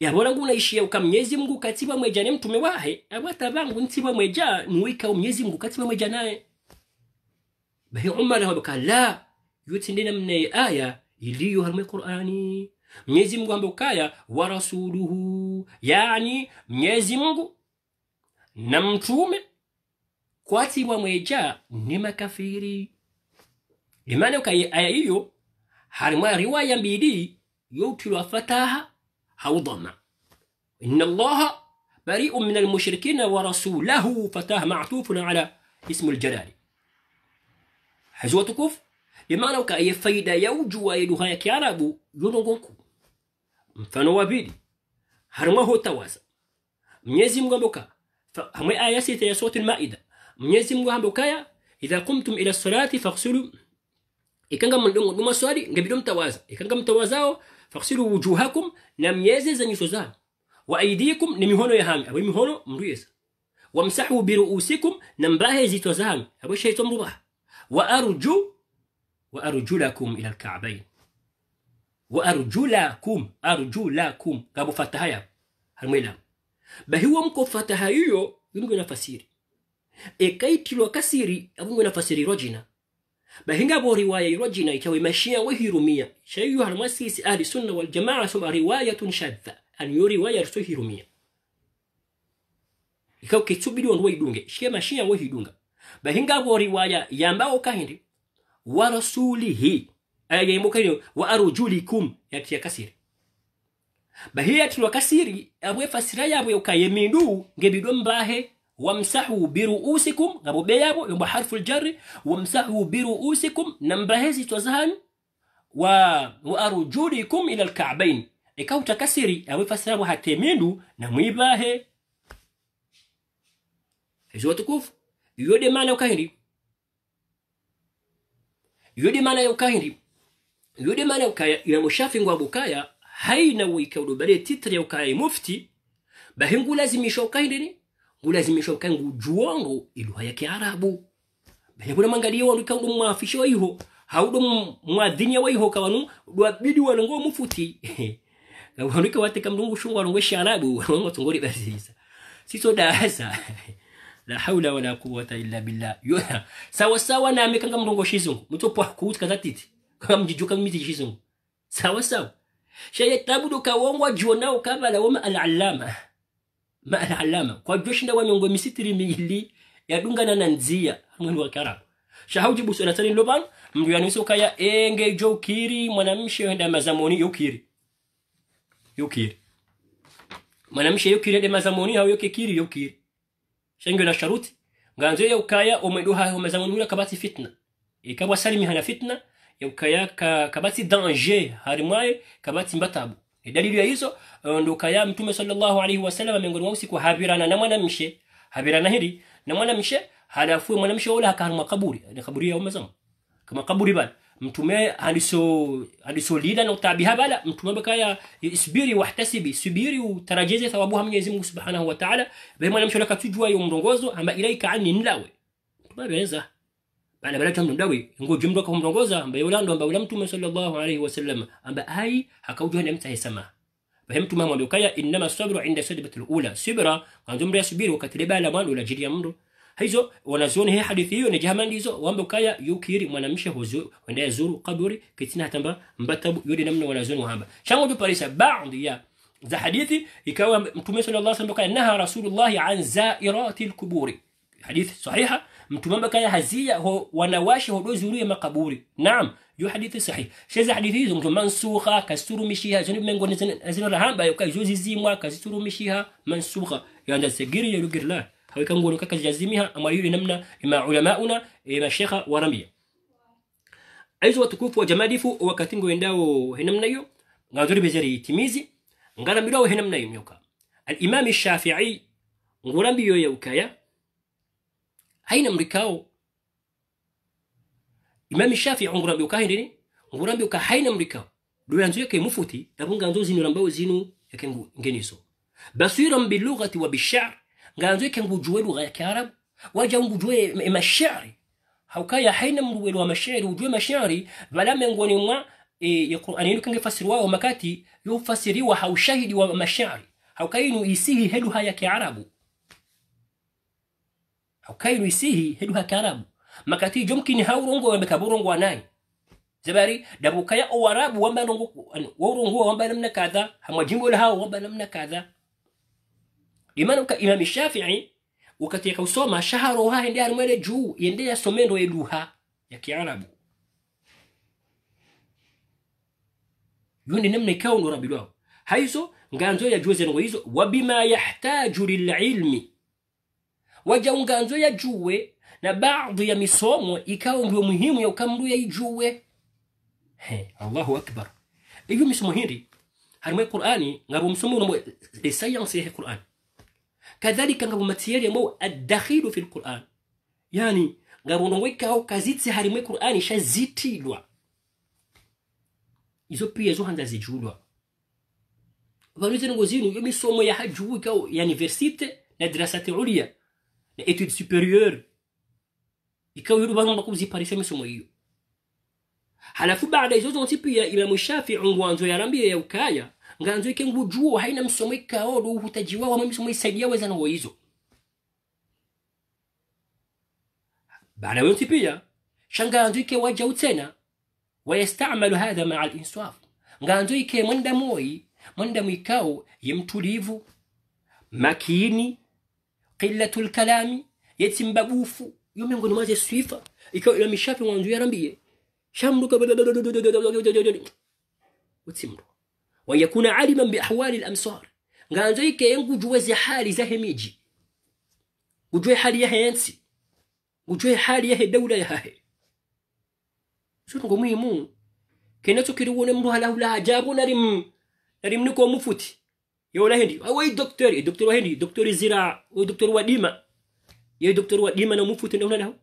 yabora ngu unaishia uka mnyezi mungu kati wa wamwejane mtume wahe abata bangu nti wamweja nuika mnyezi mungu kati wamweja naye bahi umara wabuka la yuti yutindina mne aya iliyo harumwe qurani mnyezi mungu ambe wa rasuluhu yani mnyezi mungu na mtume kwatibwa mweja ni makafiri imane ukaye aya hiyo harimwa riwaya mbili youtulwa fataha haudhama inna allaha bariu min almushrikina wa rasulahu fataha matufun ala ismu ljalali hazuwa tukufu imana ukaye faida yaujua lugha ya kiarabu yonongonku mfano wa pili harimwa hotawasa mnyezi mgamboka فهم آيات هي صوت المائدة من يزم وهم بكايا إذا قمتم إلى الصلاة فاغسلوا إكان قام لهم لهم سؤالي قبل لهم توازا إكان قام توازاو فاغسلوا وجوهكم نم يزز أن يسوزان وأيديكم نم يهونوا يهامي أبو يهونوا مريز وامسحوا برؤوسكم نم باهي زي توزان أبو الشيطان رباح وأرجو وأرجلكم إلى الكعبين وأرجلكم أرجلكم قابوا فتحايا هرميلام bahiwa mko fataha hiyo yumgwe nafasiri ekaitilwa kasiri avumwe nafasiri rojina bahingabo riwaya rojina itawe mashia wehirumia shayu harmasisi ahli sunna wal jamaa sum riwayatun shadha an yo riwaya hirumia ikao kitubidi wanduwa idunge shia mashia wehidunga bahingabo riwaya yambao kahindi wa rasulihi kahindi wa arujulikum yatia kasiri bahiyatul wakasiri fasira yabwe ukayemindu ngebido mbahe wamsahu biruusikum ngabo be yabo yomba harfu ljari wamsahu biruusikum nambahe zitwazahan wa waarujulikum ila lkabain abwe fasira yabwe hatemindu mwibahe ezo watukufu yode mana ukahiri yode maana ukahiri yode mana maana ukaya ila mushafi ngwa bukaya haina udo bale titre ya ukai mufti bahe ngulazimisha ukae ndini ngulazimisha ukae ngujuongo ilugha ya kiarabu bahe kuna mangalia wa wandu udo mwafisha waiho haudo mwadhinia waiho kawanu wabidi dwabidi walongo mufuti wandu kawate kamdungu shungu wa walongo sharabu walongo tungori basisa siso dahasa la haula wala quwata illa billah yona sawa sawa na amekanga mlongo shizungu mutopwa kuutika zatiti kama mjijuka miti shizungu sawa sawa shaye tabudu kawongwa jonao kabala woma alalama ma alalama kwa joshinda wamengo misitiri miyili yadungana na nzia mwenu wa karamu shahaujibu sulatani loban mndu yanisoka ya enge jo ukiri mwanamshe wenda mazamoni kiri yokiri yokiri mwanamshe kiri ende mazamoni hao yoke kiri yokiri shengwe na sharuti nganzo ya ukaya omwedu hayo mazamoni ula kabati fitna ikabwa salimi hana fitna ukaya ka, kabati danger harimwaye kabati mbatabu e dalili ya hizo e, ndo kaya mtume sallallahu alaihi wasallam miongoni mwa usiku habirana na mwanamshe habirana hili na mwanamshe halafu mwanamshe wala akaharma kaburi ni kaburi ya umezama kama kaburi bali mtume aliso lida na utabi habala mtume bakaya isbiri wahtasibi subiri utarajeze thawabu thawabuha Mwenyezi Mungu Subhanahu wa Ta'ala bali mwanamshe lakatujua yomrongozo ama ilaika anni nlawe mtume baleta mndawi ngoje mndu akamtongoza ambaye ulando ambaye ula mtume sallallahu alaihi wasallam ambaye ai hakaujua ni mtu aisama bahe mtume amwambia kaya inma sabru inda sadbatil ula sibra mwanzo mndu yasubiri wakati ile bala mwandu unajiria hizo wanazuoni hii hadithi hiyo ni jahamani hizo wambe kaya yukiri mwanamshe huzu wenda zuru kaburi kitina hatamba mbatabu yodi namna wanazuoni wahamba shango tu parisa baadhi ya za hadithi ikawa mtume sallallahu alaihi wasallam kaya naha rasulullah an zairati alquburi hadithi sahiha mtu mwamba kana hazia ho, wanawashi hodozuruye makaburi naam yo hadithi sahih sheza hadithi hizo mtu mansukha kasurumishiha zoni mengo zino rahamba yokajuzi zimwa kasurumishiha mansukha yanda segiri yo lugirla hawika ngono kaka jazimiha amaliyo namna ima ulamauna ima shekha waramia aizo watukufu wa jamadifu wakatingo endao henamna hiyo ngadhuri bezeri timizi ngana milao henamna hiyo nyoka الإمام الشافعي ngurambi yoya ukaya haina mrikao imam shafi ongurambi ukahindini ngurambi uka haina mrikao doyanzo yake mufuti yabunga nzuzi zinu rambawe zinu yake ngeniso basira lughati wa bisha'r nganzo yake ngujwe lugha ya kiarabu waja ngujwe ngujue hauka ya haina mruwelo wa mashairi ujue mashairi bala mengoni mwa e, ya Qur'ani yenu kange fasiriwao makati yufasiri wa haushahidi wa hauka inu isihi helu haya kiarabu haukairwi sihi hedu hakarabu makati jomkini haurongo wembeka burongwa naye zabari dabukaya owarabu wamba nongo waurongo wamba namna kadha hamwajimbo lao wamba namna kadha imana ka imam shafi'i wakati yakausoma shaharo ha ndi armwele juu yende yasomendo eduha ya kiarabu yundi namna ikao ndo rabilwao haizo nganzo ya juze ngo hizo wabima yahtaju lililmi waja ya juwe na baadhi ya misomo ikawa ndio muhimu ya ukamru ya yaijuwe he allahu akbar iyo misomo hiri harimo qur'ani ngabo msomo no de eh, science ya qur'an kadhalika ngabo material ambao adakhilu fi alquran yani ngabo ndo weka au kazitsi harimo qur'ani shazitidwa izo pia zo handa zijulwa vanuze ngo zinu yo misomo ya hajuu kwa ya universite na dirasati teoria na études supérieures ikawa yule bwana ndakuzipharisha misomo hiyo halafu baada izozo nsipiya imamu shafii ngwanzo yarambiye yaukaya nganzo ike ngujuwo haina msomo ikao luhutaji wawo amwe misomo isaidia weza nawo izo baada yonsi pia shanganzo ike wajau tena wayastamalu hadha maa alinsaf nganzo ike mwenda moyi mwenda mwikao yemtulivu makini qillatul kalami yetsi babufu yo miongoni mwaze swifa ikawa ila mishape mwanzu yarambiye shamruka utimru wa yakuna aliman bi ahwali al-amsar nganzo ike juwe zi hali za hemiji gujwe hali ya hensi gujwe hali ya dawla ya hahe sutungo muhimu kenacho kiriwone mru halahula ajabu narim narim niko mufuti يا هندي يا دكتور دكتور هندي دكتور الزراعة يا وديمة يا دكتور وديمة أنا مفوت هنا له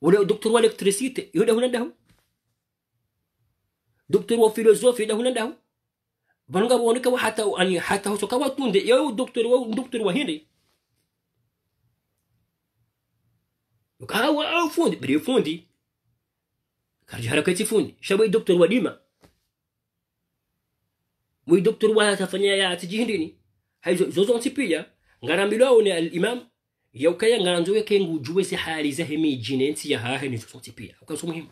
ولا دكتور الكتريسيتي يولا هنا له دكتور فيلوزوفي هنا له بنغا بونك وحتى أني حتى هو سكوا توند يا دكتور ودكتور دكتور أو أو فوند بري فوندي كارج حركتي فوندي شبه دكتور وديمة muyi doktor wala tafanya ya atiji tijihindini haizo zozo ntipiya ngarambilo awone al imam yaukaya ngaranzowe kengu juwe si hali za zahemi jinenti ya hahe ni zozo ntipiya ukanso muhimu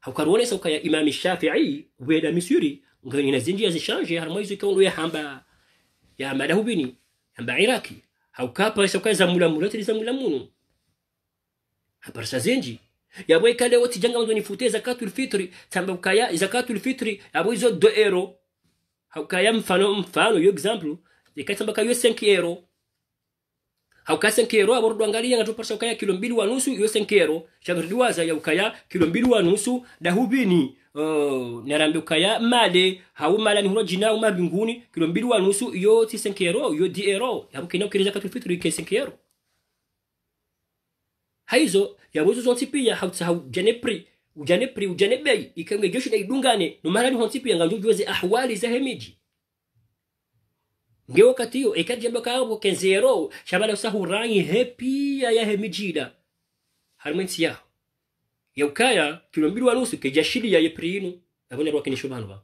haukarone sa ukaya imam shafi'i weda misuri ngani na zinji ya zishanje azishange harmaizo kondo ya hamba ya madahubini hamba iraki haukapa sauka za mulamula tili za mulamunu habarsa zinji yabwe kale wati janga mwanzo nifutee zakatul fitri tamba ukaya zakatul fitri yabwe zo do ero haukaya mfano mfano yo example ikatamba kayo senkero hauka senkero abo ngatu ngatupasha ukaya kilo mbili wa nusu yo senkero shangriduaza ya ukaya kilo mbili wa nusu dahubini uh, oh, nerambi ukaya male haumala ni jina uma binguni kilo mbili wa nusu yo ti senkero yo diero yabukina ukireza katufitri ke senkero haizo yabuzo zonti pia hautsahau jene pri ujane pri ujane bei ikenge joshi na idungane numara ni honsipi yanga njujweze ahwali za hemiji nge wakati yo ekajamba kaabo kenzero shabale usahu rangi happy ya ya hemijida harmensi ya ya ukaya kilombiru wa nusu kejashili ya yeprinu na abone rwa kinishobano ba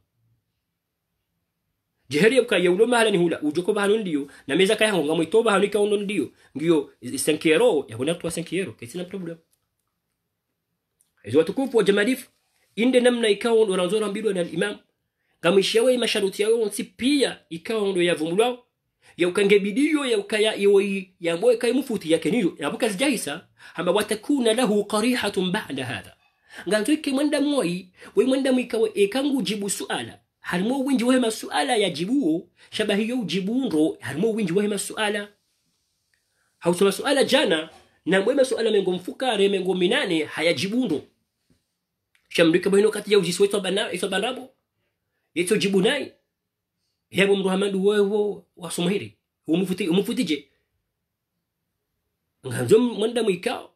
ukaya ya yaulo mahala ni hula ujoko bahano ndiyo na meza kaya hongamu mwito bahano ikaondo ndiyo ngiyo senkiero ya yabone rwa senkiero kaisina problem hizo watukufu wa jamalifu inde namna ikawa wanazora mbirwa na imam kamishawe masharuti yao nsi pia ikawa ndo yavumulao ya ukangebidiyo ya ukaya iwe ya mboe kai mfuti yake niyo ya buka zijaisa hama watakuna lahu qarihatun ba'da hadha nganzo ike mwenda moi we mwenda mwikawe ekangu jibu suala harimo winji wema suala ya jibuo shabahiyo jibundo harimo winji wehe masuala hausema suala jana na mwema suala mengo mfukare mengo minane hayajibundo shamrika bwino kati ya ujiswe wetu bana iso banabo yeto jibunai hebo mruhamandu wewo wasumuhiri umufuti umufuti umufutije nganzo manda mwikao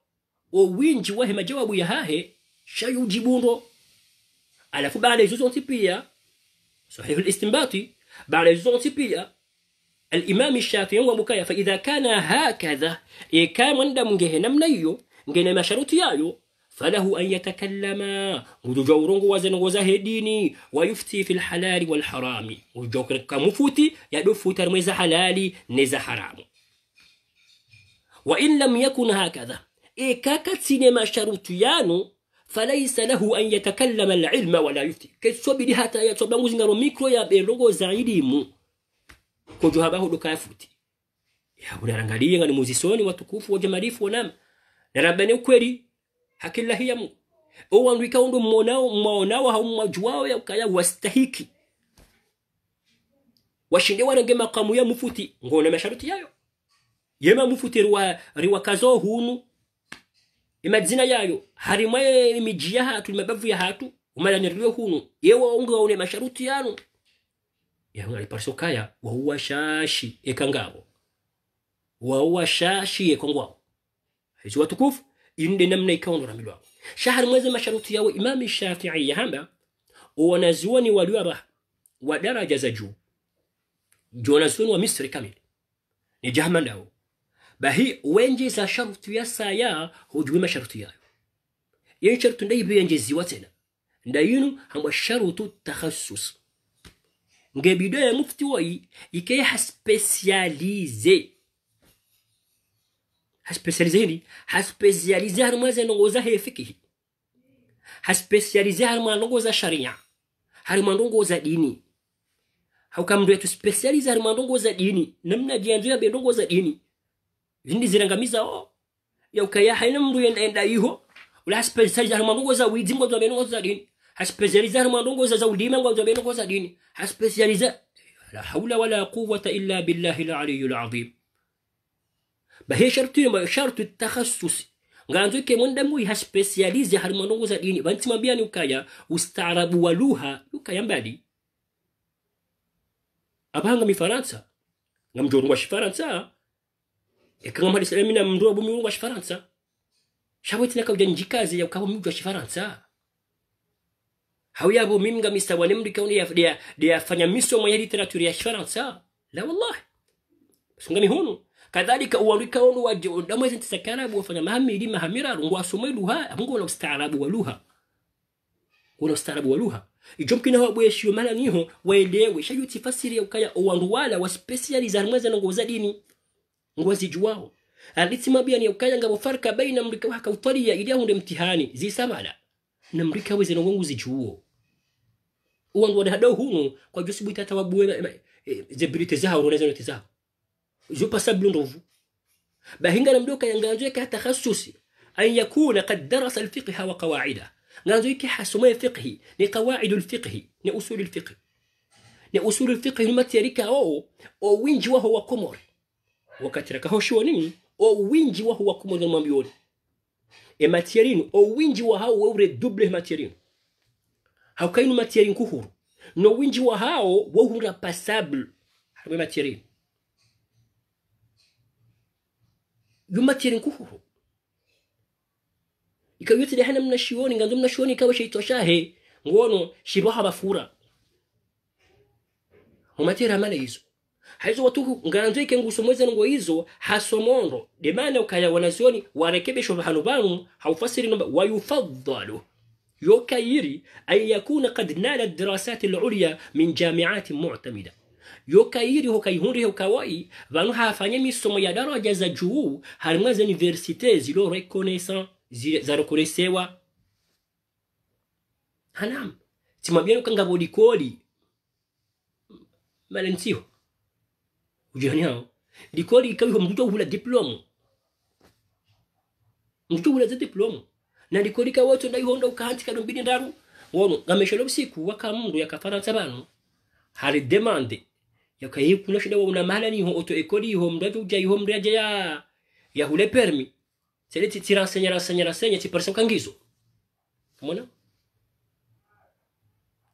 o winji wahe majawabu ya hahe shayu jibundo alafu baada hizo zote pia صحيح الاستنباطي بعد الزونتي بيا الإمام الشافعي ومكايا فإذا كان هكذا إيه كان من دم جهنم نيو جهنم شروط يايو falahu an yatakallama ngujuja urongo waze nongoza hedini wayufti fi lhalali walharami ngujuja kamufuti yadofuta rumwe za halali neza haramu wa in lam yakun hakadha ekakatsine masharutu yanu falaisa lahu an yatakallama alilma wala yufti kesobidi hata yasobanguzingaro mikro ya berongoza ilimu kojo habaho dokafuti yabunarangalie ngani muzisoni watukufu waje marifu wanama narambane ukweli hakillahi ya mungu owandwika undu mmonao mmaonao ya ukaya wastahiki washinde warange makamu ya mufuti ngona masharuti yayo yema mufuti riwa kazo hunu imadzina yayo harimo emiji ya hatu mabavu ya hatu umalanirwe hunu yewa unga one masharuti yanu yanga liparso kaya wauwa shashi ekangabo wauwa shashi ekongwao hizo watukufu yinde namna ikaondoramilwa shahar mwezi masharuti yawe imami shafii yahamba wanazuoni waliwa wa daraja za juu jonazuoni wa misri kamili ni jahma ndao bahi wenje za sharuti ya saya hujui masharuti yayo yen sharuti ndai biyenjeziwa tena ndayinu hamba sharutu takhasus nge bidaya mufti wai ikeyaha spesialize haspesializeni haspesialize hari mwa zinongoza hefikihi haspesialize hari mwa ndongoza sharia hari mwa ndongoza dini haukamndu yetu spesialize hari mwa ndongoza dini namna jianzira be ndongoza dini zindi zirangamiza o oh, ya yaukaya haina mndu yenda enda iho ula haspesialize hari mwa ndongoza widzi ngwa zwa ndongoza dini haspesialize hari mwa ndongoza za udima ngwa zwa ndongoza dini haspesialize la haula wala quwwata illa billahi la aliyu la azim bahe sharti ma sharti takhassusi nganzo ke mwenda mu ya specialize har za dini banti mambia ni ukaya ustaarabu wa lugha ukaya mbali abanga mi faransa ngamjoro wa shifaransa ekanga mali salamina mndu abu mi wa shifaransa shawiti nakauja njikazi ya ukawa mjwa shifaransa abu mimi ngamisa wanemri kauni ya ya fanya miso misomo ya literature ya shifaransa la wallahi sungami hunu kadhalika uwarikaonu waje ondamwe zintisekarabu wafanya mahamiri mahamirar ngwasomwe luha mungu wana ustaarabu wa luha wana ustaarabu wa luha ijo mkina wa bweshio mala niho waelewe shayo tifasiri ukaya owandu wala wa specialize armweza ngoza dini ngozi juwao alitsi mabia ni ukaya ngabo farka baina mrika waka ya ili hunde mtihani zisamala na mrika weze na nongongu zijuo uwandu wadadau hunu kwa josibu tata wabuwe eh, eh, eh, zebrite zao unaweza note zao jupasa bulundovu bahingana mdoka yanganzo yake takhasusi an yakuna qad darasa alfiqha wa qawaidah nganzo yake hasuma fiqhi ni qawaid alfiqhi ni usul alfiqhi ni usul alfiqhi ni matiyarika oo o winji waho wa komori wakati rakaho shoni o winji waho wa komori mwambioni e matiyarinu o winji wa hao weure double matiyarinu haukainu matiyarin kuhuru oh, oh, oh, no winji wa hao weura passable harbe matiyarinu yumatire nkuhuhu ikaba yutire hana mnashoni nganzo mnashoni ikaba shaitoshahe ngono shiboha bafura mumatire amana izo haizo watu nganzo ike ngusomweza ngo izo hasomondo demana ukaya wanazioni warekebisho bahanu banu haufasiri namba wayufaddalu يوكايري أن يكون قد نال الدراسات العليا من جامعات معتمدة yokayiri ho kayihundi ho kawai banu hafanye misomo ya daraja za juu harimwe za universite ziro reconnaissant zarokoresewa hanam simwambia nuka ngabo likoli mala nsiho ujani hao mtu hula diplomo mtu hula za diplomo na dikoli likoli ndai ndaihondo ukahanti kadombini ndaru wono ngameshalo usiku wakamundu yakafana banu hari demande yakaye kuna shida wona mahala niho auto école iho mdave uja ho mdaje ya ya hule permi sele ti tira senya la senya la senya ti personne kangizo kamona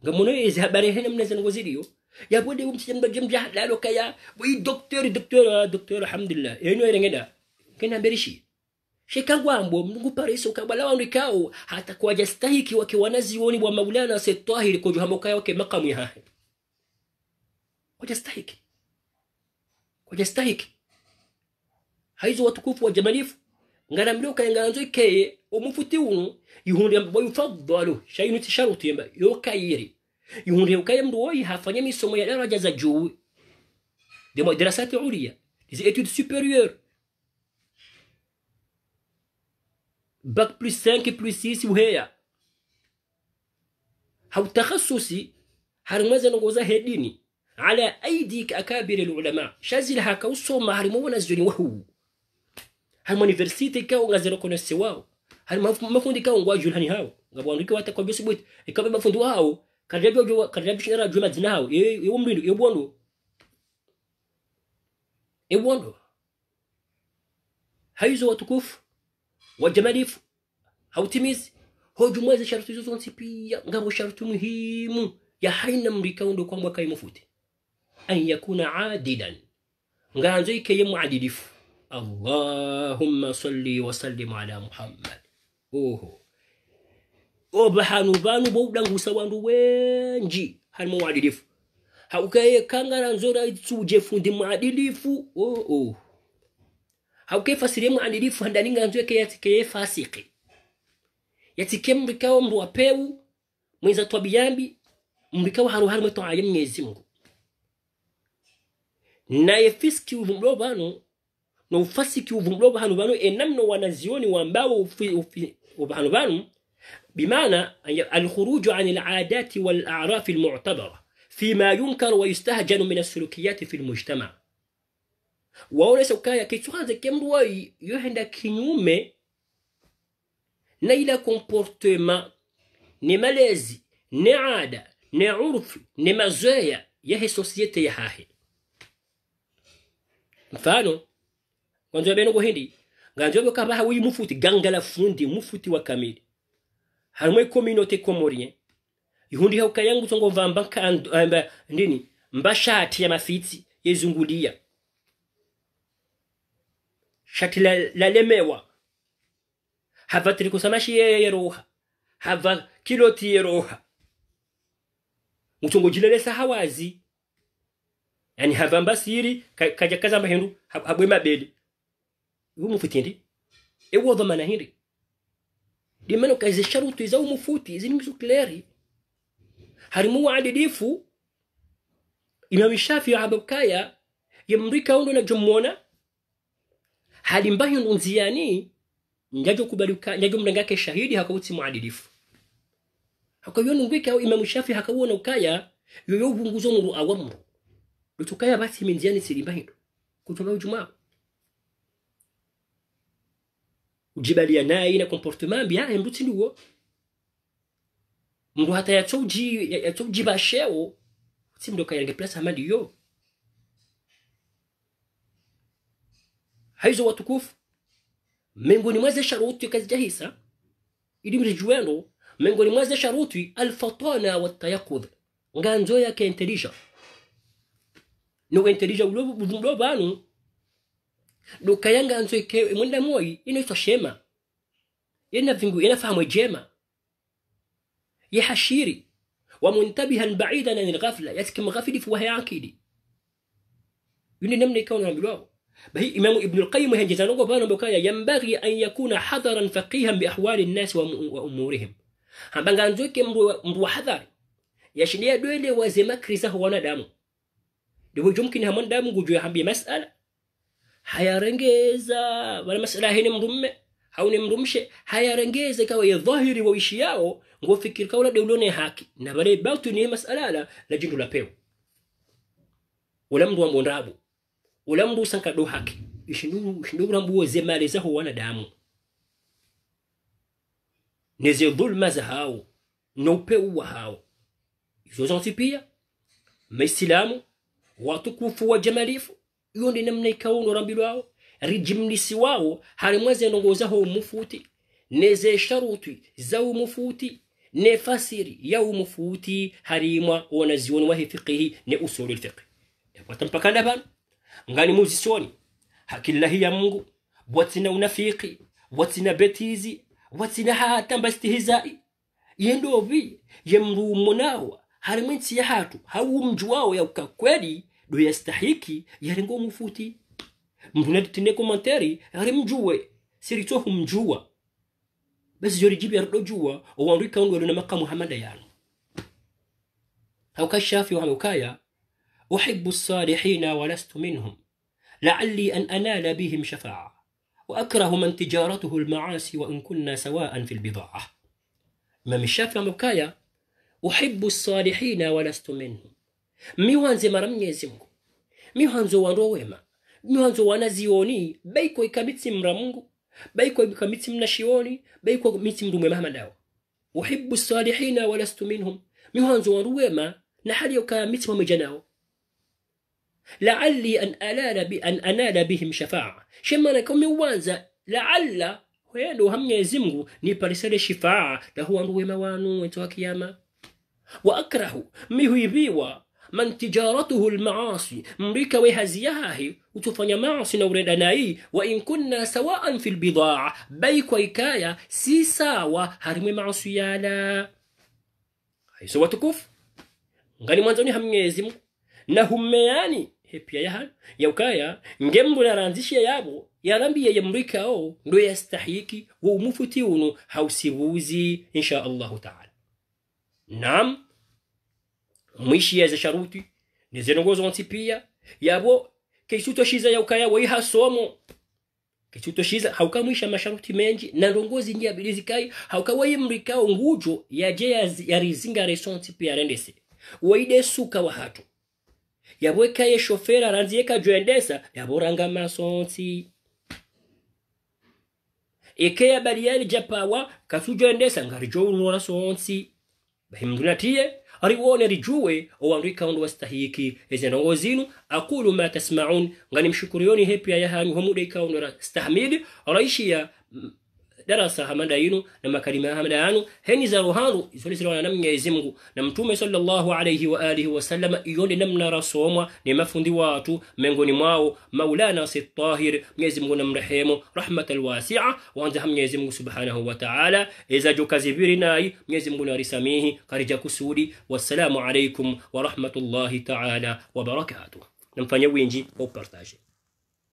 ngamono izi habari hena mnaweza ngozidio ya bodi umtija mdaje mja lalo kaya wi docteur docteur ah, docteur alhamdulillah yenu irengeda kena mberishi shika gwambo mungu pariso kabala wandi kao hata kwa jastahiki woni bwa maulana setahiri kujuhamoka yake makamu yahe wajastahiki wajastahiki haizo watukufu jamalifu ngana mloka nganzo ikeye omufuti uno yuhundi ambo yufaddalu shayinu tisharuti yamba yokayiri yuhundi ukaye mdu woi hafanya misomo ya daraja za juu des madrasat uliya des études supérieures bac plus 5 plus 6 وهي هاو تخصصي هرمزه نغوزا هديني على أيديك أكابر العلماء شازل هاكا وصو مهر مو ونزوني وهو هل هالمونيفرسيتي كاو غازلو كنا سواو هالمفوندي كاو واجو الهني هاو غابو نكي واتا كوبي سبوت إكابي مفوندو هاو كرجبي جو كرجبي شنرا جمع زناو يوم إيه- إيه لينو يبوانو إيه يبوانو هايزو وتكوف وجماليف هاو تيميز هو جمع زي شرطي زون سيبيا غابو شرطي مهيمو يا حين أمريكا وندو كوم وكاي مفوتي أن يكون عادلا غانزي كي معدل اللهم صل وسلم على محمد أوه أو بحانو بانو بودان غسوان وينجي هل معدل يف هاوكاي كان غانزورا يتسو جيفون دي معدل يف أوه أوه هاوكاي فاسيري معدل يف هنداني غانزوي كي يتكي فاسيقي يتكي مبكاو مبوا بيو مويزا طبيامبي مبكاو هارو هارو متو عيام نيزي مغو naye fisiki uvumilivu bano na ufasiki uvumilivu bano bano enamno wanazioni wambao hanu bano بمعنى الخروج عن العادات والأعراف المعتبرة فيما ينكر ويستهجن من السلوكيات في المجتمع waonesha ukaya kichwanze kemruwa yohenda kinyume na ila comportement ni malezi ni ada ni urfi ni mazoea yahe sosiete yahahe mfano kwanza hindi gohindi nganjobe kabaha wi mufuti gangala fundi mufuti wa kamili hamwe communauté komorien ihundi hauka yangu songo vamba eh, amba, ndini mbashati ya mafiti yezungulia shati la, la lemewa hava tirikusamashi yeye roha hava kiloti roha mutongo jilelesa hawazi yani havamba siri kaja kaza mahindu habwe mabedi umufutindi ewo na hindi di dimano kaze sharutu za umufuti zini mizu kleri harimu wa adilifu imam shafi ya mrika hundu na jumona halimbahi nziani njajo kubaluka njajo mrengake shahidi hakawuti muadilifu hakayo nungwika imam shafi hakawona ukaya yoyo hunguzo muru awamru Lutukaya basi minziani silimbaino kutumba ujumaa ujibalia nayi na comportement byaye eh, mndu tinduwo mndu hata ya ya yatouji yatoujibashewo si mndu nge plasa amali yo haizo watukufu Mengu ni mwaze sharuti kazi kazijahisa ili mrijuweno ni mwaze sharuti alfatona alfatana watayakudh nganzo yake intelligence nowenterija buvundo banu dokayanga nzoike mwenda moyi inaitwa shema yena vingu yena fahamu jema ya hashiri wamuntabihan baidan an alghafla yasikim ghafili fuwahe akidi yuni namna ikawa naambilwao bahi imamu ibn alqayim henjezanogo bana bokaya yambaghi an yakuna hadharan faqihan biahwali nnasi wa umurihim hambanga nzoike mbu wa hadhari yashidia dwele wazema krizaho wanadamu لو يمكن همن دام جوجو هم masala هيا رنجيزا ولا مسألة هنا مرمة au ni mrumshe hayarengeze kawa ya dhahiri wa ishi yao ngo fikiri kaula de ulone haki na bale batu ni masala la la jindu la peo ula mndu ambo ndabu ula mndu sanka do haki ishindu shindu rambu ze mali za wana damu neze dhulma za hao na upeu wa hao izo zanti pia maislamu watukufu wa jamalifu iyo ndi namna rambi ikawunorambirwawo rijimlisi wao harimweze zendongo zaho umufuti neze sharuti za umufuti ne fasiri ya umufuti harimwa wa fiqhi ne usuli fiqhi yapata mpakana pano ngani muzisoni hakillahi ya mungu watsina unafiki watsina betizi watsina hata mbastihizai vi yemru munawa halimwensi yahatu hawumji wao yauka kweli do yastahiki yaringo mufuti mndu natitine komentari harimjuwe sirito humjuwa basi jori jibi ardo juwa owandu ikaundu na maka muhammada yanu hawka shafi wa hawkaya wahamukaya أحب الصالحين ولست منهم لعلي أن أنال بهم شفاعة وأكره من تجارته المعاصي وإن كنا سواء في البضاعة إمام الشافعي مبكايا uhibbu salihina walastu minhum miwanze mara mnyezi mungu miwanzo wandu wema miwanzo wanazioni baiko ikamiti mra mungu baiko ikamiti mnashioni baiko miti mdumwe mwema madawa uhibbu salihina walastu minhum miwanzo wandu wema na hali ukamiti mwameja nao laali an anala bi an anala bihim shafaa shemana kumi uwanza laalla wendo hamnyezi mungu niparisale shifaa na huwandu wema wanu wento wa kiyama waakrahu mihuiviwa man tijaratuhu lmaasi mrika wehaziyahahe utufanya maasi na uredanai wa in kunna sawaan fi lbidaa bai kwa ikaya si sawa harimwe maasi yala haiso watukufu ngani mwanzoni hamwezi mwe nahumeyani hepia yahan yaukaya ngembula yaranzishiye yabo yarambiye yamrikao ndo yastahiki wo umufuti uno hausibuzi insha allahu taala naam mwishi ze sharuti nizinongozo nsi pia yabo kishutoshiza yauka yawo iha somo hauka mwisha masharuti menji na ndongozi ngi abilizikai haukawayi mrikao ngujo yaje yarizinga resonsi pia rendese waide suka wa hatu yabweka ye shofera ranziyeka jwendesa yaboranga masonsi eke yabaliyali japawa kasu kasujwendesa ngarijo unora sonsi bahimdunatiye ariwone o owandwika undu wastahiki nongo zinu akulu ma tasmaun ngani ya yahani yahanu homudeika undu stahmid raishiya darasa hamada yinu na makalima hamada yanu heni za ruharu isolisira na mwenyezi Mungu na mtume sallallahu alayhi wa alihi wasallam iyonde namna rasomwa ni mafundi watu miongoni mwao maulana sitahir mwenyezi Mungu na mrehemu rahmatal wasi'a wanza mwenyezi Mungu subhanahu wa ta'ala iza jokazibiri nayi mwenyezi Mungu na risamihi karija kusudi wassalamu alaykum wa rahmatullahi ta'ala wa barakatuh namfanya wingi au partage